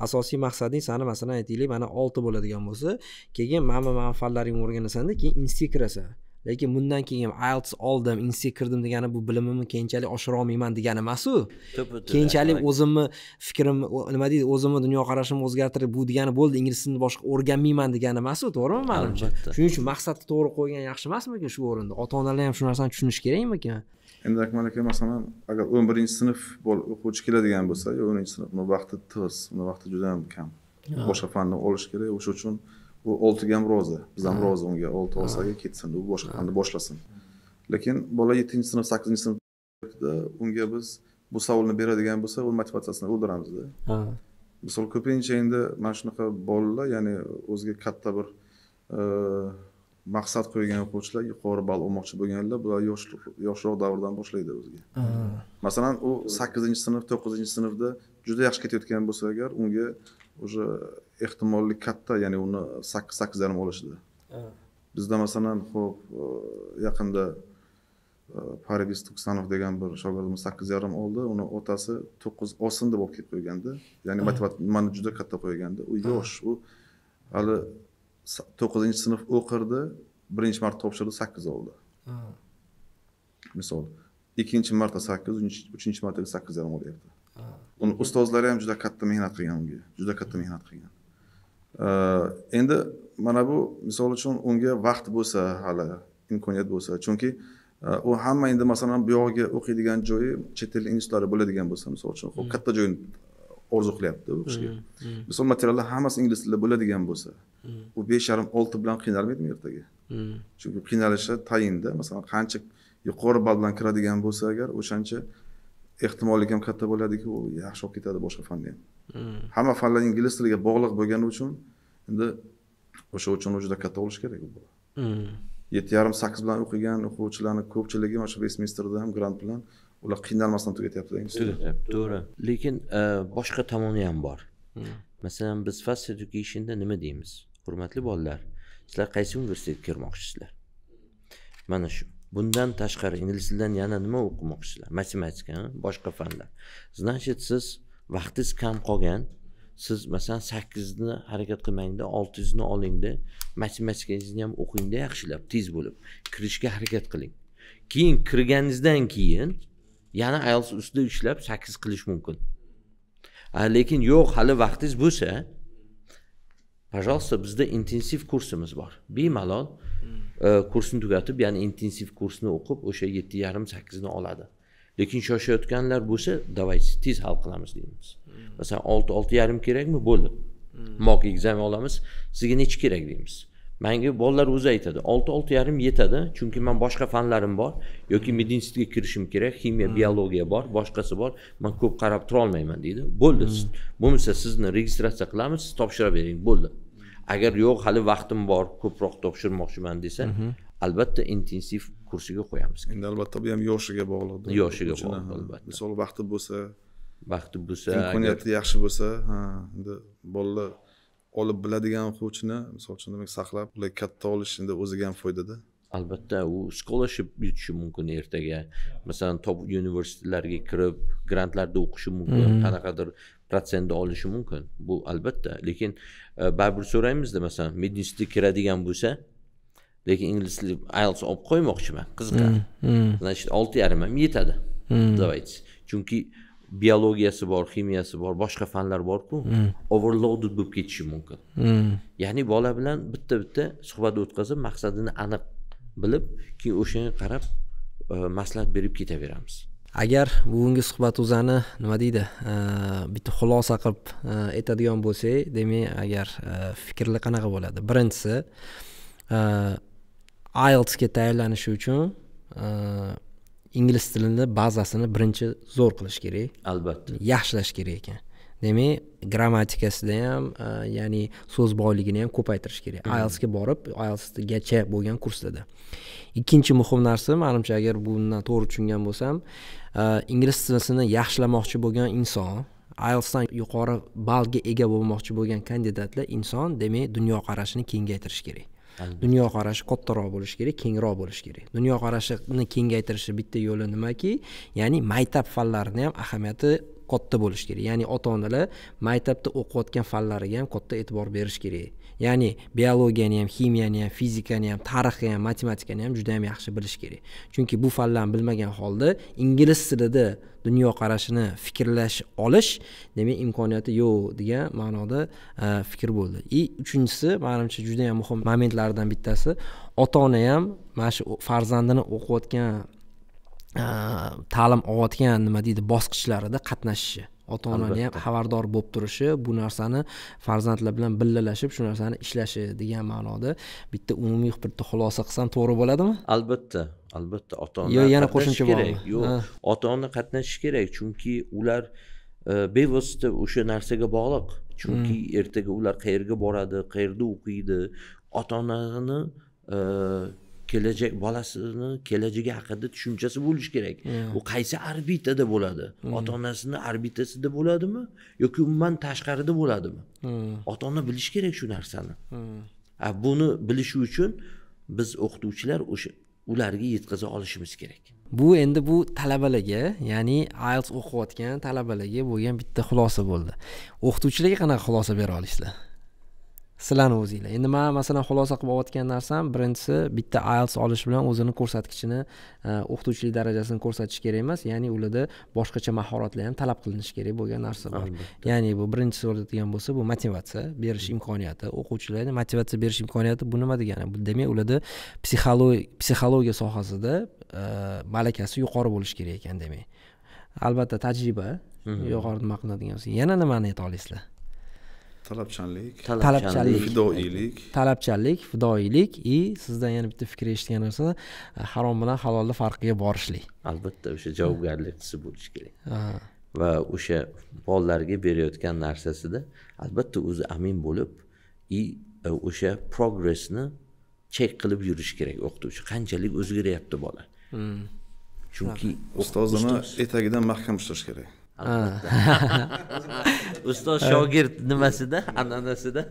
asosiy maqsading sani masalan aytaylik mana olti bo'ladigan bo'lsa keyin mana mana fanlaringni o'rganasanda keyin institutga kirasan lekin bundan keyin ielts oldim inse kirdim degani bu bilimimni keyinchalik oshira olmayman degani emasu keyinchalik o'zimni fikrim nima deydi o'zimni dunyoqarashimni o'zgartirib bu degani bo'ldi ingliz tilini boshqa o'rganmayman degani emasu to'g'rimi manimcha shuning uchun maqsadni to'g'ri qo'ygan yaxshi emasmikin shu o'rinda ota onalar ham shu narsani tushunishi kerakmikin endi akmal aka masalan agar o'n birinchi sinf o'quvchi keladigan bo'lsa o'ninchi sinf uni vaqti tig'iz uni vaqti juda yam kam boshqa fanni olish kerak o'sha uchun u oltiga ham rozi biz ham rozi unga olti olsaga ketsin u boshqani boshlasin lekin bola yettinchi sinf sakkizinchi sinf unga biz bu savolni beradigan bo'lsa uni motivatsiyasini o'ldiramizda misol ko'pincha endi mana shunaqa bolalar ya'ni o'ziga katta bir e, maqsad qo'ygan o'quvchilar yuqori ball olmoqchi bo'lganlar bular yoshroq davrdan boshlaydi o'ziga masalan u sakkizinchi sinf to'qqizinchi sinfda juda yaxshi ketayotgan bo'lsa agar unga уже ehtimollik katta ya'ni uni sakkiz sakkiz yarim olishdi bizda masalan ho'p e, yaqinda e, parviz tuksanov degan bir shogirdimiz sakkiz yarim oldi uni otasi to'qqiz olsin deb olib kelib qo'yganda ya'ni nimani juda katta qo'yganda u yosh u hali to'qqizinchi sinf o'qirdi birinchi marta topshirdi sakkiz oldi misol ikkinchi marta sakkiz uchinchi marta sakkiz yarim olyapti uni ustozlari ham juda katta mehnat qilgan unga juda katta mehnat qilgan endi mana bu misol uchun unga vaqt bo'lsa hali imkoniyat bo'lsa chunki u hamma endi masalan bu yog'iga o'qiydigan joyi chet el institutlari bo'ladigan bo'lsa misol uchun hmm. katta joyni orzu qilyapti o'qishga hmm, hmm. misol materiallar hammasi ingliz tilida bo'ladigan bo'lsa u yarim olti bilan qiynalmaydimi ertaga chunki qiynalishi tayinda masalan qancha yuqori ball bilan kiradigan bo'lsa agar o'shancha ehtimolligi ham katta bo'ladiku u yaxshi olib ketadi boshqa fanga ham hmm. hamma fanlar ingliz tiliga bog'liq bo'lgani uchun endi o'sha uchun u juda katta bo'lishi kerak u bola hmm. yetti yarim sakkiz bilan o'qigan o'quvchilarni ko'pchiligi mana shu vestminsterda ham grant bilan ular qiynalmasdan tugatyaptida to'g'ri lekin e, boshqa tomoni ham bor hmm. masalan biz fast educationda nima deymiz hurmatli bolalar sizlar qaysi universitetga kirmoqchisizlar mana shu bundan tashqari ingliz tilidan yana nima o'qimoqchisizlar matematika boshqa fanlar значит siz vaqtingiz kam qolgan siz masalan sakkizni harakat qilmangda olti yuzni olingda matematikangizni ham o'qingda yaxshilab tez bo'lib kirishga harakat qiling keyin kirganingizdan keyin yana ielts ustida ishlab sakkiz qilish mumkin lekin yo'q hali vaqtingiz bo'lsa пожалуйста bizda intensiv kursimiz bor bemalol kursini tugatib ya'ni intensiv kursni o'qib o'sha yetti yarim sakkizni oladi lekin shoshayotganlar bo'lsa давайте tez hal qilamiz deymiz hmm. masalan olti olti yarim kerakmi bo'ldi hmm. mok egzami olamiz sizga nechi kerak deymiz manga bolalar o'zi aytadi olti olti yarim yetadi chunki man boshqa fanlarim bor yoki hmm. medinstitutga kirishim kerak ximiya biologiya bor boshqasi bor man ko'p qarab turolmayman deydi bo'ldi bo'lmasa sizni registratsiya qilamiz siz topshiraver bering bo'ldi agar yo'q hali vaqtim bor ko'proq topshirmoqchiman desa mhm. albatta intensiv kursiga qo'yamiz endi albatta bu ham yoshiga bog'liq yoshiga bog'liq albatta misol vaqti bo'lsa vaqti bo'lsa imkoniyati yaxshi bo'lsa ha endi bolalar olib biladigan o'quvchini misol uchun demak saqlab ular katta olish endi o'ziga ham foydada albatta u scholarship yutishi mumkin ertaga masalan top universitetlarga kirib grantlarda o'qishi mumkin mm-hmm. qanaqadir protsentni olishi mumkin bu albatta lekin e, baribir so'raymizda masalan medinstitutga kiradigan bo'lsa lekin ingliz tili ielts olib qo'ymoqchiman qiziqadi mm-hmm. mm-hmm. значит olti yarim ham yetadi давайте chunki biologiyasi bor ximiyasi bor boshqa fanlar borku overloaded bo'lib ketishi mumkin ya'ni bola bilan bitta bitta suhbat o'tkazib maqsadini aniq bilib keyin o'shanga qarab e, maslahat berib ketaveramiz agar bugungi suhbat o'zani nima deydi e, bitta xulosa qilib e, aytadigan bo'lsak demak agar fikrlar qanaqa bo'ladi birinchisi ielsga tayyorlanishi uchun ingliz tilini bazasini birinchi zo'r qilish kerak albatta yaxshilash kerak ekan demak grammatikasida ham e, ya'ni so'z boyligini ham ko'paytirish kerak ielsga mhmm. borib ielsgacha bo'lgan kurslarda ikkinchi muhim narsa manimcha agar bundan to'g'ri tushungan bo'lsam e, ingliz tilini yaxshilamoqchi bo'lgan inson ielsdan yuqori ballga ega bo'lmoqchi bo'lgan kandidatlar inson demak dunyoqarashini kengaytirish kerak dunyoqarashi kattaroq bo'lishi kerak kengroq bo'lishi kerak dunyoqarashini kengaytirishni bitta yo'li nimaki ya'ni maktab fanlarini ham ahamiyati katta bo'lishi kerak ya'ni ota onalar maktabda o'qiyotgan fanlariga ham katta e'tibor berish kerak ya'ni biologiyani ham ximiyani ham fizikani ham tarixni ham matematikani ham juda ham yaxshi bilish kerak chunki bu fanlarni bilmagan holda ingliz tilida dunyoqarashini fikrlash olish demak imkoniyati yo'q degan ma'noda e, fikr bo'ldi и uchinchisi manimcha juda yam muhim momentlardan bittasi ota ona ham mana shu farzandini o'qiyotgan Э, ta'lim olayotgan nima deydi bosqichlarida qatnashishi ota onani ham xabardor bo'lib turishi bu narsani farzandlar bilan billalashib shu narsani ishlashi degan ma'noda bitta umumiy bitta xulosa qilsam to'g'ri bo'ladimi albatta albatta ota ona yo yana qo'shimcha kerak yo'q ota ona qatnashishi kerak chunki ular e, bevosita o'sha narsaga bog'liq chunki hmm. ertaga ular qayerga boradi qayerda o'qiydi ota onani e, kelajak bolasini kelajagi haqida tushunchasi bo'lishi kerak hmm. u qaysi orbitada bo'ladi hmm. ota onasini orbitasida bo'ladimi yoki umuman tashqarida bo'ladimi hmm. ota ona bilishi kerak shu narsani buni bilishi uchun biz o'qituvchilar o'sha ularga yetkaza olishimiz kerak bu endi bu talabalarga ya'ni ielts o'qiyotgan talabalarga bo'lgan bitta xulosa bo'ldi o'qituvchilarga qanaqa xulosa bera olasizlar sizlarni o'zinglar endi man masalan xulosa qilib olayotgan narsam birinchisi bitta ielts olish bilan o'zini ko'rsatkichini e, o'qituvchilik darajasini ko'rsatish kerak emas ya'ni ularda boshqacha mahoratlar ham talab qilinishi kerak bo'lgan narsa bor ya'ni bu birinchisi oladigan bo'lsa bu motivatsiya berish hmm. imkoniyati o'quvchilarga motivatsiya berish imkoniyati bu nima degani bu demak ularda psixologiya psixologiya sohasida e, malakasi yuqori bo'lishi kerak ekan demak albatta tajriba hmm. yuqori nima qilinadigan bo'lsa yana nimani ayta olasizlar talabchanlik talabchanlik fidoilik talabchanlik fidoilik и sizdan yana bitta fikr eshitgan narsa harom bilan halolni farqiga borishlik albatta o'sha javobgarlik hissi bo'lishi kerak va o'sha bolalarga berayotgan narsasida albatta o'zi amin bo'lib и e, o'sha progressni chek qilib yurish kerak o'qituvchi qanchalik o'zgaryapti bola hmm. chunki ustozini etagidan mahkam ushlash kerak [laughs] ustoz shogird nimasida an'anasida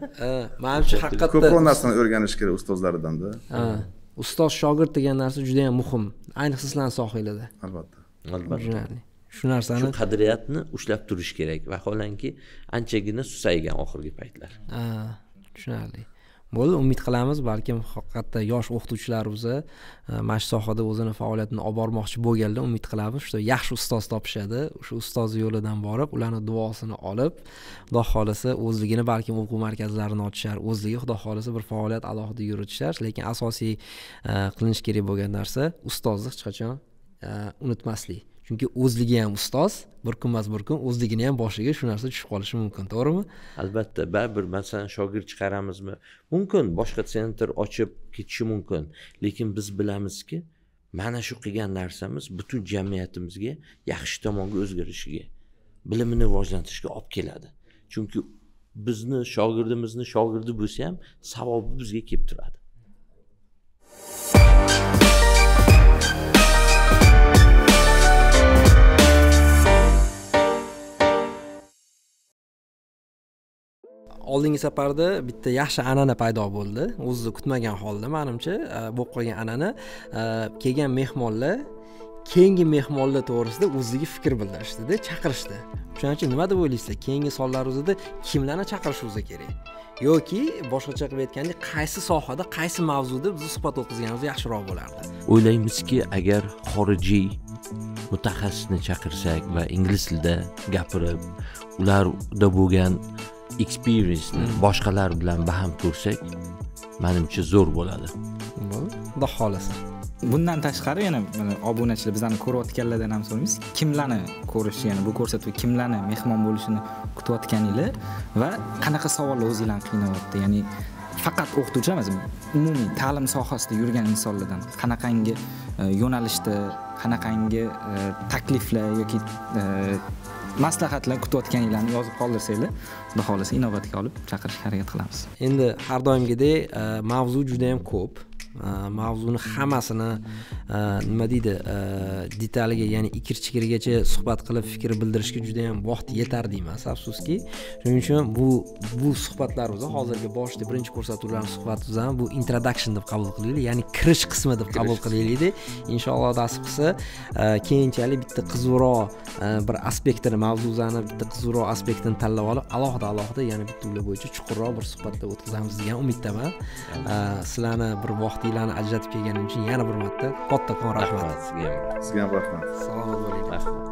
manimcha haqiqatda ko'proq narsani o'rganish kerak ustozlaridanda da ustoz shogird degan narsa juda ham muhim ayniqsa sizlarni sohanglarda albatta albatta shu narsani shu qadriyatni ushlab turish kerak vaholanki anchagina susaygan oxirgi paytlar tushunarli bo'ldi umid qilamiz balkim haqiqatda yosh o'qituvchilarimiz e, mana shu sohada o'zini faoliyatini olib bormoqchi bo'lganda umid qilamiz shu yaxshi ustoz topishadi o'sha ustoz yo'lidan borib ularni duosini olib xudo xohlasa o'zligini balkim o'quv markazlarini ochishar o'zligi xudo xohlasa bir faoliyat alohida yuritishar lekin asosiy e, qilinishi kerak bo'lgan narsa ustozni hech qachon e, unutmaslik chunki o'zligi ham ustoz bir kun emas bir kun o'zligini ham boshiga shu narsa tushib qolishi mumkin to'g'rimi albatta baribir masalan shogird chiqaramizmi mumkin boshqa sentr ochib ketishi mumkin lekin biz bilamizki mana shu qilgan narsamiz butun jamiyatimizga yaxshi tomonga o'zgarishiga bilimini rivojlantirishga olib keladi chunki bizni shogirdimizni shogirdi bo'lsa ham savobi bizga kelib turadi oldingi safarda bitta yaxshi an'ana paydo bo'ldi o'zini kutmagan holda manimcha e, bo'lib qolgan an'ana e, kelgan mehmonlar keyingi mehmonlar to'g'risida o'ziga fikr bildirishdida chaqirishdi o'shaning uchun nima deb o'ylaysizlar keyingi sonlarimizda kimlarni chaqirishimiz kerak yoki boshqacha qilib aytganda qaysi sohada qaysi mavzuda biz suhbat o'tkazganimiz yaxshiroq bo'lardi o'ylaymizki agar xorijiy mutaxassisni chaqirsak va ingliz tilida gapirib ularda bo'lgan experienceni hmm. boshqalar bilan baham ko'rsak manimcha zo'r bo'ladi bo'ldi xudo xohlasa bundan tashqari yana obunachilar bizlarni ko'rayotganlardan ham so'raymiz kimlarni ko'rish ya'ni bu ko'rsatuv kimlarni mehmon bo'lishini kutayotganinglar va qanaqa savollar o'zinglarni qiynayapti ya'ni faqat o'qituvchilar emas umumiy ta'lim sohasida yurgan insonlardan qanaqangi e, yo'nalishda qanaqangi e, takliflar yoki e, maslahatlar kutayotganinglarni yozib qoldirsanglar xudo xohlasa inobatga olib chaqirishga harakat qilamiz endi har doimgidek eh, mavzu juda yam ko'p Э, mavzuni hammasini э, nima deydi э, detaliga ya'ni ikir chikirigacha suhbat qilib fikr bildirishga juda yam vaqt yetarli emas afsuski shuning uchun bu bu suhbatlarimizni hozirgi boshida birinchi ko'rsatuvlarni suhbatimizni bu introduction deb qabul qilaylik ya'ni kirish qismi deb qabul qilaylikda inshaalloh nasib qilsa e, keyinchalik bitta qiziqroq e, bir aspektini mavzuzani bitta qiziqroq aspektini tanlab olib alohida alohida yana bitta ular bo'yicha chuqurroq bir suhbatlar o'tkazamiz degan umiddaman e, sizlarni bir vaqt vaqtinglarni ajratib kelganing uchun yana bir marta kattakon rahmat sizga ham sizga ham rahmat salomat bo'ling rahmat